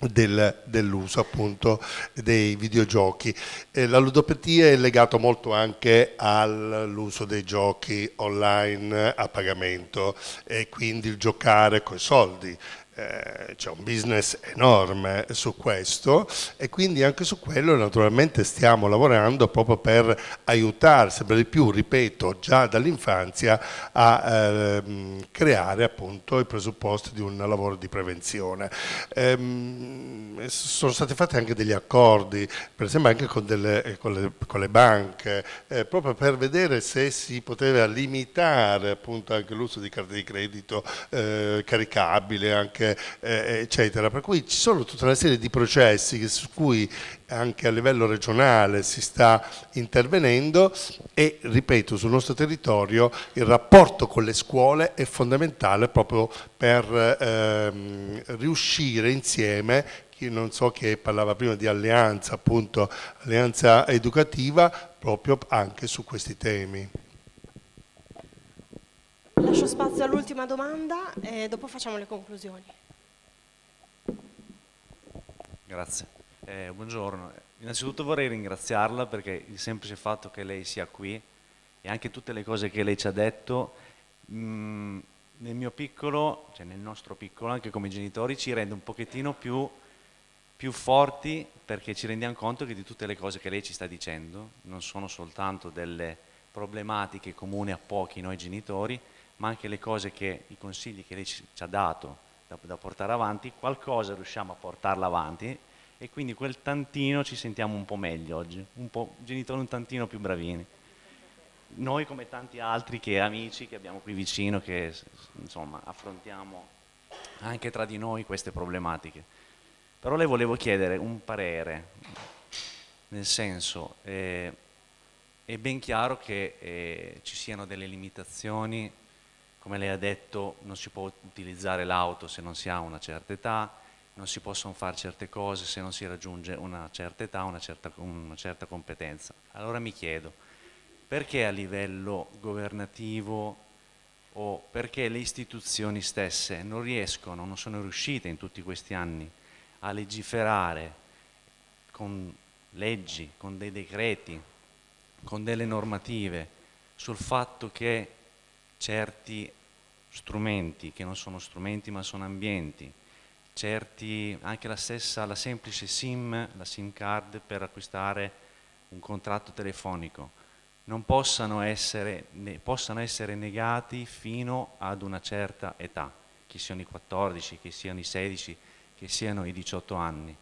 del, dell'uso appunto dei videogiochi. Eh, la ludopatia è legata molto anche all'uso dei giochi online a pagamento e quindi il giocare con i soldi. Eh, c'è un business enorme su questo e quindi anche su quello naturalmente stiamo lavorando proprio per aiutare sempre di più, ripeto, già dall'infanzia a eh, creare appunto i presupposti di un lavoro di prevenzione. Eh, sono stati fatti anche degli accordi, per esempio anche con, delle, con, le, con le, banche, eh, proprio per vedere se si poteva limitare appunto anche l'uso di carte di credito eh, caricabile, anche eh, eccetera. Per cui ci sono tutta una serie di processi che, su cui anche a livello regionale si sta intervenendo e, ripeto, sul nostro territorio il rapporto con le scuole è fondamentale proprio per ehm, riuscire insieme non so che parlava prima di alleanza, appunto, alleanza educativa, proprio anche su questi temi lascio spazio all'ultima domanda e dopo facciamo le conclusioni. Grazie, eh, buongiorno. Innanzitutto vorrei ringraziarla perché il semplice fatto che lei sia qui e anche tutte le cose che lei ci ha detto, mh, mm, nel mio piccolo, cioè nel nostro piccolo, anche come genitori, ci rende un pochettino più, più forti perché ci rendiamo conto che di tutte le cose che lei ci sta dicendo non sono soltanto delle problematiche comuni a pochi noi genitori, ma anche le cose che, i consigli che lei ci, ha dato da, da, portare avanti, qualcosa riusciamo a portarla avanti e quindi quel tantino ci sentiamo un po' meglio oggi, un po' genitori un tantino più bravini. Noi come tanti altri che amici che abbiamo qui vicino, che insomma affrontiamo anche tra di noi queste problematiche. Però le volevo chiedere un parere, nel senso... Eh, è ben chiaro che eh, ci siano delle limitazioni come lei ha detto, non si può utilizzare l'auto se non si ha una certa età, non si possono fare certe cose se non si raggiunge una certa età, una certa, una certa competenza. Allora mi chiedo, perché a livello governativo o perché le istituzioni stesse non riescono, non sono riuscite in tutti questi anni a legiferare con leggi, con dei decreti, con delle normative sul fatto che certi strumenti che non sono strumenti ma sono ambienti, certi, anche la stessa, la semplice SIM, la SIM card per acquistare un contratto telefonico, non possano essere, ne, possano essere negati fino ad una certa età, che siano i 14, che siano i 16, che siano i 18 anni.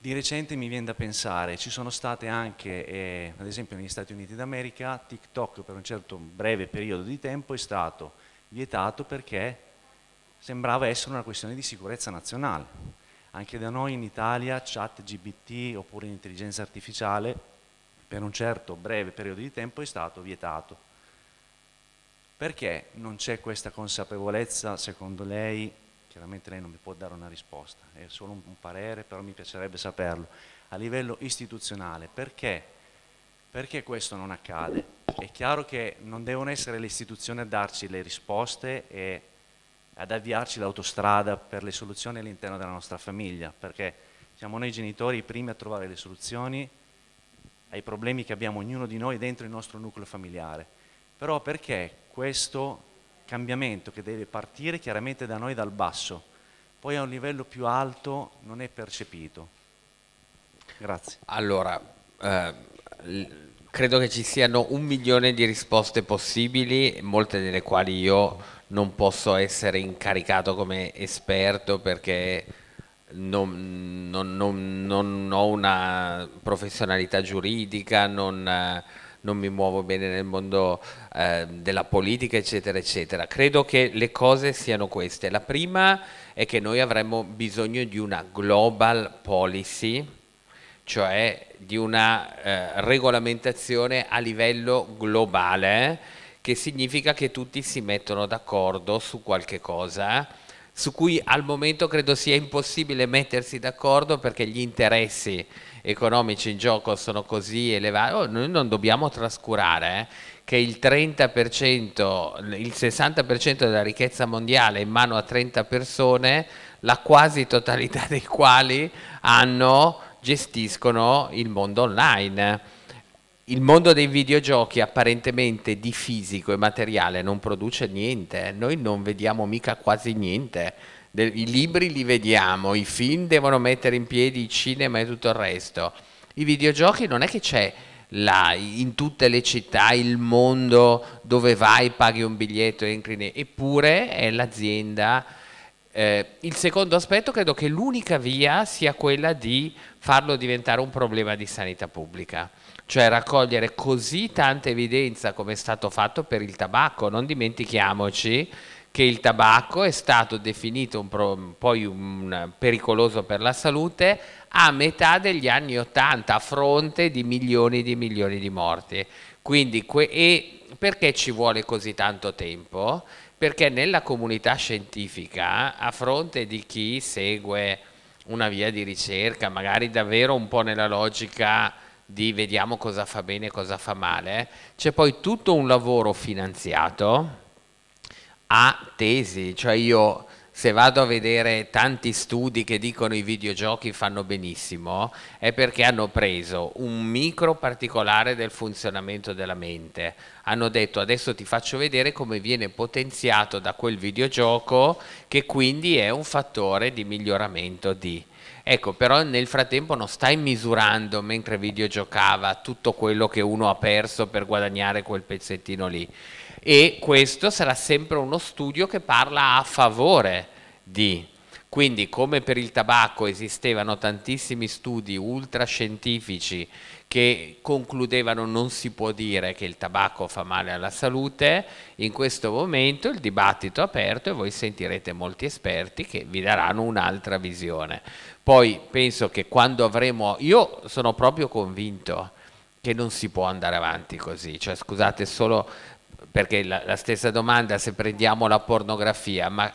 Di recente mi viene da pensare, ci sono state anche, eh, ad esempio negli Stati Uniti d'America, TikTok per un certo breve periodo di tempo è stato vietato perché sembrava essere una questione di sicurezza nazionale. Anche da noi in Italia chat GBT oppure intelligenza artificiale per un certo breve periodo di tempo è stato vietato. Perché non c'è questa consapevolezza, secondo lei, Chiaramente lei non mi può dare una risposta, è solo un, parere, però mi piacerebbe saperlo. A livello istituzionale, perché? Perché questo non accade? È chiaro che non devono essere le istituzioni a darci le risposte e ad avviarci l'autostrada per le soluzioni all'interno della nostra famiglia, perché siamo noi genitori i primi a trovare le soluzioni ai problemi che abbiamo ognuno di noi dentro il nostro nucleo familiare. Però perché questo cambiamento che deve partire chiaramente da noi dal basso, poi a un livello più alto non è percepito. Grazie. Allora, eh, credo che ci siano un milione di risposte possibili, molte delle quali io non posso essere incaricato come esperto perché non, non, non, non ho una professionalità giuridica, non eh, non mi muovo bene nel mondo eh, della politica, eccetera, eccetera. Credo che le cose siano queste. La prima è che noi avremmo bisogno di una global policy, cioè di una eh, regolamentazione a livello globale, che significa che tutti si mettono d'accordo su qualche cosa su cui al momento credo sia impossibile mettersi d'accordo perché gli interessi economici in gioco sono così elevati, oh, noi non dobbiamo trascurare eh, che il 30%, il 60% della ricchezza mondiale è in mano a 30 persone, la quasi totalità dei quali hanno, gestiscono il mondo online. Il mondo dei videogiochi apparentemente di fisico e materiale non produce niente, eh. noi non vediamo mica quasi niente i libri li vediamo, i film devono mettere in piedi i cinema e tutto il resto. I videogiochi non è che c'è là, in tutte le città, il mondo dove vai, paghi un biglietto e entri, eppure è l'azienda. Eh, il secondo aspetto credo che l'unica via sia quella di farlo diventare un problema di sanità pubblica, cioè raccogliere così tanta evidenza come è stato fatto per il tabacco. Non dimentichiamoci che il tabacco è stato definito un pro, poi un pericoloso per la salute a metà degli anni 80 a fronte di milioni e milioni di morti. Quindi, e perché ci vuole così tanto tempo? Perché nella comunità scientifica, a fronte di chi segue una via di ricerca, magari davvero un po' nella logica di vediamo cosa fa bene e cosa fa male, c'è poi tutto un lavoro finanziato ha tesi, cioè io se vado a vedere tanti studi che dicono i videogiochi fanno benissimo, è perché hanno preso un micro particolare del funzionamento della mente. Hanno detto adesso ti faccio vedere come viene potenziato da quel videogioco che quindi è un fattore di miglioramento di... Ecco, però nel frattempo non stai misurando mentre videogiocava tutto quello che uno ha perso per guadagnare quel pezzettino lì e questo sarà sempre uno studio che parla a favore di. Quindi come per il tabacco esistevano tantissimi studi ultrascientifici che concludevano non si può dire che il tabacco fa male alla salute, in questo momento il dibattito è aperto e voi sentirete molti esperti che vi daranno un'altra visione. Poi penso che quando avremo, io sono proprio convinto che non si può andare avanti così, cioè scusate solo perché la, la, stessa domanda se prendiamo la pornografia, ma,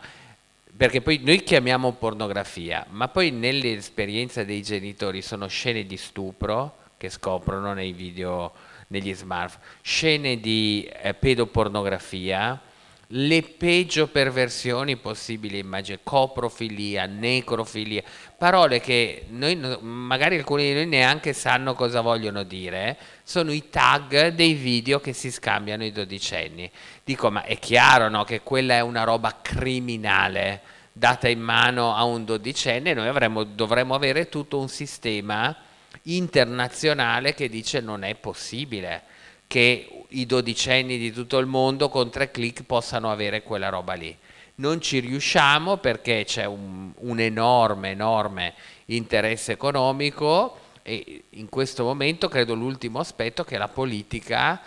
perché poi noi chiamiamo pornografia, ma poi nell'esperienza dei genitori sono scene di stupro che scoprono nei video, negli smartphone, scene di eh, pedopornografia, le peggio perversioni possibili, immagino, coprofilia, necrofilia, parole che noi, magari alcuni di noi neanche sanno cosa vogliono dire, sono i tag dei video che si scambiano i dodicenni. Dico, ma è chiaro no, che quella è una roba criminale data in mano a un dodicenne, noi avremmo, dovremmo avere tutto un sistema internazionale che dice non è possibile che i dodicenni di tutto il mondo con tre clic possano avere quella roba lì. Non ci riusciamo perché c'è un, un enorme, enorme interesse economico e in questo momento credo l'ultimo aspetto che la politica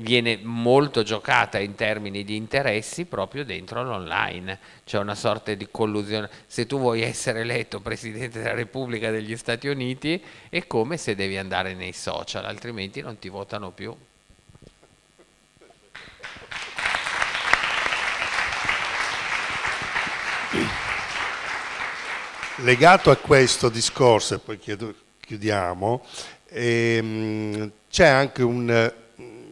viene molto giocata in termini di interessi proprio dentro l'online, c'è una sorta di collusione, se tu vuoi essere eletto Presidente della Repubblica degli Stati Uniti è come se devi andare nei social, altrimenti non ti votano più. Legato a questo discorso, e poi chiedo, chiudiamo, ehm, c'è anche un,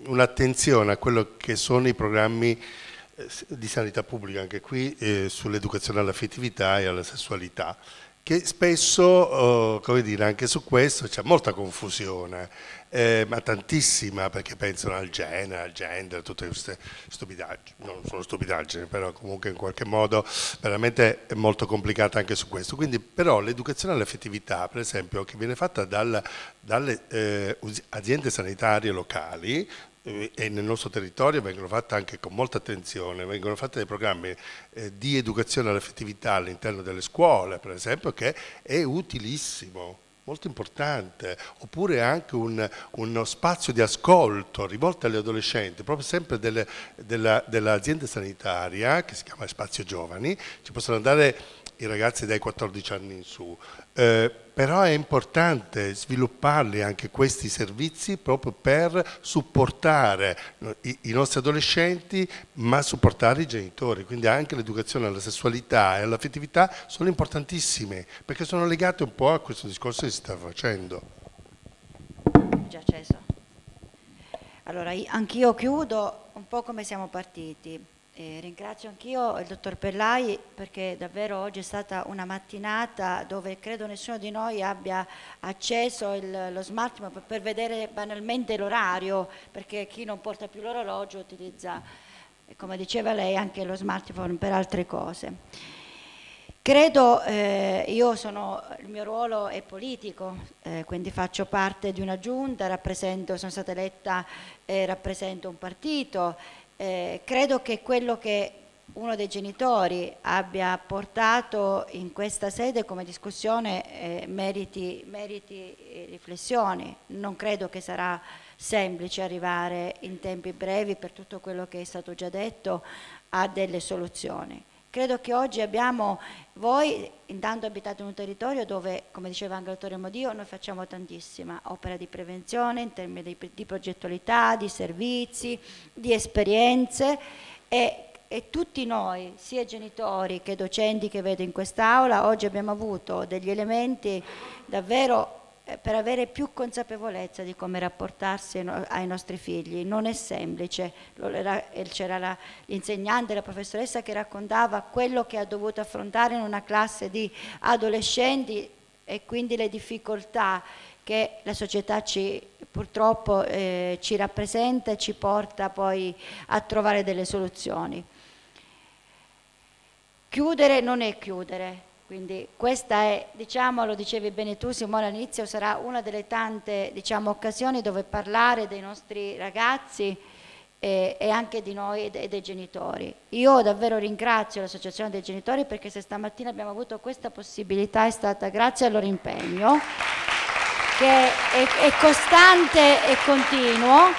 un'attenzione a quello che sono i programmi eh, di sanità pubblica, anche qui eh, sull'educazione all'affettività e alla sessualità che spesso, oh, come dire, anche su questo c'è molta confusione, eh, ma tantissima, perché pensano al genere, al gender, tutte queste stupidaggini, non sono stupidaggini, però comunque in qualche modo veramente è molto complicata anche su questo. Quindi però l'educazione all'affettività, per esempio, che viene fatta dal, dalle eh, aziende sanitarie locali, eh, e nel nostro territorio vengono fatte anche con molta attenzione, vengono fatti dei programmi eh, di educazione all'affettività all'interno delle scuole, per esempio, che è utilissimo molto importante, oppure anche un, uno spazio di ascolto rivolto agli adolescenti, proprio sempre delle, della, dell'azienda sanitaria che si chiama Spazio Giovani, ci possono andare i ragazzi dai 14 anni in su. Eh, però è importante svilupparli anche questi servizi proprio per supportare i, nostri adolescenti ma supportare i genitori, quindi anche l'educazione alla sessualità e all'affettività sono importantissime perché sono legate un po' a questo discorso che si sta facendo. Già Ceso. Allora, anch'io chiudo un po' come siamo partiti eh, ringrazio anch'io il dottor Pellai perché davvero oggi è stata una mattinata dove credo nessuno di noi abbia acceso il, lo smartphone per, per vedere banalmente l'orario perché chi non porta più l'orologio utilizza, come diceva lei, anche lo smartphone per altre cose. Credo, eh, io sono, il mio ruolo è politico, eh, quindi faccio parte di una giunta, sono stata eletta e eh, rappresento un partito eh, credo che quello che uno dei genitori abbia portato in questa sede come discussione eh, meriti, meriti eh, riflessioni. Non credo che sarà semplice arrivare in tempi brevi per tutto quello che è stato già detto a delle soluzioni. Credo che oggi abbiamo, voi intanto abitate in un territorio dove, come diceva anche il dottore Modio, noi facciamo tantissima opera di prevenzione in termini di, di progettualità, di servizi, di esperienze e e tutti noi, sia genitori che docenti che vedo in quest'aula, oggi abbiamo avuto degli elementi davvero eh, per avere più consapevolezza di come rapportarsi ai nostri figli. Non è semplice, c'era l'insegnante, la professoressa che raccontava quello che ha dovuto affrontare in una classe di adolescenti e quindi le difficoltà che la società ci, purtroppo eh, ci rappresenta e ci porta poi a trovare delle soluzioni. Chiudere non è chiudere, quindi questa è, diciamo, lo dicevi bene tu Simone all'inizio, sarà una delle tante diciamo, occasioni dove parlare dei nostri ragazzi e, eh, e anche di noi e dei genitori. Io davvero ringrazio l'Associazione dei Genitori perché se stamattina abbiamo avuto questa possibilità è stata grazie al loro impegno che è, è costante e continuo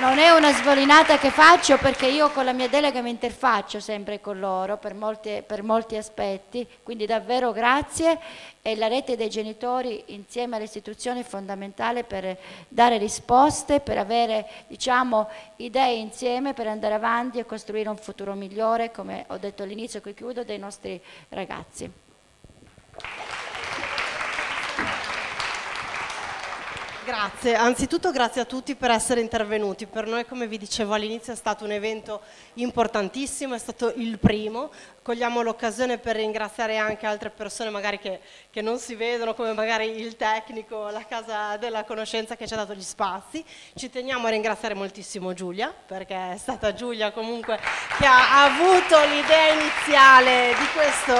non è una svolinata che faccio perché io con la mia delega mi interfaccio sempre con loro per molti, per molti aspetti, quindi davvero grazie e la rete dei genitori insieme alle istituzioni è fondamentale per dare risposte, per avere diciamo, idee insieme per andare avanti e costruire un futuro migliore, come ho detto all'inizio e qui chiudo, dei nostri ragazzi. Grazie, anzitutto grazie a tutti per essere intervenuti, per noi come vi dicevo all'inizio è stato un evento importantissimo, è stato il primo, cogliamo l'occasione per ringraziare anche altre persone magari che, che, non si vedono, come magari il tecnico, la casa della conoscenza che ci ha dato gli spazi. Ci teniamo a ringraziare moltissimo Giulia, perché è stata Giulia comunque che ha avuto l'idea iniziale di questo,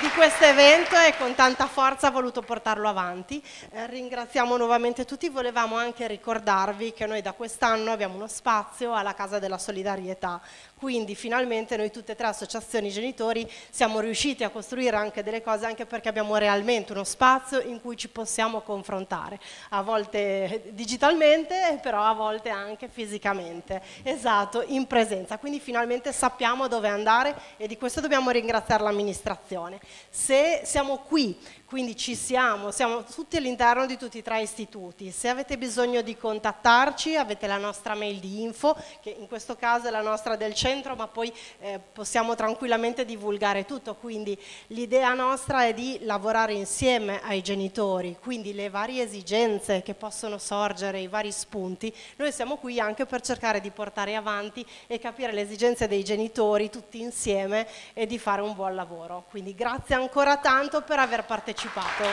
di questo evento e con tanta forza ha voluto portarlo avanti. Eh, ringraziamo nuovamente tutti, volevamo anche ricordarvi che noi da quest'anno abbiamo uno spazio alla Casa della Solidarietà, quindi finalmente noi tutte e tre associazioni genitori imprenditori siamo riusciti a costruire anche delle cose anche perché abbiamo realmente uno spazio in cui ci possiamo confrontare, a volte eh, digitalmente, però a volte anche fisicamente, esatto, in presenza. Quindi finalmente sappiamo dove andare e di questo dobbiamo ringraziare l'amministrazione. Se siamo qui quindi ci siamo, siamo tutti all'interno di tutti e tre istituti. Se avete bisogno di contattarci avete la nostra mail di info, che in questo caso è la nostra del centro, ma poi eh, possiamo tranquillamente divulgare tutto, quindi l'idea nostra è di lavorare insieme ai genitori, quindi le varie esigenze che possono sorgere, i vari spunti, noi siamo qui anche per cercare di portare avanti e capire le esigenze dei genitori tutti insieme e di fare un buon lavoro. Quindi grazie ancora tanto per aver partecipato 去发都。